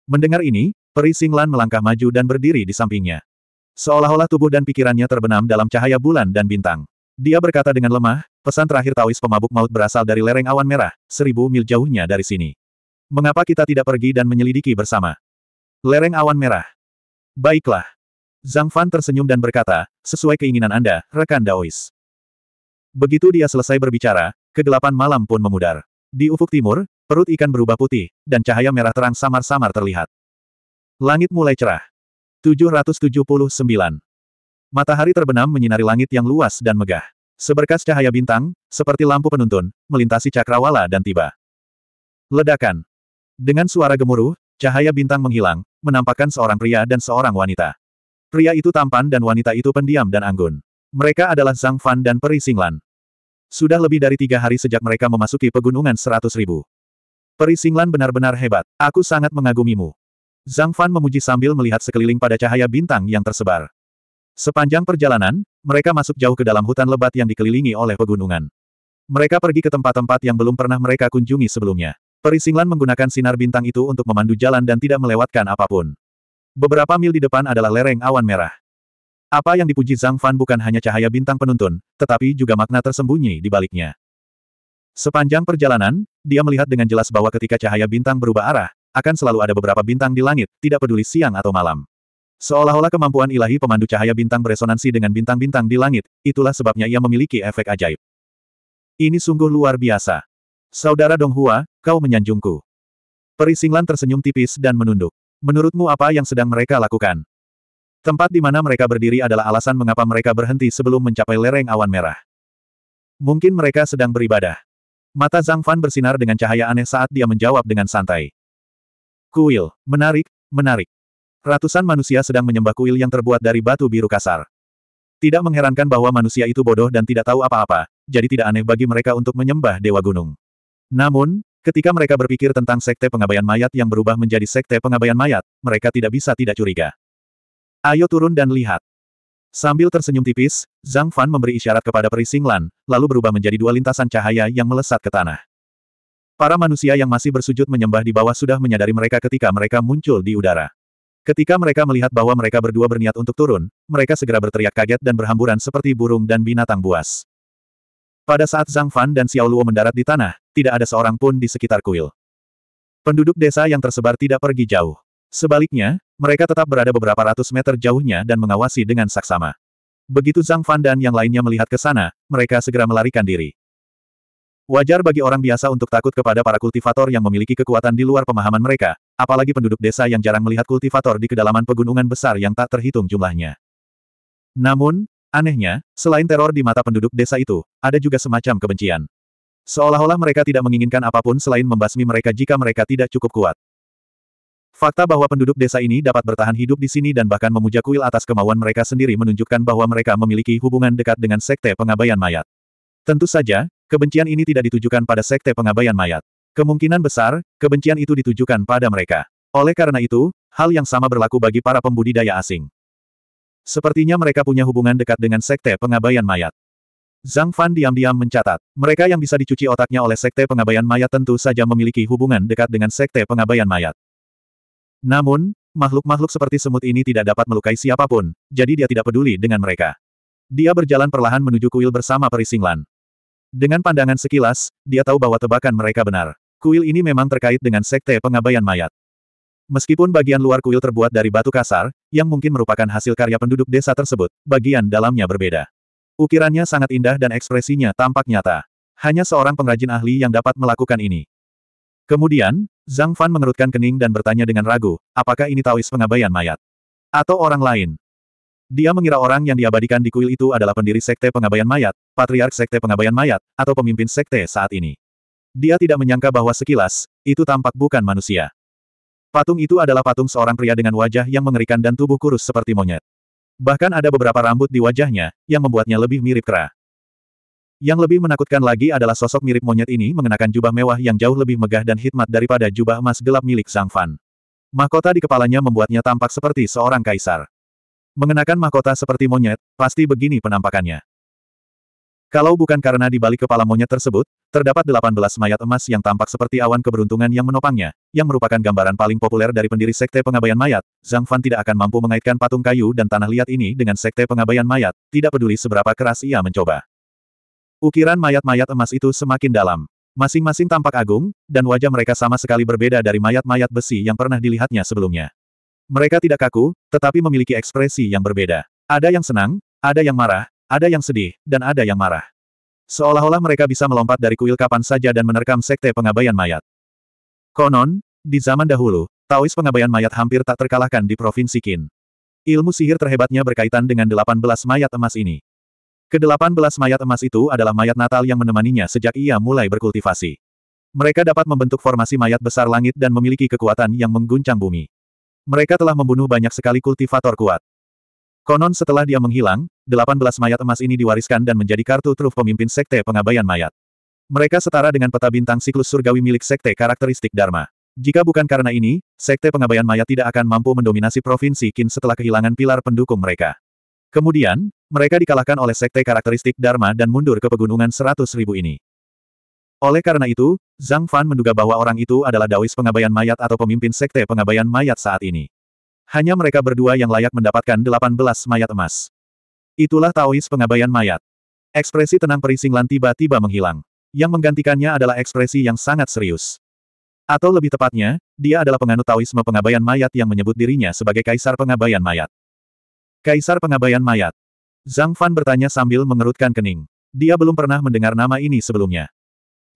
Mendengar ini, Perisinglan melangkah maju dan berdiri di sampingnya. Seolah-olah tubuh dan pikirannya terbenam dalam cahaya bulan dan bintang. Dia berkata dengan lemah, pesan terakhir Taois pemabuk maut berasal dari lereng awan merah, seribu mil jauhnya dari sini. Mengapa kita tidak pergi dan menyelidiki bersama? Lereng awan merah. Baiklah. Zhang Fan tersenyum dan berkata, sesuai keinginan Anda, rekan Daois. Begitu dia selesai berbicara, kegelapan malam pun memudar. Di ufuk timur, perut ikan berubah putih, dan cahaya merah terang samar-samar terlihat. Langit mulai cerah. 779. Matahari terbenam menyinari langit yang luas dan megah. Seberkas cahaya bintang, seperti lampu penuntun, melintasi cakrawala dan tiba. Ledakan. Dengan suara gemuruh, cahaya bintang menghilang, menampakkan seorang pria dan seorang wanita. Pria itu tampan dan wanita itu pendiam dan anggun. Mereka adalah Zhang Fan dan Peri Singlan. Sudah lebih dari tiga hari sejak mereka memasuki pegunungan seratus ribu. Peri Singlan benar-benar hebat. Aku sangat mengagumimu. Zhang Fan memuji sambil melihat sekeliling pada cahaya bintang yang tersebar. Sepanjang perjalanan, mereka masuk jauh ke dalam hutan lebat yang dikelilingi oleh pegunungan. Mereka pergi ke tempat-tempat yang belum pernah mereka kunjungi sebelumnya. Perisinglan menggunakan sinar bintang itu untuk memandu jalan dan tidak melewatkan apapun. Beberapa mil di depan adalah lereng awan merah. Apa yang dipuji Zhang Fan bukan hanya cahaya bintang penuntun, tetapi juga makna tersembunyi di baliknya. Sepanjang perjalanan, dia melihat dengan jelas bahwa ketika cahaya bintang berubah arah, akan selalu ada beberapa bintang di langit, tidak peduli siang atau malam. Seolah-olah kemampuan ilahi pemandu cahaya bintang beresonansi dengan bintang-bintang di langit, itulah sebabnya ia memiliki efek ajaib. Ini sungguh luar biasa. Saudara Donghua, kau menyanjungku. Perisinglan tersenyum tipis dan menunduk. Menurutmu apa yang sedang mereka lakukan? Tempat di mana mereka berdiri adalah alasan mengapa mereka berhenti sebelum mencapai lereng awan merah. Mungkin mereka sedang beribadah. Mata Zhang Fan bersinar dengan cahaya aneh saat dia menjawab dengan santai. Kuil, menarik, menarik. Ratusan manusia sedang menyembah kuil yang terbuat dari batu biru kasar. Tidak mengherankan bahwa manusia itu bodoh dan tidak tahu apa-apa, jadi tidak aneh bagi mereka untuk menyembah Dewa Gunung. Namun, ketika mereka berpikir tentang sekte pengabaian mayat yang berubah menjadi sekte pengabaian mayat, mereka tidak bisa tidak curiga. Ayo turun dan lihat. Sambil tersenyum tipis, Zhang Fan memberi isyarat kepada Perisinglan, lalu berubah menjadi dua lintasan cahaya yang melesat ke tanah. Para manusia yang masih bersujud menyembah di bawah sudah menyadari mereka ketika mereka muncul di udara. Ketika mereka melihat bahwa mereka berdua berniat untuk turun, mereka segera berteriak kaget dan berhamburan seperti burung dan binatang buas. Pada saat Zhang Fan dan Xiao Luo mendarat di tanah, tidak ada seorang pun di sekitar kuil. Penduduk desa yang tersebar tidak pergi jauh. Sebaliknya, mereka tetap berada beberapa ratus meter jauhnya dan mengawasi dengan saksama. Begitu Zhang Fan dan yang lainnya melihat ke sana, mereka segera melarikan diri. Wajar bagi orang biasa untuk takut kepada para kultivator yang memiliki kekuatan di luar pemahaman mereka, apalagi penduduk desa yang jarang melihat kultivator di kedalaman pegunungan besar yang tak terhitung jumlahnya. Namun, Anehnya, selain teror di mata penduduk desa itu, ada juga semacam kebencian. Seolah-olah mereka tidak menginginkan apapun selain membasmi mereka jika mereka tidak cukup kuat. Fakta bahwa penduduk desa ini dapat bertahan hidup di sini dan bahkan memuja kuil atas kemauan mereka sendiri menunjukkan bahwa mereka memiliki hubungan dekat dengan sekte pengabaian mayat. Tentu saja, kebencian ini tidak ditujukan pada sekte pengabaian mayat. Kemungkinan besar, kebencian itu ditujukan pada mereka. Oleh karena itu, hal yang sama berlaku bagi para pembudidaya asing. Sepertinya mereka punya hubungan dekat dengan Sekte Pengabaian Mayat. Zhang Fan diam-diam mencatat, mereka yang bisa dicuci otaknya oleh Sekte Pengabaian Mayat tentu saja memiliki hubungan dekat dengan Sekte Pengabaian Mayat. Namun, makhluk-makhluk seperti semut ini tidak dapat melukai siapapun, jadi dia tidak peduli dengan mereka. Dia berjalan perlahan menuju kuil bersama Perisinglan. Dengan pandangan sekilas, dia tahu bahwa tebakan mereka benar. Kuil ini memang terkait dengan Sekte Pengabaian Mayat. Meskipun bagian luar kuil terbuat dari batu kasar, yang mungkin merupakan hasil karya penduduk desa tersebut, bagian dalamnya berbeda. Ukirannya sangat indah dan ekspresinya tampak nyata. Hanya seorang pengrajin ahli yang dapat melakukan ini. Kemudian, Zhang Fan mengerutkan kening dan bertanya dengan ragu, apakah ini Taois pengabaian mayat? Atau orang lain? Dia mengira orang yang diabadikan di kuil itu adalah pendiri sekte pengabaian mayat, patriark sekte pengabaian mayat, atau pemimpin sekte saat ini. Dia tidak menyangka bahwa sekilas, itu tampak bukan manusia. Patung itu adalah patung seorang pria dengan wajah yang mengerikan dan tubuh kurus seperti monyet. Bahkan ada beberapa rambut di wajahnya, yang membuatnya lebih mirip kera. Yang lebih menakutkan lagi adalah sosok mirip monyet ini mengenakan jubah mewah yang jauh lebih megah dan hikmat daripada jubah emas gelap milik Zhang Fan. Mahkota di kepalanya membuatnya tampak seperti seorang kaisar. Mengenakan mahkota seperti monyet, pasti begini penampakannya. Kalau bukan karena di balik kepala monyet tersebut, terdapat 18 mayat emas yang tampak seperti awan keberuntungan yang menopangnya, yang merupakan gambaran paling populer dari pendiri Sekte Pengabaian Mayat, Zhang Fan tidak akan mampu mengaitkan patung kayu dan tanah liat ini dengan Sekte Pengabaian Mayat, tidak peduli seberapa keras ia mencoba. Ukiran mayat-mayat emas itu semakin dalam. Masing-masing tampak agung, dan wajah mereka sama sekali berbeda dari mayat-mayat besi yang pernah dilihatnya sebelumnya. Mereka tidak kaku, tetapi memiliki ekspresi yang berbeda. Ada yang senang, ada yang marah, ada yang sedih, dan ada yang marah. Seolah-olah mereka bisa melompat dari kuil kapan saja dan menerkam sekte pengabaian mayat. Konon, di zaman dahulu, Taois pengabaian mayat hampir tak terkalahkan di Provinsi Qin. Ilmu sihir terhebatnya berkaitan dengan 18 mayat emas ini. Kedelapan belas mayat emas itu adalah mayat natal yang menemaninya sejak ia mulai berkultivasi. Mereka dapat membentuk formasi mayat besar langit dan memiliki kekuatan yang mengguncang bumi. Mereka telah membunuh banyak sekali kultivator kuat. Konon setelah dia menghilang, 18 mayat emas ini diwariskan dan menjadi kartu truf pemimpin Sekte Pengabaian Mayat. Mereka setara dengan peta bintang siklus surgawi milik Sekte Karakteristik Dharma. Jika bukan karena ini, Sekte Pengabaian Mayat tidak akan mampu mendominasi Provinsi Qin setelah kehilangan pilar pendukung mereka. Kemudian, mereka dikalahkan oleh Sekte Karakteristik Dharma dan mundur ke pegunungan 100 ribu ini. Oleh karena itu, Zhang Fan menduga bahwa orang itu adalah Dawis Pengabaian Mayat atau pemimpin Sekte Pengabaian Mayat saat ini. Hanya mereka berdua yang layak mendapatkan 18 mayat emas. Itulah Taois pengabaian mayat. Ekspresi tenang Perisinglan tiba-tiba menghilang. Yang menggantikannya adalah ekspresi yang sangat serius. Atau lebih tepatnya, dia adalah penganut Taoisme pengabaian mayat yang menyebut dirinya sebagai Kaisar Pengabaian Mayat. Kaisar Pengabaian Mayat. Zhang Fan bertanya sambil mengerutkan kening. Dia belum pernah mendengar nama ini sebelumnya.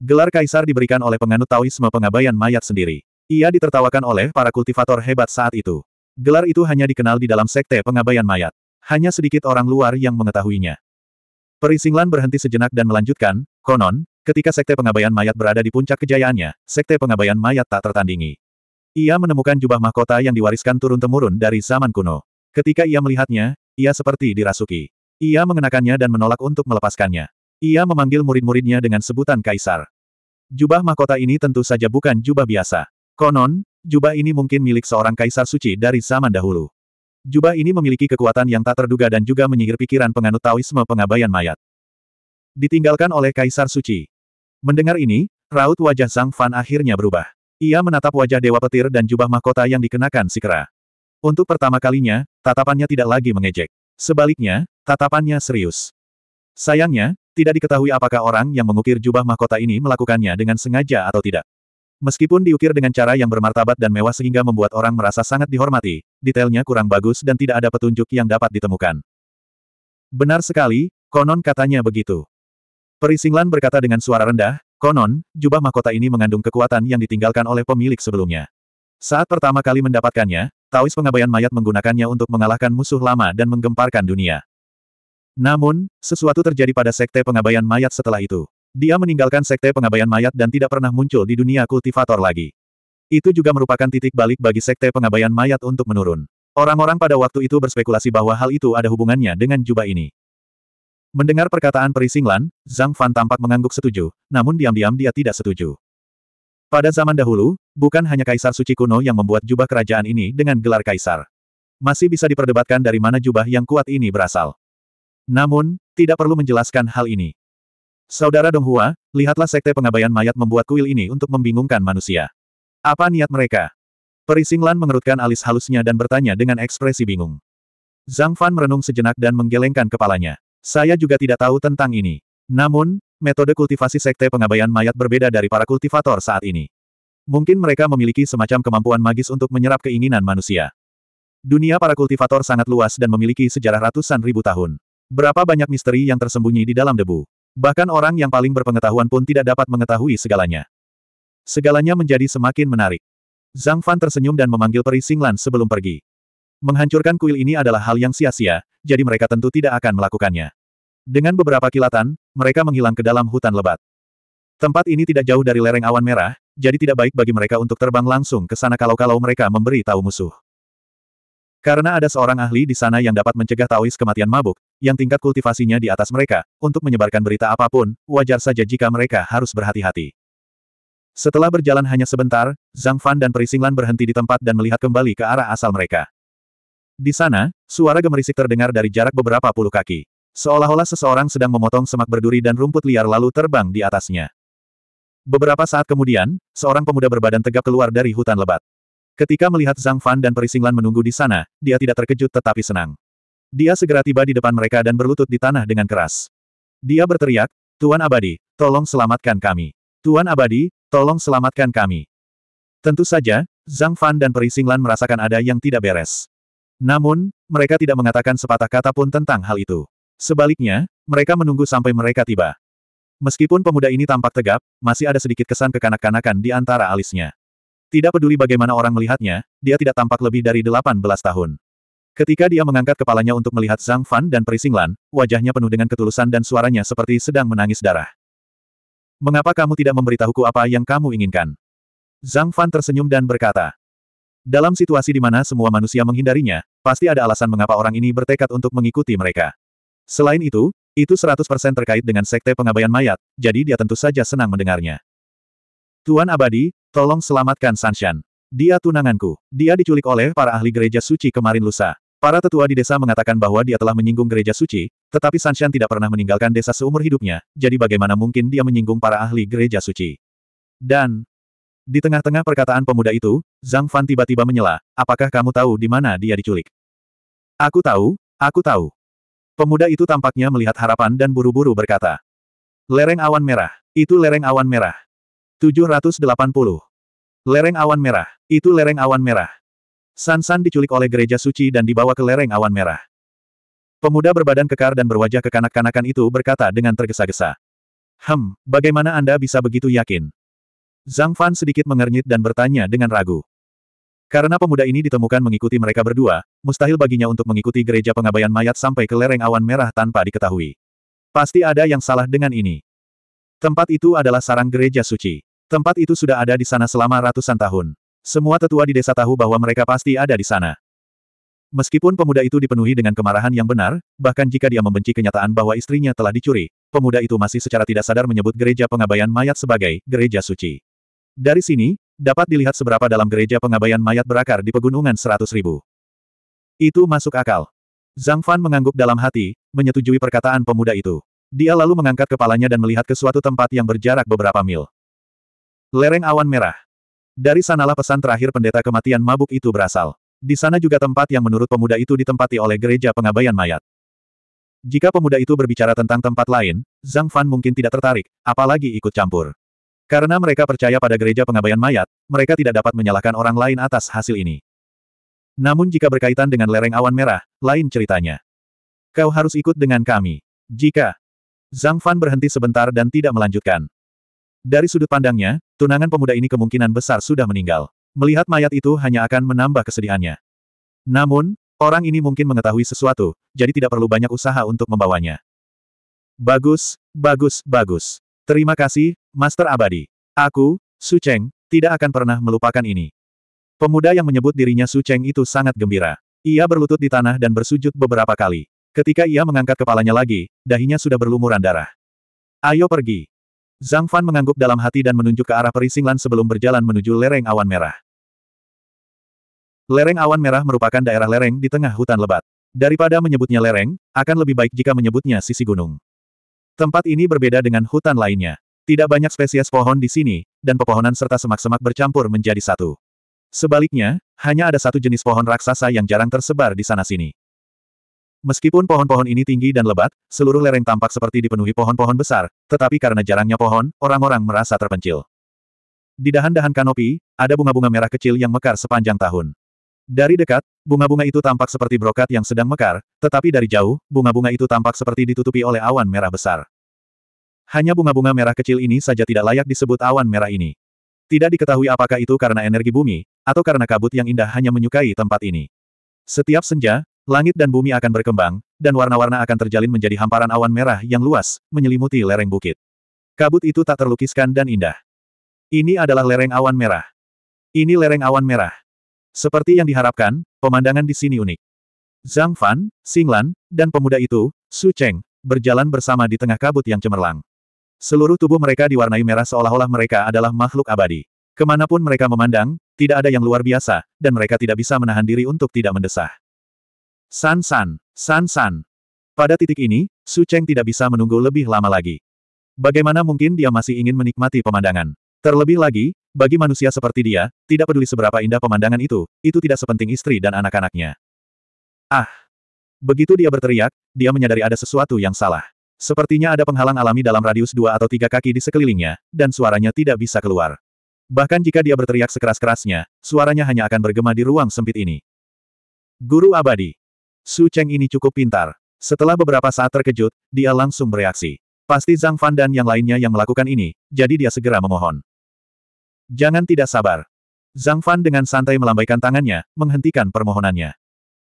Gelar Kaisar diberikan oleh penganut Taoisme pengabaian mayat sendiri. Ia ditertawakan oleh para kultivator hebat saat itu. Gelar itu hanya dikenal di dalam sekte pengabaian mayat. Hanya sedikit orang luar yang mengetahuinya. Perisinglan berhenti sejenak dan melanjutkan, konon, ketika Sekte Pengabaian Mayat berada di puncak kejayaannya, Sekte Pengabaian Mayat tak tertandingi. Ia menemukan jubah mahkota yang diwariskan turun-temurun dari zaman kuno. Ketika ia melihatnya, ia seperti dirasuki. Ia mengenakannya dan menolak untuk melepaskannya. Ia memanggil murid-muridnya dengan sebutan kaisar. Jubah mahkota ini tentu saja bukan jubah biasa. Konon, jubah ini mungkin milik seorang kaisar suci dari zaman dahulu. Jubah ini memiliki kekuatan yang tak terduga dan juga menyihir pikiran penganut Taoisme pengabaian mayat. Ditinggalkan oleh Kaisar Suci. Mendengar ini, raut wajah Zhang Fan akhirnya berubah. Ia menatap wajah Dewa Petir dan jubah mahkota yang dikenakan Sikra. Untuk pertama kalinya, tatapannya tidak lagi mengejek. Sebaliknya, tatapannya serius. Sayangnya, tidak diketahui apakah orang yang mengukir jubah mahkota ini melakukannya dengan sengaja atau tidak. Meskipun diukir dengan cara yang bermartabat dan mewah sehingga membuat orang merasa sangat dihormati, detailnya kurang bagus dan tidak ada petunjuk yang dapat ditemukan. Benar sekali, konon katanya begitu. Perisinglan berkata dengan suara rendah, konon, jubah mahkota ini mengandung kekuatan yang ditinggalkan oleh pemilik sebelumnya. Saat pertama kali mendapatkannya, Taois pengabaian mayat menggunakannya untuk mengalahkan musuh lama dan menggemparkan dunia. Namun, sesuatu terjadi pada sekte pengabaian mayat setelah itu. Dia meninggalkan sekte pengabaian mayat dan tidak pernah muncul di dunia kultivator lagi. Itu juga merupakan titik balik bagi sekte pengabaian mayat untuk menurun. Orang-orang pada waktu itu berspekulasi bahwa hal itu ada hubungannya dengan jubah ini. Mendengar perkataan Perisinglan, Zhang Fan tampak mengangguk setuju, namun diam-diam dia tidak setuju. Pada zaman dahulu, bukan hanya Kaisar Suci kuno yang membuat jubah kerajaan ini dengan gelar Kaisar. Masih bisa diperdebatkan dari mana jubah yang kuat ini berasal. Namun, tidak perlu menjelaskan hal ini. Saudara Donghua, lihatlah sekte pengabaian mayat membuat kuil ini untuk membingungkan manusia. Apa niat mereka? Perisinglan mengerutkan alis halusnya dan bertanya dengan ekspresi bingung. Zhang Fan merenung sejenak dan menggelengkan kepalanya. Saya juga tidak tahu tentang ini. Namun, metode kultivasi sekte pengabaian mayat berbeda dari para kultivator saat ini. Mungkin mereka memiliki semacam kemampuan magis untuk menyerap keinginan manusia. Dunia para kultivator sangat luas dan memiliki sejarah ratusan ribu tahun. Berapa banyak misteri yang tersembunyi di dalam debu. Bahkan orang yang paling berpengetahuan pun tidak dapat mengetahui segalanya. Segalanya menjadi semakin menarik. Zhang Fan tersenyum dan memanggil peri Singlan sebelum pergi. Menghancurkan kuil ini adalah hal yang sia-sia, jadi mereka tentu tidak akan melakukannya. Dengan beberapa kilatan, mereka menghilang ke dalam hutan lebat. Tempat ini tidak jauh dari lereng awan merah, jadi tidak baik bagi mereka untuk terbang langsung ke sana kalau-kalau mereka memberi tahu musuh. Karena ada seorang ahli di sana yang dapat mencegah Taois kematian mabuk, yang tingkat kultivasinya di atas mereka, untuk menyebarkan berita apapun, wajar saja jika mereka harus berhati-hati. Setelah berjalan hanya sebentar, Zhang Fan dan Perisinglan berhenti di tempat dan melihat kembali ke arah asal mereka. Di sana, suara gemerisik terdengar dari jarak beberapa puluh kaki. Seolah-olah seseorang sedang memotong semak berduri dan rumput liar lalu terbang di atasnya. Beberapa saat kemudian, seorang pemuda berbadan tegap keluar dari hutan lebat. Ketika melihat Zhang Fan dan Perisinglan menunggu di sana, dia tidak terkejut tetapi senang. Dia segera tiba di depan mereka dan berlutut di tanah dengan keras. Dia berteriak, Tuan Abadi, tolong selamatkan kami. Tuan Abadi, tolong selamatkan kami. Tentu saja, Zhang Fan dan Perisinglan merasakan ada yang tidak beres. Namun, mereka tidak mengatakan sepatah kata pun tentang hal itu. Sebaliknya, mereka menunggu sampai mereka tiba. Meskipun pemuda ini tampak tegap, masih ada sedikit kesan kekanak-kanakan di antara alisnya. Tidak peduli bagaimana orang melihatnya, dia tidak tampak lebih dari 18 tahun. Ketika dia mengangkat kepalanya untuk melihat Zhang Fan dan Perisinglan, wajahnya penuh dengan ketulusan dan suaranya seperti sedang menangis darah. Mengapa kamu tidak memberitahuku apa yang kamu inginkan? Zhang Fan tersenyum dan berkata. Dalam situasi di mana semua manusia menghindarinya, pasti ada alasan mengapa orang ini bertekad untuk mengikuti mereka. Selain itu, itu 100% terkait dengan sekte pengabaian mayat, jadi dia tentu saja senang mendengarnya. Tuan Abadi, Tolong selamatkan Sanshan. Dia tunanganku. Dia diculik oleh para ahli gereja suci kemarin lusa. Para tetua di desa mengatakan bahwa dia telah menyinggung gereja suci, tetapi Sanshan tidak pernah meninggalkan desa seumur hidupnya, jadi bagaimana mungkin dia menyinggung para ahli gereja suci. Dan, di tengah-tengah perkataan pemuda itu, Zhang Fan tiba-tiba menyela, apakah kamu tahu di mana dia diculik? Aku tahu, aku tahu. Pemuda itu tampaknya melihat harapan dan buru-buru berkata. Lereng awan merah, itu lereng awan merah. 780. Lereng Awan Merah. Itu lereng awan merah. Sansan diculik oleh gereja suci dan dibawa ke lereng awan merah. Pemuda berbadan kekar dan berwajah kekanak-kanakan itu berkata dengan tergesa-gesa. Hem, bagaimana Anda bisa begitu yakin? Zhang Fan sedikit mengernyit dan bertanya dengan ragu. Karena pemuda ini ditemukan mengikuti mereka berdua, mustahil baginya untuk mengikuti gereja pengabaian mayat sampai ke lereng awan merah tanpa diketahui. Pasti ada yang salah dengan ini. Tempat itu adalah sarang gereja suci. Tempat itu sudah ada di sana selama ratusan tahun. Semua tetua di desa tahu bahwa mereka pasti ada di sana. Meskipun pemuda itu dipenuhi dengan kemarahan yang benar, bahkan jika dia membenci kenyataan bahwa istrinya telah dicuri, pemuda itu masih secara tidak sadar menyebut gereja pengabaian mayat sebagai gereja suci. Dari sini, dapat dilihat seberapa dalam gereja pengabaian mayat berakar di pegunungan seratus ribu. Itu masuk akal. Zhang Fan mengangguk dalam hati, menyetujui perkataan pemuda itu. Dia lalu mengangkat kepalanya dan melihat ke suatu tempat yang berjarak beberapa mil. Lereng awan merah. Dari sanalah pesan terakhir pendeta kematian mabuk itu berasal. Di sana juga tempat yang menurut pemuda itu ditempati oleh gereja pengabaian mayat. Jika pemuda itu berbicara tentang tempat lain, Zhang Fan mungkin tidak tertarik, apalagi ikut campur. Karena mereka percaya pada gereja pengabaian mayat, mereka tidak dapat menyalahkan orang lain atas hasil ini. Namun jika berkaitan dengan lereng awan merah, lain ceritanya. Kau harus ikut dengan kami. Jika Zhang Fan berhenti sebentar dan tidak melanjutkan. Dari sudut pandangnya, tunangan pemuda ini kemungkinan besar sudah meninggal. Melihat mayat itu hanya akan menambah kesedihannya. Namun, orang ini mungkin mengetahui sesuatu, jadi tidak perlu banyak usaha untuk membawanya. Bagus, bagus, bagus. Terima kasih, Master Abadi. Aku, Su Cheng, tidak akan pernah melupakan ini. Pemuda yang menyebut dirinya Su Cheng itu sangat gembira. Ia berlutut di tanah dan bersujud beberapa kali. Ketika ia mengangkat kepalanya lagi, dahinya sudah berlumuran darah. Ayo pergi. Zhang Fan mengangguk dalam hati dan menunjuk ke arah perisinglan sebelum berjalan menuju lereng awan merah. Lereng awan merah merupakan daerah lereng di tengah hutan lebat. Daripada menyebutnya lereng, akan lebih baik jika menyebutnya sisi gunung. Tempat ini berbeda dengan hutan lainnya. Tidak banyak spesies pohon di sini, dan pepohonan serta semak-semak bercampur menjadi satu. Sebaliknya, hanya ada satu jenis pohon raksasa yang jarang tersebar di sana-sini. Meskipun pohon-pohon ini tinggi dan lebat, seluruh lereng tampak seperti dipenuhi pohon-pohon besar, tetapi karena jarangnya pohon, orang-orang merasa terpencil. Di dahan-dahan kanopi, ada bunga-bunga merah kecil yang mekar sepanjang tahun. Dari dekat, bunga-bunga itu tampak seperti brokat yang sedang mekar, tetapi dari jauh, bunga-bunga itu tampak seperti ditutupi oleh awan merah besar. Hanya bunga-bunga merah kecil ini saja tidak layak disebut awan merah ini. Tidak diketahui apakah itu karena energi bumi, atau karena kabut yang indah hanya menyukai tempat ini. Setiap senja, Langit dan bumi akan berkembang, dan warna-warna akan terjalin menjadi hamparan awan merah yang luas, menyelimuti lereng bukit. Kabut itu tak terlukiskan dan indah. Ini adalah lereng awan merah. Ini lereng awan merah. Seperti yang diharapkan, pemandangan di sini unik. Zhang Fan, Xing Lan, dan pemuda itu, Su Cheng, berjalan bersama di tengah kabut yang cemerlang. Seluruh tubuh mereka diwarnai merah seolah-olah mereka adalah makhluk abadi. Kemanapun mereka memandang, tidak ada yang luar biasa, dan mereka tidak bisa menahan diri untuk tidak mendesah. San San, San San. Pada titik ini, Su Cheng tidak bisa menunggu lebih lama lagi. Bagaimana mungkin dia masih ingin menikmati pemandangan? Terlebih lagi, bagi manusia seperti dia, tidak peduli seberapa indah pemandangan itu, itu tidak sepenting istri dan anak-anaknya. Ah! Begitu dia berteriak, dia menyadari ada sesuatu yang salah. Sepertinya ada penghalang alami dalam radius dua atau tiga kaki di sekelilingnya, dan suaranya tidak bisa keluar. Bahkan jika dia berteriak sekeras-kerasnya, suaranya hanya akan bergema di ruang sempit ini. Guru abadi. Su Cheng ini cukup pintar. Setelah beberapa saat terkejut, dia langsung bereaksi. Pasti Zhang Fan dan yang lainnya yang melakukan ini, jadi dia segera memohon. Jangan tidak sabar. Zhang Fan dengan santai melambaikan tangannya, menghentikan permohonannya.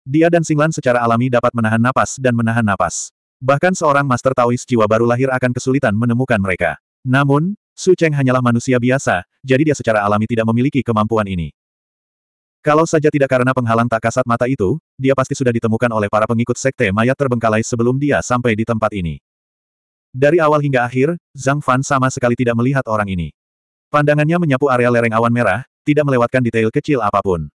Dia dan Singlan secara alami dapat menahan napas dan menahan napas. Bahkan seorang Master Taoist jiwa baru lahir akan kesulitan menemukan mereka. Namun, Su Cheng hanyalah manusia biasa, jadi dia secara alami tidak memiliki kemampuan ini. Kalau saja tidak karena penghalang tak kasat mata itu, dia pasti sudah ditemukan oleh para pengikut sekte mayat terbengkalai sebelum dia sampai di tempat ini. Dari awal hingga akhir, Zhang Fan sama sekali tidak melihat orang ini. Pandangannya menyapu area lereng awan merah, tidak melewatkan detail kecil apapun.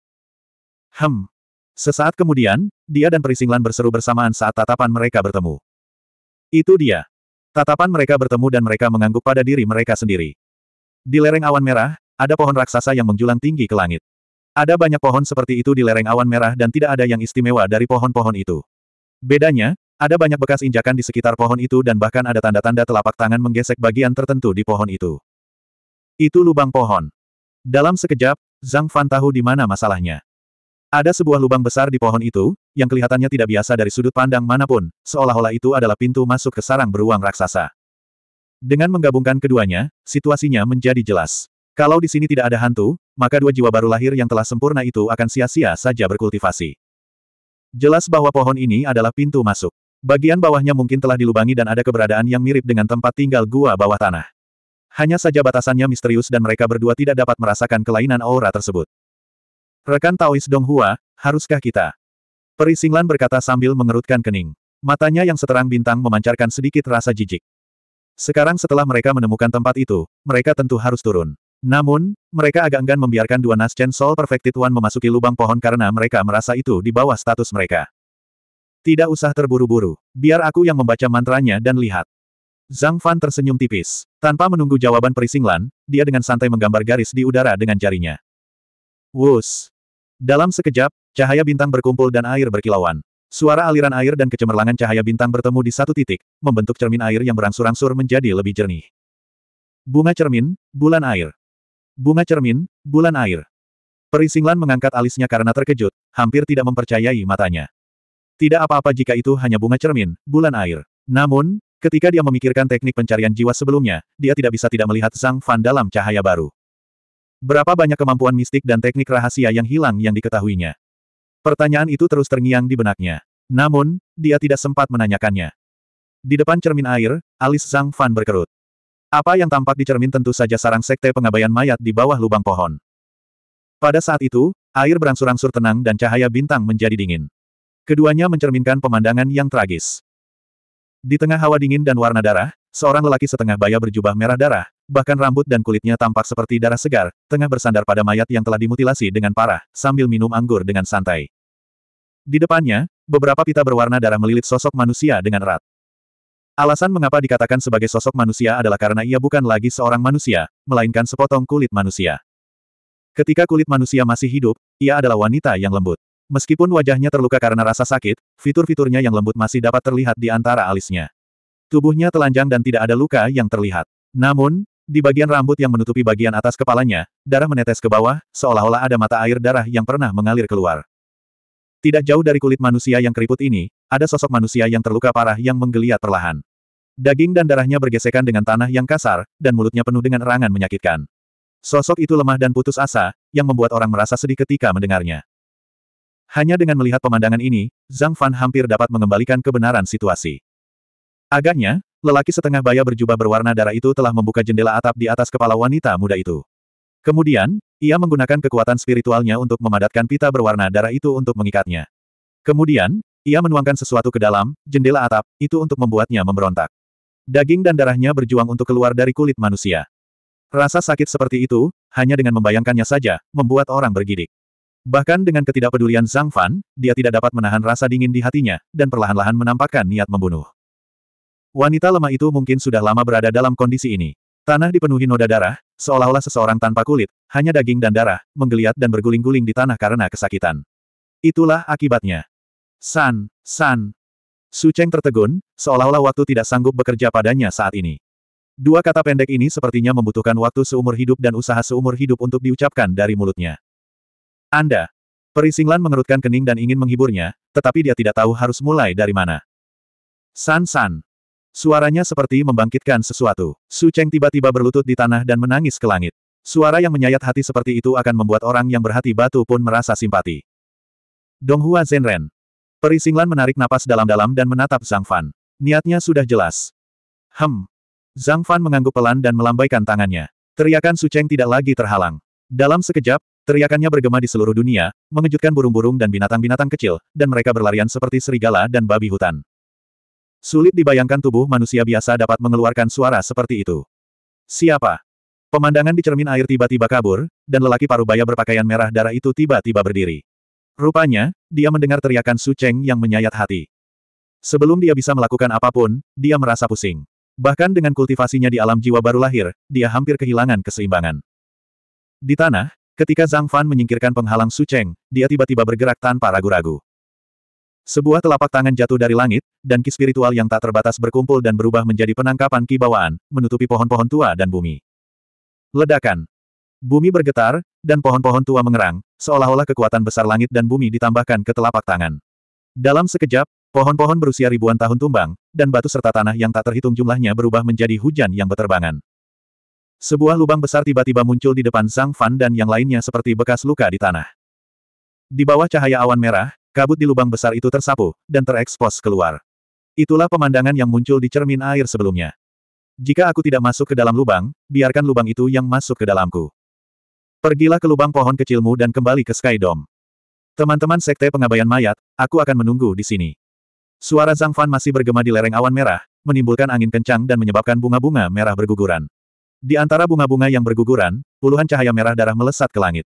Hmm. Sesaat kemudian, dia dan Perisinglan berseru bersamaan saat tatapan mereka bertemu. Itu dia. Tatapan mereka bertemu dan mereka mengangguk pada diri mereka sendiri. Di lereng awan merah, ada pohon raksasa yang menjulang tinggi ke langit. Ada banyak pohon seperti itu di lereng awan merah dan tidak ada yang istimewa dari pohon-pohon itu. Bedanya, ada banyak bekas injakan di sekitar pohon itu dan bahkan ada tanda-tanda telapak tangan menggesek bagian tertentu di pohon itu. Itu lubang pohon. Dalam sekejap, Zhang Fan tahu di mana masalahnya. Ada sebuah lubang besar di pohon itu, yang kelihatannya tidak biasa dari sudut pandang manapun, seolah-olah itu adalah pintu masuk ke sarang beruang raksasa. Dengan menggabungkan keduanya, situasinya menjadi jelas. Kalau di sini tidak ada hantu, maka dua jiwa baru lahir yang telah sempurna itu akan sia-sia saja berkultivasi. Jelas bahwa pohon ini adalah pintu masuk. Bagian bawahnya mungkin telah dilubangi dan ada keberadaan yang mirip dengan tempat tinggal gua bawah tanah. Hanya saja batasannya misterius dan mereka berdua tidak dapat merasakan kelainan aura tersebut. Rekan Taois Donghua, haruskah kita? Perisinglan berkata sambil mengerutkan kening. Matanya yang seterang bintang memancarkan sedikit rasa jijik. Sekarang setelah mereka menemukan tempat itu, mereka tentu harus turun. Namun, mereka agak enggan membiarkan dua naschen Soul Perfected One memasuki lubang pohon karena mereka merasa itu di bawah status mereka. Tidak usah terburu-buru, biar aku yang membaca mantranya dan lihat. Zhang Fan tersenyum tipis. Tanpa menunggu jawaban perisinglan, dia dengan santai menggambar garis di udara dengan jarinya. Wus. Dalam sekejap, cahaya bintang berkumpul dan air berkilauan. Suara aliran air dan kecemerlangan cahaya bintang bertemu di satu titik, membentuk cermin air yang berangsur-angsur menjadi lebih jernih. Bunga cermin, bulan air. Bunga cermin, bulan air. Perisinglan mengangkat alisnya karena terkejut, hampir tidak mempercayai matanya. Tidak apa-apa jika itu hanya bunga cermin, bulan air. Namun, ketika dia memikirkan teknik pencarian jiwa sebelumnya, dia tidak bisa tidak melihat sang Fan dalam cahaya baru. Berapa banyak kemampuan mistik dan teknik rahasia yang hilang yang diketahuinya? Pertanyaan itu terus terngiang di benaknya. Namun, dia tidak sempat menanyakannya. Di depan cermin air, alis sang Fan berkerut. Apa yang tampak di cermin tentu saja sarang sekte pengabaian mayat di bawah lubang pohon. Pada saat itu, air berangsur-angsur tenang dan cahaya bintang menjadi dingin. Keduanya mencerminkan pemandangan yang tragis. Di tengah hawa dingin dan warna darah, seorang lelaki setengah baya berjubah merah darah, bahkan rambut dan kulitnya tampak seperti darah segar, tengah bersandar pada mayat yang telah dimutilasi dengan parah, sambil minum anggur dengan santai. Di depannya, beberapa pita berwarna darah melilit sosok manusia dengan erat. Alasan mengapa dikatakan sebagai sosok manusia adalah karena ia bukan lagi seorang manusia, melainkan sepotong kulit manusia. Ketika kulit manusia masih hidup, ia adalah wanita yang lembut. Meskipun wajahnya terluka karena rasa sakit, fitur-fiturnya yang lembut masih dapat terlihat di antara alisnya. Tubuhnya telanjang dan tidak ada luka yang terlihat. Namun, di bagian rambut yang menutupi bagian atas kepalanya, darah menetes ke bawah, seolah-olah ada mata air darah yang pernah mengalir keluar. Tidak jauh dari kulit manusia yang keriput ini, ada sosok manusia yang terluka parah yang menggeliat perlahan. Daging dan darahnya bergesekan dengan tanah yang kasar, dan mulutnya penuh dengan erangan menyakitkan. Sosok itu lemah dan putus asa, yang membuat orang merasa sedih ketika mendengarnya. Hanya dengan melihat pemandangan ini, Zhang Fan hampir dapat mengembalikan kebenaran situasi. Agaknya, lelaki setengah baya berjubah berwarna darah itu telah membuka jendela atap di atas kepala wanita muda itu. Kemudian, ia menggunakan kekuatan spiritualnya untuk memadatkan pita berwarna darah itu untuk mengikatnya. Kemudian, ia menuangkan sesuatu ke dalam jendela atap itu untuk membuatnya memberontak. Daging dan darahnya berjuang untuk keluar dari kulit manusia. Rasa sakit seperti itu, hanya dengan membayangkannya saja, membuat orang bergidik. Bahkan dengan ketidakpedulian Zhang Fan, dia tidak dapat menahan rasa dingin di hatinya, dan perlahan-lahan menampakkan niat membunuh. Wanita lemah itu mungkin sudah lama berada dalam kondisi ini. Tanah dipenuhi noda darah, seolah-olah seseorang tanpa kulit, hanya daging dan darah, menggeliat dan berguling-guling di tanah karena kesakitan. Itulah akibatnya. San, San. Su Cheng tertegun, seolah-olah waktu tidak sanggup bekerja padanya saat ini. Dua kata pendek ini sepertinya membutuhkan waktu seumur hidup dan usaha seumur hidup untuk diucapkan dari mulutnya. Anda. Perisinglan mengerutkan kening dan ingin menghiburnya, tetapi dia tidak tahu harus mulai dari mana. San San. Suaranya seperti membangkitkan sesuatu. Su Cheng tiba-tiba berlutut di tanah dan menangis ke langit. Suara yang menyayat hati seperti itu akan membuat orang yang berhati batu pun merasa simpati. Donghua Zenren. Perisinglan menarik napas dalam-dalam dan menatap Zhang Fan. Niatnya sudah jelas. Hem. Zhang Fan mengangguk pelan dan melambaikan tangannya. Teriakan Su Cheng tidak lagi terhalang. Dalam sekejap, teriakannya bergema di seluruh dunia, mengejutkan burung-burung dan binatang-binatang kecil, dan mereka berlarian seperti serigala dan babi hutan. Sulit dibayangkan tubuh manusia biasa dapat mengeluarkan suara seperti itu. Siapa? Pemandangan di cermin air tiba-tiba kabur, dan lelaki parubaya berpakaian merah darah itu tiba-tiba berdiri. Rupanya, dia mendengar teriakan Su Cheng yang menyayat hati. Sebelum dia bisa melakukan apapun, dia merasa pusing. Bahkan dengan kultivasinya di alam jiwa baru lahir, dia hampir kehilangan keseimbangan. Di tanah, ketika Zhang Fan menyingkirkan penghalang Su Cheng, dia tiba-tiba bergerak tanpa ragu-ragu. Sebuah telapak tangan jatuh dari langit, dan ki spiritual yang tak terbatas berkumpul dan berubah menjadi penangkapan ki bawaan, menutupi pohon-pohon tua dan bumi. Ledakan. Bumi bergetar, dan pohon-pohon tua mengerang, seolah-olah kekuatan besar langit dan bumi ditambahkan ke telapak tangan. Dalam sekejap, pohon-pohon berusia ribuan tahun tumbang, dan batu serta tanah yang tak terhitung jumlahnya berubah menjadi hujan yang beterbangan. Sebuah lubang besar tiba-tiba muncul di depan Zhang Fan dan yang lainnya seperti bekas luka di tanah. Di bawah cahaya awan merah, Kabut di lubang besar itu tersapu, dan terekspos keluar. Itulah pemandangan yang muncul di cermin air sebelumnya. Jika aku tidak masuk ke dalam lubang, biarkan lubang itu yang masuk ke dalamku. Pergilah ke lubang pohon kecilmu dan kembali ke Sky Dome. Teman-teman sekte Pengabaian mayat, aku akan menunggu di sini. Suara Zhang Fan masih bergema di lereng awan merah, menimbulkan angin kencang dan menyebabkan bunga-bunga merah berguguran. Di antara bunga-bunga yang berguguran, puluhan cahaya merah darah melesat ke langit.